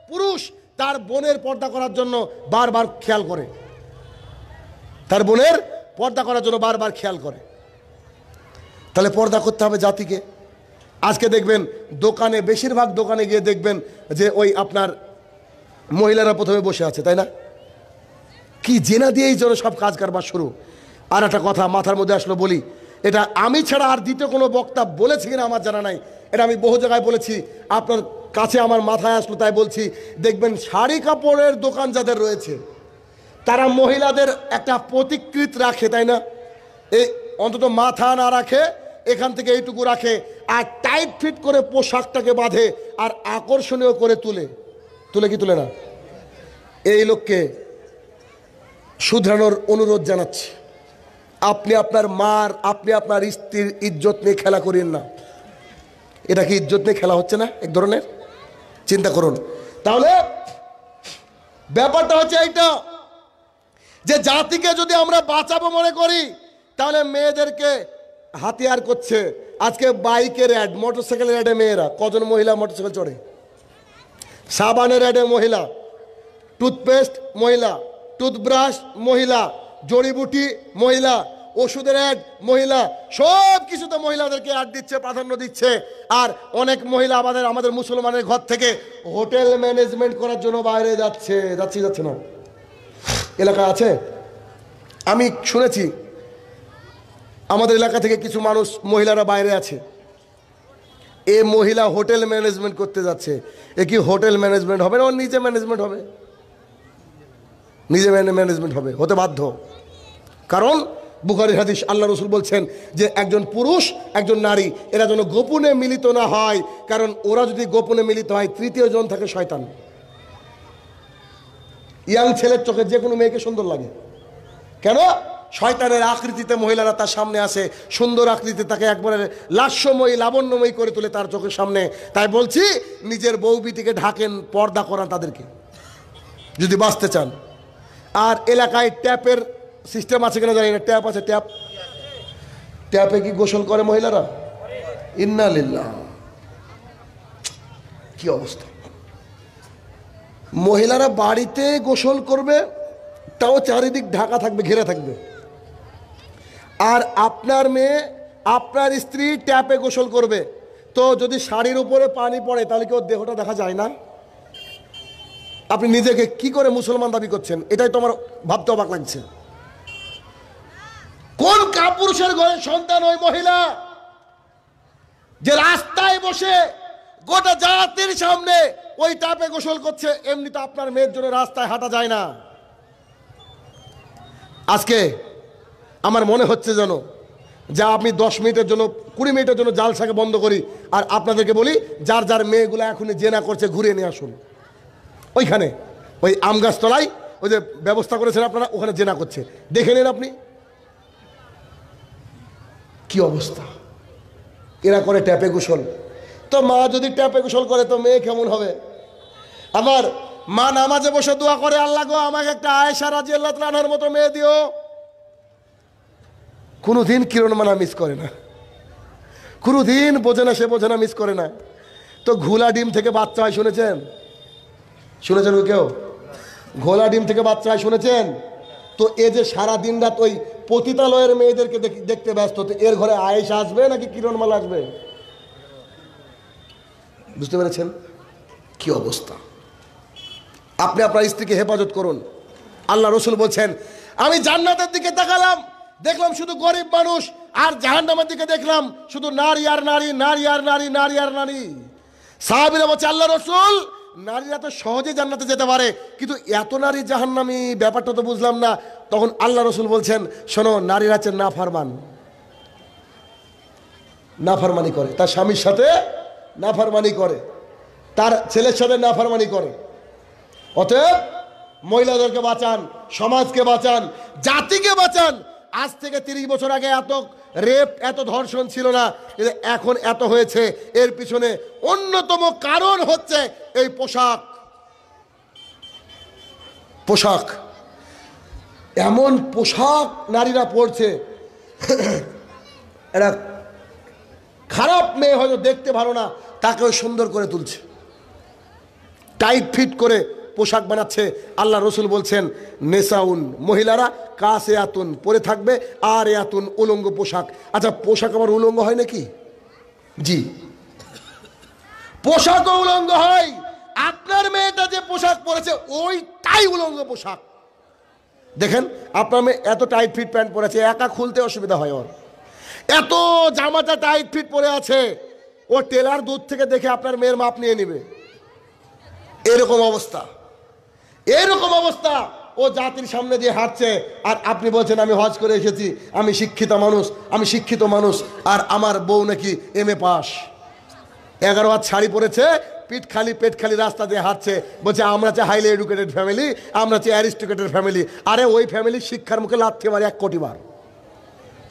পুরুষ তার বোনের পর্দা করার জন্য বারবার খেয়াল করে তার বোনের পর্দা করার জন্য বারবার খেয়াল করে তাহলে পর্দা করতে হবে জাতিকে আজকে দেখবেন দোকানে বেশিরভাগ দোকানে গিয়ে দেখবেন যে ওই আপনার মহিলারা প্রথমে বসে আছে তাই না কি জেনা দিয়েই যেন সব কাজ কারবার শুরু আর একটা কথা মাথার মধ্যে আসলো বলি এটা আমি ছাড়া আর দ্বিতীয় কোনো বক্তা বলেছি কিনা আমার জানা নাই এটা আমি বহু জায়গায় বলেছি আপনার কাছে আমার মাথায় আসলো তাই বলছি দেখবেন শাড়ি কাপড়ের দোকান যাদের রয়েছে তারা মহিলাদের একটা প্রতিকৃত রাখে তাই না এই অন্তত মাথা না রাখে এখান থেকে এইটুকু রাখে আর টাইট ফিট করে পোশাকটাকে বাঁধে আর আকর্ষণীয় করে তুলে তুলে কি তুলে না এই লোককে শুধরানোর অনুরোধ জানাচ্ছি আপনি আপনার মার আপনি আপনার স্ত্রীর ইজ্জত নিয়ে খেলা করেন না এটা কি ইজ্জত নিয়ে খেলা হচ্ছে না এক ধরনের চিন্তা করুন তাহলে ব্যাপারটা হচ্ছে এইটা যে জাতিকে যদি আমরা বাঁচাবো মনে করি তাহলে মেয়েদেরকে হাতিয়ার করছে আজকে বাইকের অ্যাড মোটরসাইকেলের অ্যাডে মেয়েরা কজন মহিলা মোটরসাইকেল চড়ে সাবানের অ্যাডে মহিলা টুথপেস্ট মহিলা টুথব্রাশ মহিলা জড়িবুটি মহিলা ওষুধের অ্যাড মহিলা সব কিছুতে মহিলাদেরকে অ্যাড দিচ্ছে প্রাধান্য দিচ্ছে আর অনেক মহিলা আমাদের আমাদের মুসলমানের ঘর থেকে হোটেল ম্যানেজমেন্ট করার জন্য বাইরে যাচ্ছে যাচ্ছে যাচ্ছে না এলাকা আছে আমি শুনেছি আমাদের এলাকা থেকে কিছু মানুষ মহিলারা বাইরে আছে এ মহিলা হোটেল ম্যানেজমেন্ট করতে যাচ্ছে এ কি হোটেল ম্যানেজমেন্ট হবে না ওর নিজে ম্যানেজমেন্ট হবে নিজে ম্যানেজমেন্ট হবে হতে বাধ্য কারণ বুখারি হাদিস আল্লাহ রসুল বলছেন যে একজন পুরুষ একজন নারী এরা যেন গোপনে মিলিত না হয় কারণ ওরা যদি গোপনে মিলিত হয় তৃতীয় জন থাকে শয়তান ইয়াং ছেলের চোখে যে কোনো মেয়েকে সুন্দর লাগে কেন শয়তানের আকৃতিতে মহিলারা তার সামনে আসে সুন্দর আকৃতিতে তাকে একবারে লাস্যময়ী লাবণ্যময়ী করে তুলে তার চোখের সামনে তাই বলছি নিজের বউবিটিকে ঢাকেন পর্দা করান তাদেরকে যদি বাঁচতে চান আর এলাকায় ট্যাপের সিস্টেম আছে কিনা জানি না ট্যাপ আছে ট্যাপ ট্যাপে কি গোসল করে মহিলারা ইন্নালিল্লাহ কি অবস্থা মহিলারা বাড়িতে গোসল করবে তাও চারিদিক ঢাকা থাকবে ঘেরা থাকবে আর আপনার মেয়ে আপনার স্ত্রী ট্যাপে গোসল করবে তো যদি শাড়ির উপরে পানি পড়ে তাহলে কি ওর দেহটা দেখা যায় না আপনি নিজেকে কি করে মুসলমান দাবি করছেন এটাই তোমার ভাবতে অবাক লাগছে কোন কাপুরুষের ঘরে সন্তান ওই মহিলা যে রাস্তায় বসে গোটা জাতির সামনে ওই ট্যাপে গোসল করছে এমনি তো আপনার মেয়ের জন্য রাস্তায় হাঁটা যায় না আজকে আমার মনে হচ্ছে যেন যা আমি দশ মিনিটের জন্য কুড়ি মিনিটের জন্য জালসাকে বন্ধ করি আর আপনাদেরকে বলি যার যার মেয়েগুলো এখনই জেনা করছে ঘুরে নিয়ে আসুন ওইখানে ওই আম গাছতলায় ওই যে ব্যবস্থা করেছেন আপনারা ওখানে জেনা করছে দেখে নিন আপনি কি অবস্থা এরা করে ট্যাপে গোসল তো মা যদি ট্যাপে গোসল করে তো মেয়ে কেমন হবে আবার মা নামাজে বসে দোয়া করে আল্লাহ গো আমাকে একটা আয়েশা রাজি আল্লাহ মতো মেয়ে দিও কোনো দিন কিরণমানা মিস করে না কোনো দিন বোঝে না সে বোঝে না মিস করে না তো ঘোলা ডিম থেকে বাচ্চা হয় শুনেছেন শুনেছেন কেউ ঘোলা ডিম থেকে বাচ্চা হয় শুনেছেন তো এ যে সারা দিন রাত ওই পতিতালয়ের মেয়েদেরকে দেখতে ব্যস্ত তো এর ঘরে আয়েস আসবে নাকি কিরণমাল আসবে বুঝতে পেরেছেন কি অবস্থা আপনি আপনার স্ত্রীকে হেফাজত করুন আল্লাহ রসুল বলছেন আমি জান্নাতের দিকে দেখালাম দেখলাম শুধু গরিব মানুষ আর জাহান নামের দিকে দেখলাম শুধু নারী আর নারী নারী আর নারী নারী আর নারী সাহাবিরা বলছে আল্লাহ রসুল নারীরা তো সহজে জান্নাতে যেতে পারে কিন্তু এত নারী জাহান্নামি ব্যাপারটা তো বুঝলাম না তখন আল্লাহ রসুল বলছেন শোনো নারীরা আছে না ফারমান ফারমানি করে তার স্বামীর সাথে না ফারমানি করে তার ছেলের সাথে না ফারমানি করে অতএব মহিলাদেরকে বাঁচান সমাজকে বাঁচান জাতিকে বাঁচান আজ থেকে তিরিশ বছর আগে এত রেপ এত ধর্ষণ ছিল না কিন্তু এখন এত হয়েছে এর পিছনে অন্যতম কারণ হচ্ছে এই পোশাক পোশাক এমন পোশাক নারীরা পরছে এরা খারাপ মেয়ে হয়তো দেখতে ভালো না তাকেও সুন্দর করে তুলছে টাইট ফিট করে পোশাক বানাচ্ছে আল্লাহ রসুল বলছেন নেসাউন মহিলারা কাসে আতুন পরে থাকবে আর আতুন উলঙ্গ পোশাক আচ্ছা পোশাক আমার উলঙ্গ হয় নাকি জি পোশাকও উলঙ্গ হয় আপনার মেয়েটা যে পোশাক পরেছে ওইটাই উলঙ্গ পোশাক দেখেন আপনার মেয়ে এত টাইট ফিট প্যান্ট পরেছে একা খুলতে অসুবিধা হয় ওর এত জামাটা টাইট ফিট পরে আছে ও টেলার দূর থেকে দেখে আপনার মেয়ের মাপ নিয়ে নেবে এরকম অবস্থা এরকম অবস্থা ও জাতির সামনে দিয়ে হাঁটছে আর আপনি বলছেন আমি হজ করে এসেছি আমি শিক্ষিত মানুষ আমি শিক্ষিত মানুষ আর আমার বউ নাকি এম এ পাস এগারো হাত শাড়ি পরেছে পিঠ খালি পেট খালি রাস্তা দিয়ে হাঁটছে বলছে আমরা চাই হাইলি এডুকেটেড ফ্যামিলি আমরা চাই অ্যারিস্টোকেটেড ফ্যামিলি আরে ওই ফ্যামিলি শিক্ষার মুখে লাথে মারে এক কোটি বার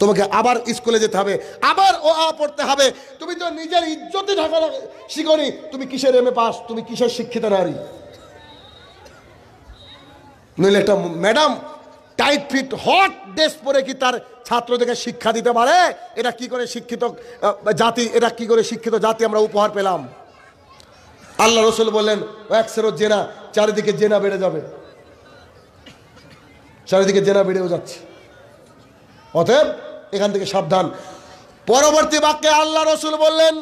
তোমাকে আবার স্কুলে যেতে হবে আবার ও আ পড়তে হবে তুমি তো নিজের ইজ্জতই ঢাকা শিখনি তুমি কিসের এম এ পাস তুমি কিসের শিক্ষিত নারী নইলে একটা madam tight fit hot dress পরে কি তার ছাত্রদেরকে শিক্ষা দিতে পারে এটা কি করে শিক্ষিত জাতি এটা কি করে শিক্ষিত জাতি আমরা উপহার পেলাম আল্লাহ রসুল বললেন একসেরো জেনা চারিদিকে জেনা বেড়ে যাবে চারিদিকে জেনা বেড়েও যাচ্ছে অতএব এখান থেকে সাবধান পরবর্তী বাক্যে আল্লাহ রসুল বললেন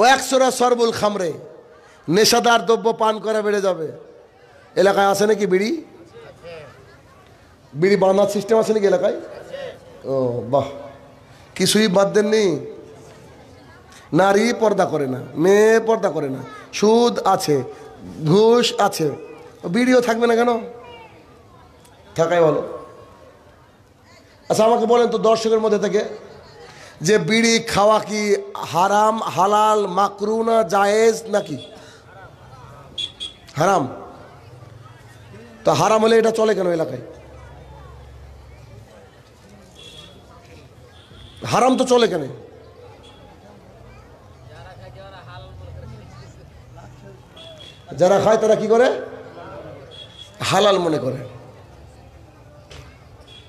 ও একসরা সরবুল খামরে নেশাদার দ্রব্য পান করা বেড়ে যাবে এলাকায় আছে নাকি বিড়ি বিড়ি বাঁধার সিস্টেম আছে নাকি এলাকায় ও বাহ কিছুই বাদ দেননি নারী পর্দা করে না মেয়ে পর্দা করে না সুদ আছে ঘুষ আছে বিড়িও থাকবে না কেন থাকাই ভালো আচ্ছা আমাকে বলেন তো দর্শকের মধ্যে থেকে যে বিড়ি খাওয়া কি হারাম হালাল মাকরু না জায়েজ নাকি হারাম তা হারাম হলে এটা চলে কেন এলাকায় হারাম তো চলে কেন যারা খায় তারা কি করে হালাল মনে করে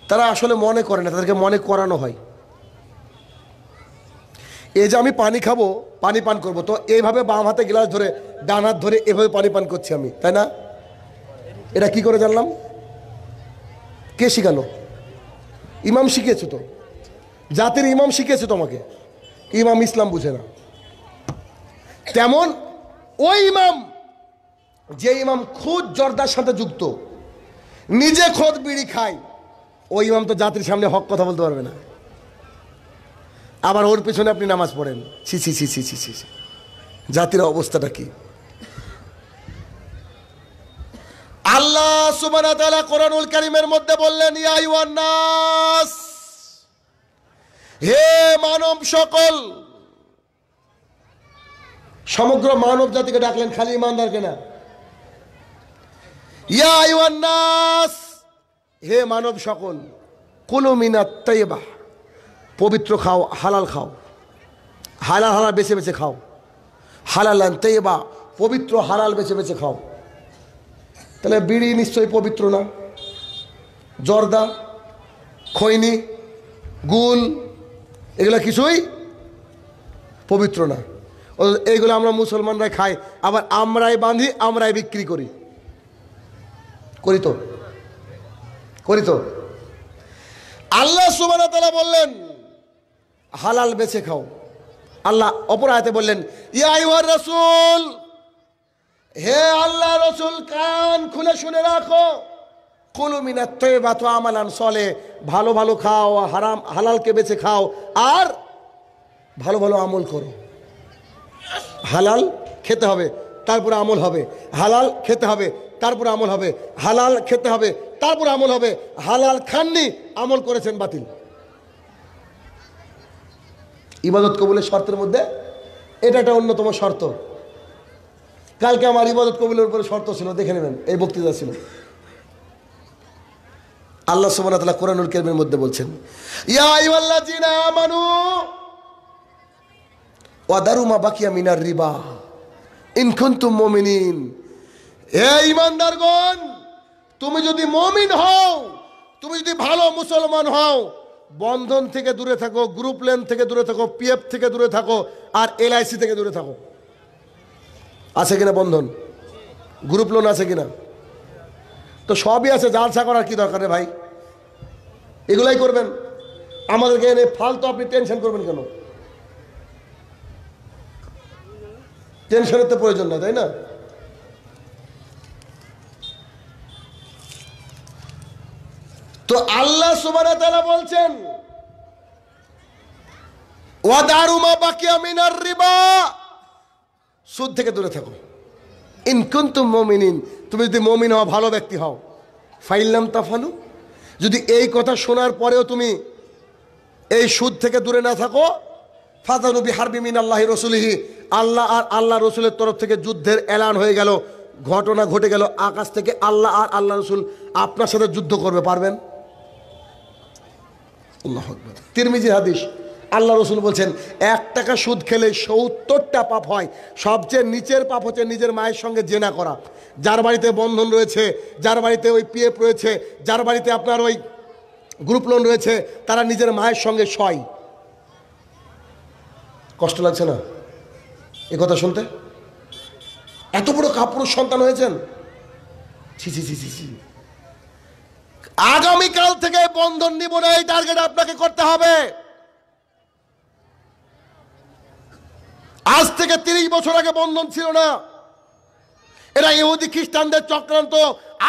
তারা আসলে মনে করে না তাদেরকে মনে করানো হয় এই যে আমি পানি খাবো পানি পান করব তো এইভাবে বাম হাতে গ্লাস ধরে ডান হাত ধরে এভাবে পানি পান করছি আমি তাই না এটা কি করে জানলাম কে শিখালো ইমাম শিখিয়েছে তো জাতির ইমাম শিখিয়েছে তোমাকে ইমাম ইসলাম বুঝে না তেমন ওই ইমাম যে ইমাম খুদ জর্দার সাথে যুক্ত নিজে খোদ বিড়ি খায় ওই ইমাম তো জাতির সামনে হক কথা বলতে পারবে না আবার ওর পেছনে আপনি নামাজ পড়েন ছি ছি ছি ছি ছি ছি জাতির অবস্থাটা কী আল্লাহ সুবানা কোরআনুল করিমের মধ্যে বললেন নাস হে মানব সকল সমগ্র মানব জাতিকে ডাকলেন খালি ইমানদার কেনা নাস হে মানব সকল তাই তৈবা পবিত্র খাও হালাল খাও হালাল হালাল বেছে বেছে খাও হালাল তৈবা পবিত্র হালাল বেছে বেছে খাও তাহলে বিড়ি নিশ্চয়ই পবিত্র না জর্দা খৈনি গুল এগুলো কিছুই পবিত্র না এইগুলো আমরা মুসলমানরা খাই আবার আমরাই বাঁধি আমরাই বিক্রি করি করি তো করি তো আল্লাহ সুবানা তালা বললেন হালাল বেছে খাও আল্লাহ অপরাধে বললেন ইয়াই রসুল হে আল্লাহ রসুল কান খুলে শুনে রাখো কুলুমিনা বা তো আমালান সলে ভালো ভালো খাও হারাম হালালকে বেছে খাও আর ভালো ভালো আমল করো হালাল খেতে হবে তারপরে আমল হবে হালাল খেতে হবে তারপরে আমল হবে হালাল খেতে হবে তারপরে আমল হবে হালাল খাননি আমল করেছেন বাতিল ইবাদত কবুলের শর্তের মধ্যে এটা একটা অন্যতম শর্ত কালকে আমার ইবাদত কবুলের উপরে শর্ত ছিল দেখে নেবেন এই বক্তৃতা ছিল আল্লাহ সুবহানাহু তাআলা কোরআনুল কারীমের মধ্যে বলছেন ইয়া ওয়া দারু মা বাকিয়া মিনার রিবা তুমি যদি হও তুমি যদি ভালো মুসলমান হও বন্ধন থেকে দূরে থাকো গ্রুপ লেন থেকে দূরে থাকো পিএফ থেকে দূরে থাকো আর এলআইসি থেকে দূরে থাকো আছে কিনা বন্ধন গ্রুপ লোন আছে কিনা তো সবই আছে জালসা করার কি দরকার রে ভাই এগুলাই করবেন আমাদেরকে এনে ফালতু আপনি টেনশন করবেন কেন টেনশনের তো প্রয়োজন না তাই না তো আল্লাহ সুবান বলছেন ওয়াদারুমা বাকিয়া মিনার রিবা সুদ থেকে দূরে থাকো তুম মমিন তুমি যদি মমিন হওয়া ভালো ব্যক্তি হও তা তাফালু যদি এই কথা শোনার পরেও তুমি এই সুদ থেকে দূরে না থাকো ফাতানুবি হারবি মিন আল্লাহ রসুলিহি আল্লাহ আর আল্লাহ রসুলের তরফ থেকে যুদ্ধের এলান হয়ে গেল ঘটনা ঘটে গেল আকাশ থেকে আল্লাহ আর আল্লাহ রসুল আপনার সাথে যুদ্ধ করবে পারবেন তিরমিজি হাদিস আল্লাহ রসুল বলছেন এক টাকা সুদ খেলে সত্তরটা পাপ হয় সবচেয়ে নিচের পাপ হচ্ছে নিজের মায়ের সঙ্গে জেনা করা যার বাড়িতে বন্ধন রয়েছে যার বাড়িতে ওই পিএফ রয়েছে যার বাড়িতে আপনার ওই গ্রুপ লোন রয়েছে তারা নিজের মায়ের সঙ্গে সয় কষ্ট লাগছে না এ কথা শুনতে এত বড় কাপুরুষ সন্তান হয়েছেন ছি ছি ছি ছি ছি আগামীকাল থেকে বন্ধন নিবনে এই টার্গেট আপনাকে করতে হবে আজ থেকে তিরিশ বছর আগে বন্ধন ছিল না এরা ইহুদি খ্রিস্টানদের চক্রান্ত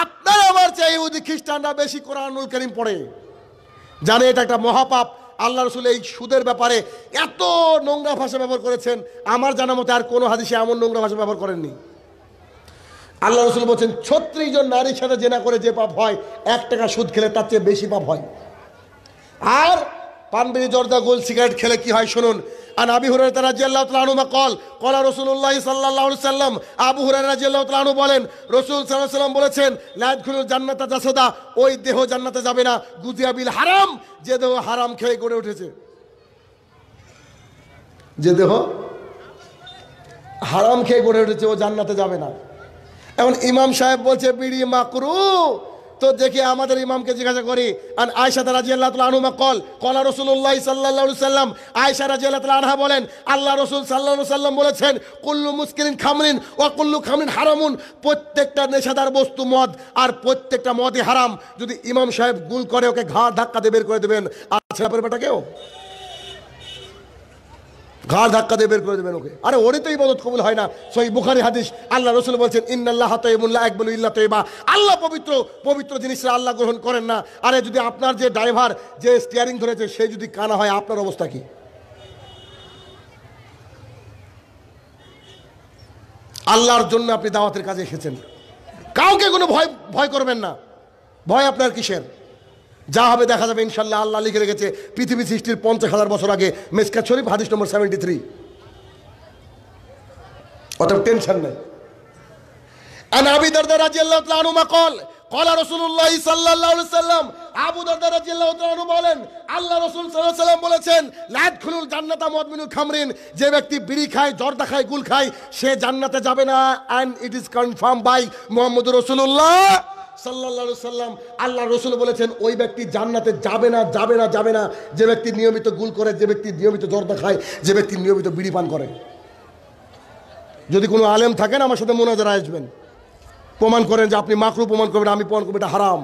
আপনারা আমার চেয়ে ইহুদি খ্রিস্টানরা বেশি কোরআনুল করিম পড়ে জানে এটা একটা মহাপাপ আল্লাহ রসুল এই সুদের ব্যাপারে এত নোংরা ভাষা ব্যবহার করেছেন আমার জানা মতে আর কোনো হাদিসে এমন নোংরা ভাষা ব্যবহার করেননি আল্লাহ রসুল বলছেন ছত্রিশ জন নারীর সাথে জেনা করে যে পাপ হয় এক টাকা সুদ খেলে তার চেয়ে বেশি পাপ হয় আর পানবিড়ি জর্দা গোল সিগারেট খেলে কি হয় শুনুন আর আবি হুরাই রাজিয়াল্লাহ তালানুমা কল কলা রসুল্লাহ সাল্লাহ সাল্লাম আবু হুরাই রাজিয়াল্লাহ তালানু বলেন রসুল সাল্লাহ সাল্লাম বলেছেন লায়দুল জান্নাতা জাসদা ওই দেহ জান্নাতে যাবে না গুজিয়া বিল হারাম যে দেহ হারাম খেয়ে গড়ে উঠেছে যে দেহ হারাম খেয়ে গড়ে উঠেছে ও জান্নাতে যাবে না এমন ইমাম সাহেব বলছে বিড়ি মাকরু তো দেখে আমাদের ইমামকে জিজ্ঞাসা করি আর আয়সা রাজি আল্লাহ তালা আনুমা কল কলা রসুল্লাহ সাল্লাহ সাল্লাম আয়সা রাজি আল্লাহ তালা আনহা বলেন আল্লাহ রসুল সাল্লা সাল্লাম বলেছেন কুল্লু মুসকিলিন খামরিন ও কুল্লু খামরিন হারামুন প্রত্যেকটা নেশাদার বস্তু মদ আর প্রত্যেকটা মদই হারাম যদি ইমাম সাহেব গুল করে ওকে ঘাড় ধাক্কা দিয়ে বের করে দেবেন আর ছেলে কেউ ঘাড় ধাক্কা দিয়ে বের করে দেবেন ওকে আরে ওরে তো ইবাদত কবুল হয় না সই বুখারি হাদিস আল্লাহ রসুল বলছেন ইন্নাল্লাহ তৈমুল্লাহ একবুল ইল্লা তৈবা আল্লাহ পবিত্র পবিত্র জিনিসরা আল্লাহ গ্রহণ করেন না আরে যদি আপনার যে ড্রাইভার যে স্টিয়ারিং ধরেছে সে যদি কানা হয় আপনার অবস্থা কি আল্লাহর জন্য আপনি দাওয়াতের কাজে এসেছেন কাউকে কোনো ভয় ভয় করবেন না ভয় আপনার কিসের যা হবে দেখা যাবে ইনশাল্লাহ আল্লাহ লিখে রেখেছে পৃথিবী সৃষ্টির পঞ্চাশ হাজার বছর আগে মেসকাত শরীফ হাদিস নম্বর সেভেন্টি থ্রি অতএব টেনশন নেই আবু বলেন আল্লাহ বলেছেন খামরিন যে ব্যক্তি বিড়ি খায় জর্দা খায় গুল খায় সে জান্নাতে যাবে না and it is confirm by Mohammad রাসূলুল্লাহ সাল্লাহ সাল্লাম আল্লাহ রসুল বলেছেন ওই ব্যক্তি জান্নাতে যাবে না যাবে না যাবে না যে ব্যক্তি নিয়মিত গুল করে যে ব্যক্তি নিয়মিত জর্দা খায় যে ব্যক্তি নিয়মিত বিড়ি পান করে যদি কোনো আলেম থাকেন আমার সাথে মোনাজারা আসবেন প্রমাণ করেন যে আপনি মাকরু প্রমাণ করবেন আমি প্রমাণ করবো এটা হারাম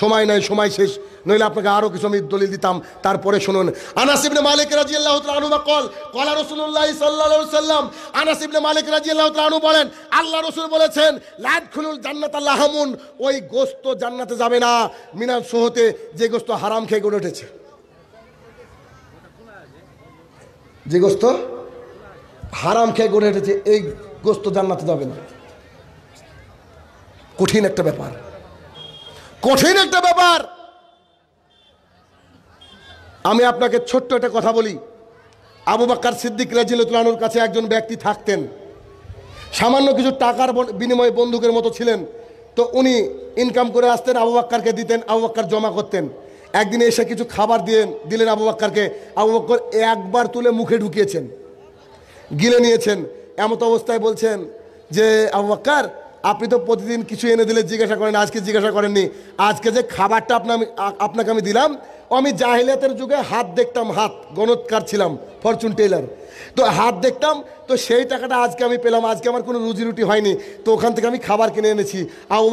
সময় নয় সময় শেষ নইলে আপনাকে আরও কিছু আমি দলিল দিতাম তারপরে শুনুন আনাসিবনে মালিক রাজি আল্লাহ তালুমা কল কলা রসুল্লাহ সাল্লা সাল্লাম আনাসিবনে মালিক রাজি আল্লাহ আনু বলেন আল্লাহ রসুল বলেছেন লাইট খুলুন জান্নাত আল্লাহামুন ওই গোস্ত জান্নাতে যাবে না মিনাল সোহতে যে গোস্ত হারাম খেয়ে গড়ে উঠেছে যে গোস্ত হারাম খেয়ে গড়ে উঠেছে এই গোস্ত জান্নাতে যাবে না কঠিন একটা ব্যাপার কঠিন একটা ব্যাপার আমি আপনাকে ছোট্ট একটা কথা বলি আবু বাক্কার সিদ্দিক রাজিলতুলানুর কাছে একজন ব্যক্তি থাকতেন সামান্য কিছু টাকার বিনিময়ে বন্দুকের মতো ছিলেন তো উনি ইনকাম করে আসতেন আবু বাক্কারকে দিতেন আবু বাক্কার জমা করতেন একদিন এসে কিছু খাবার দিয়ে দিলেন আবু বাক্কারকে আবু বাক্কর একবার তুলে মুখে ঢুকিয়েছেন গিলে নিয়েছেন এমত অবস্থায় বলছেন যে আবু বাক্কার আপনি তো প্রতিদিন কিছু এনে দিলে জিজ্ঞাসা করেন আজকে জিজ্ঞাসা করেননি আজকে যে খাবারটা আপনার আপনাকে আমি দিলাম আমি জাহিলাতের যুগে হাত দেখতাম হাত গণৎকার ছিলাম ফরচুন টেলার তো হাত দেখতাম তো সেই টাকাটা আজকে আমি পেলাম আজকে আমার কোনো রুজি রুটি হয়নি তো ওখান থেকে আমি খাবার কিনে এনেছি আবু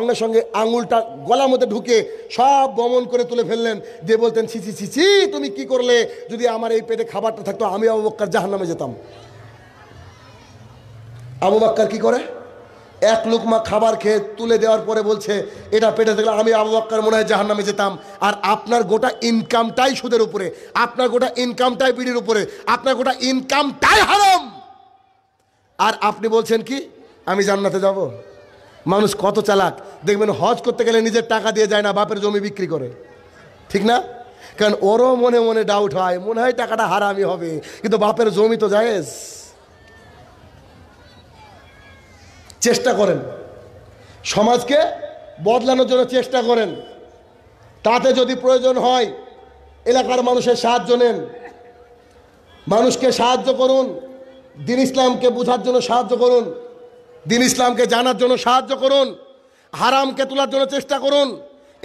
সঙ্গে সঙ্গে আঙুলটা গলার মধ্যে ঢুকে সব বমন করে তুলে ফেললেন দিয়ে বলতেন ছিছি ছিছি তুমি কি করলে যদি আমার এই পেটে খাবারটা থাকতো আমি আবু বাক্কার জাহান্নামে যেতাম আবু বাক্কার কী করে এক লুকমা খাবার খেয়ে তুলে দেওয়ার পরে বলছে এটা পেটে থাকলে আমি আবু আক্কার মনে হয় জাহার নামে যেতাম আর আপনার গোটা ইনকামটাই সুদের উপরে আপনার গোটা ইনকামটাই বিড়ির উপরে আপনার গোটা ইনকামটাই হারাম আর আপনি বলছেন কি আমি জান্নাতে যাব। মানুষ কত চালাক দেখবেন হজ করতে গেলে নিজের টাকা দিয়ে যায় না বাপের জমি বিক্রি করে ঠিক না কারণ ওরও মনে মনে ডাউট হয় মনে হয় টাকাটা হারামি হবে কিন্তু বাপের জমি তো যায় চেষ্টা করেন সমাজকে বদলানোর জন্য চেষ্টা করেন তাতে যদি প্রয়োজন হয় এলাকার মানুষের সাহায্য নেন মানুষকে সাহায্য করুন দিন ইসলামকে বোঝার জন্য সাহায্য করুন দিন ইসলামকে জানার জন্য সাহায্য করুন হারামকে তোলার জন্য চেষ্টা করুন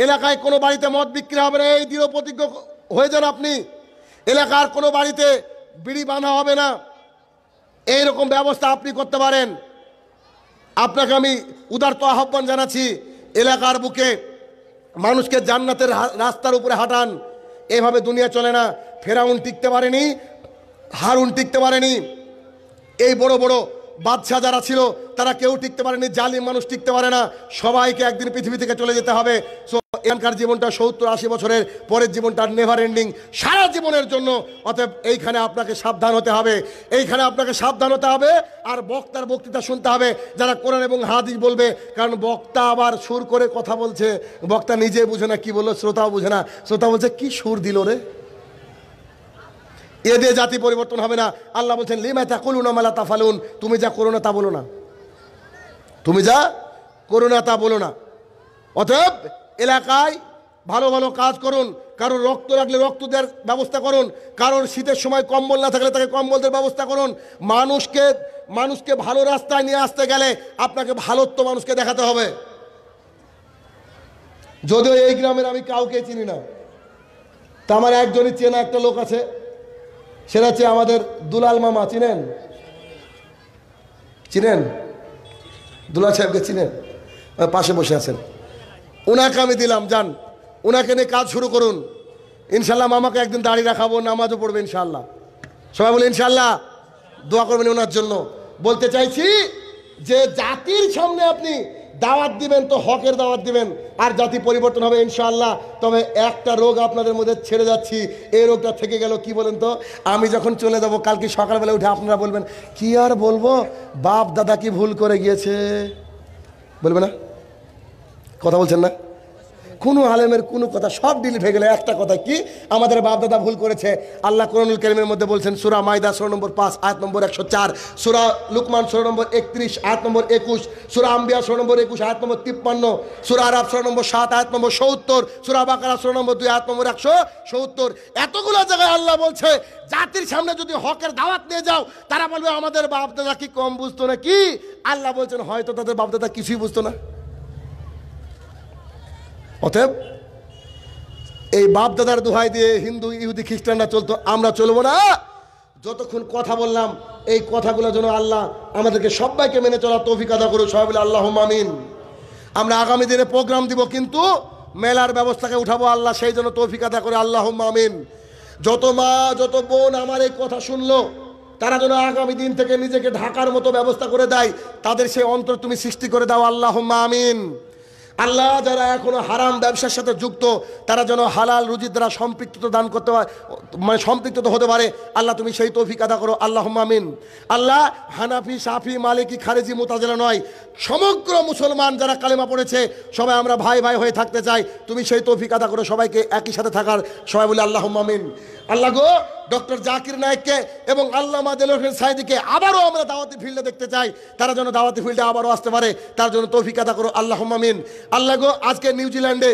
এলাকায় কোনো বাড়িতে মদ বিক্রি হবে না এই দৃঢ় প্রতিজ্ঞ হয়ে যান আপনি এলাকার কোনো বাড়িতে বিড়ি বাঁধা হবে না এই রকম ব্যবস্থা আপনি করতে পারেন আপনাকে আমি উদারত আহ্বান জানাচ্ছি এলাকার বুকে মানুষকে জান্নাতের রাস্তার উপরে হাঁটান এভাবে দুনিয়া চলে না ফেরাউন টিকতে পারেনি হারুন টিকতে পারেনি এই বড় বড় বাদশাহ যারা ছিল তারা কেউ টিকতে পারেনি জালিম মানুষ টিকতে পারে না সবাইকে একদিন পৃথিবী থেকে চলে যেতে হবে সো এখানকার জীবনটা সত্তর আশি বছরের পরের জীবনটা নেভার এন্ডিং সারা জীবনের জন্য অতএব এইখানে আপনাকে সাবধান হতে হবে এইখানে আপনাকে সাবধান হতে হবে আর বক্তার বক্তৃতা শুনতে হবে যারা কোরআন এবং হাদিস বলবে কারণ বক্তা আবার সুর করে কথা বলছে বক্তা নিজে বুঝে না কী বললো শ্রোতাও বুঝে না শ্রোতা বলছে কি সুর দিল রে এ দিয়ে জাতি পরিবর্তন হবে না আল্লাহ বলছেন লিমা তা কলুন মালা তা ফালুন তুমি যা করো না তা বলো না তুমি যা করো না তা বলো না অতএব এলাকায় ভালো ভালো কাজ করুন কারোর রক্ত রাখলে রক্ত দেওয়ার ব্যবস্থা করুন কারোর শীতের সময় কম্বল না থাকলে তাকে কম্বল দেওয়ার ব্যবস্থা করুন মানুষকে মানুষকে ভালো রাস্তায় নিয়ে আসতে গেলে আপনাকে ভালোত্ব মানুষকে দেখাতে হবে যদিও এই গ্রামের আমি কাউকে চিনি না তা আমার একজনই চেনা একটা লোক আছে সেটা হচ্ছে আমাদের দুলাল মামা চিনেন চিনেন দুলাল সাহেবকে চিনেন পাশে বসে আছেন ওনাকে আমি দিলাম যান ওনাকে নিয়ে কাজ শুরু করুন ইনশাল্লাহ মামাকে একদিন দাঁড়িয়ে রাখাবো নামাজও পড়বে ইনশাল্লাহ সবাই বলি ইনশাল্লাহ দোয়া করবেন ওনার জন্য বলতে চাইছি যে জাতির সামনে আপনি দাওয়াত দিবেন তো হকের দাওয়াত দিবেন আর জাতি পরিবর্তন হবে ইনশাআল্লাহ তবে একটা রোগ আপনাদের মধ্যে ছেড়ে যাচ্ছি এই রোগটা থেকে গেল কি বলেন তো আমি যখন চলে যাব কালকে সকালবেলা উঠে আপনারা বলবেন কি আর বলবো বাপ দাদা কি ভুল করে গিয়েছে বলবে না কথা বলছেন না কোনো আলেমের কোনো কথা সব ডিলিট হয়ে গেলে একটা কথা কি আমাদের বাপদাদা ভুল করেছে আল্লাহ কোরআনুল কেরিমের মধ্যে বলছেন সুরা মাইদা ষোলো নম্বর পাঁচ আট নম্বর একশো চার সুরা লুকমান ষোলো নম্বর একত্রিশ আট নম্বর একুশ সুরা আম্বিয়া ষোলো নম্বর একুশ আট নম্বর তিপ্পান্ন সুরা আরব ষোলো নম্বর সাত আট নম্বর সত্তর সুরা বাকারা ষোলো নম্বর দুই আট নম্বর একশো সত্তর এতগুলো জায়গায় আল্লাহ বলছে জাতির সামনে যদি হকের দাওয়াত নিয়ে যাও তারা বলবে আমাদের বাপদাদা কি কম বুঝতো না কি আল্লাহ বলছেন হয়তো তাদের বাপদাদা কিছুই বুঝতো না অতএব এই বাপ দাদার দোহাই দিয়ে হিন্দু ইহুদি খ্রিস্টানরা চলতো আমরা চলবো না যতক্ষণ কথা বললাম এই কথাগুলো যেন আল্লাহ আমাদেরকে সবাইকে মেনে চলার তৌফিক আদা করে সবাই বলে আল্লাহ মামিন আমরা আগামী দিনে প্রোগ্রাম দিব কিন্তু মেলার ব্যবস্থাকে উঠাবো আল্লাহ সেই জন্য তৌফিক আদা করে আল্লাহ মামিন যত মা যত বোন আমার এই কথা শুনলো তারা যেন আগামী দিন থেকে নিজেকে ঢাকার মতো ব্যবস্থা করে দেয় তাদের সেই অন্তর তুমি সৃষ্টি করে দাও আল্লাহ মামিন আল্লাহ যারা এখনো হারাম ব্যবসার সাথে যুক্ত তারা যেন হালাল রুজি দ্বারা সম্পৃক্ত দান করতে মানে সম্পৃক্ত হতে পারে আল্লাহ তুমি সেই তৌফিক আদা করো আল্লাহ মামিন আল্লাহ হানাফি সাফি মালিকি খারেজি মোতাজেলা নয় সমগ্র মুসলমান যারা কালেমা পড়েছে সবাই আমরা ভাই ভাই হয়ে থাকতে চাই তুমি সেই তৌফিক আদা করো সবাইকে একই সাথে থাকার সবাই বলে আল্লাহ মামিন আল্লাহ গো ডক্টর জাকির নায়ককে এবং আল্লামা দেল হোসেন সাইদিকে আবারও আমরা দাওয়াতি ফিল্ডে দেখতে চাই তারা যেন দাওয়াতি ফিল্ডে আবারও আসতে পারে তার জন্য তৌফিক আদা করো আল্লাহ মামিন আল্লাহ গো আজকে নিউজিল্যান্ডে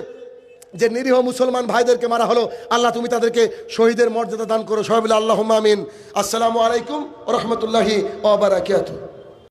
যে নিরীহ মুসলমান ভাইদেরকে মারা হলো আল্লাহ তুমি তাদেরকে শহীদের মর্যাদা দান করো সবাই বলে আল্লাহ মামিন আসসালামু আলাইকুম রহমতুল্লাহি ওবরাকাতুহু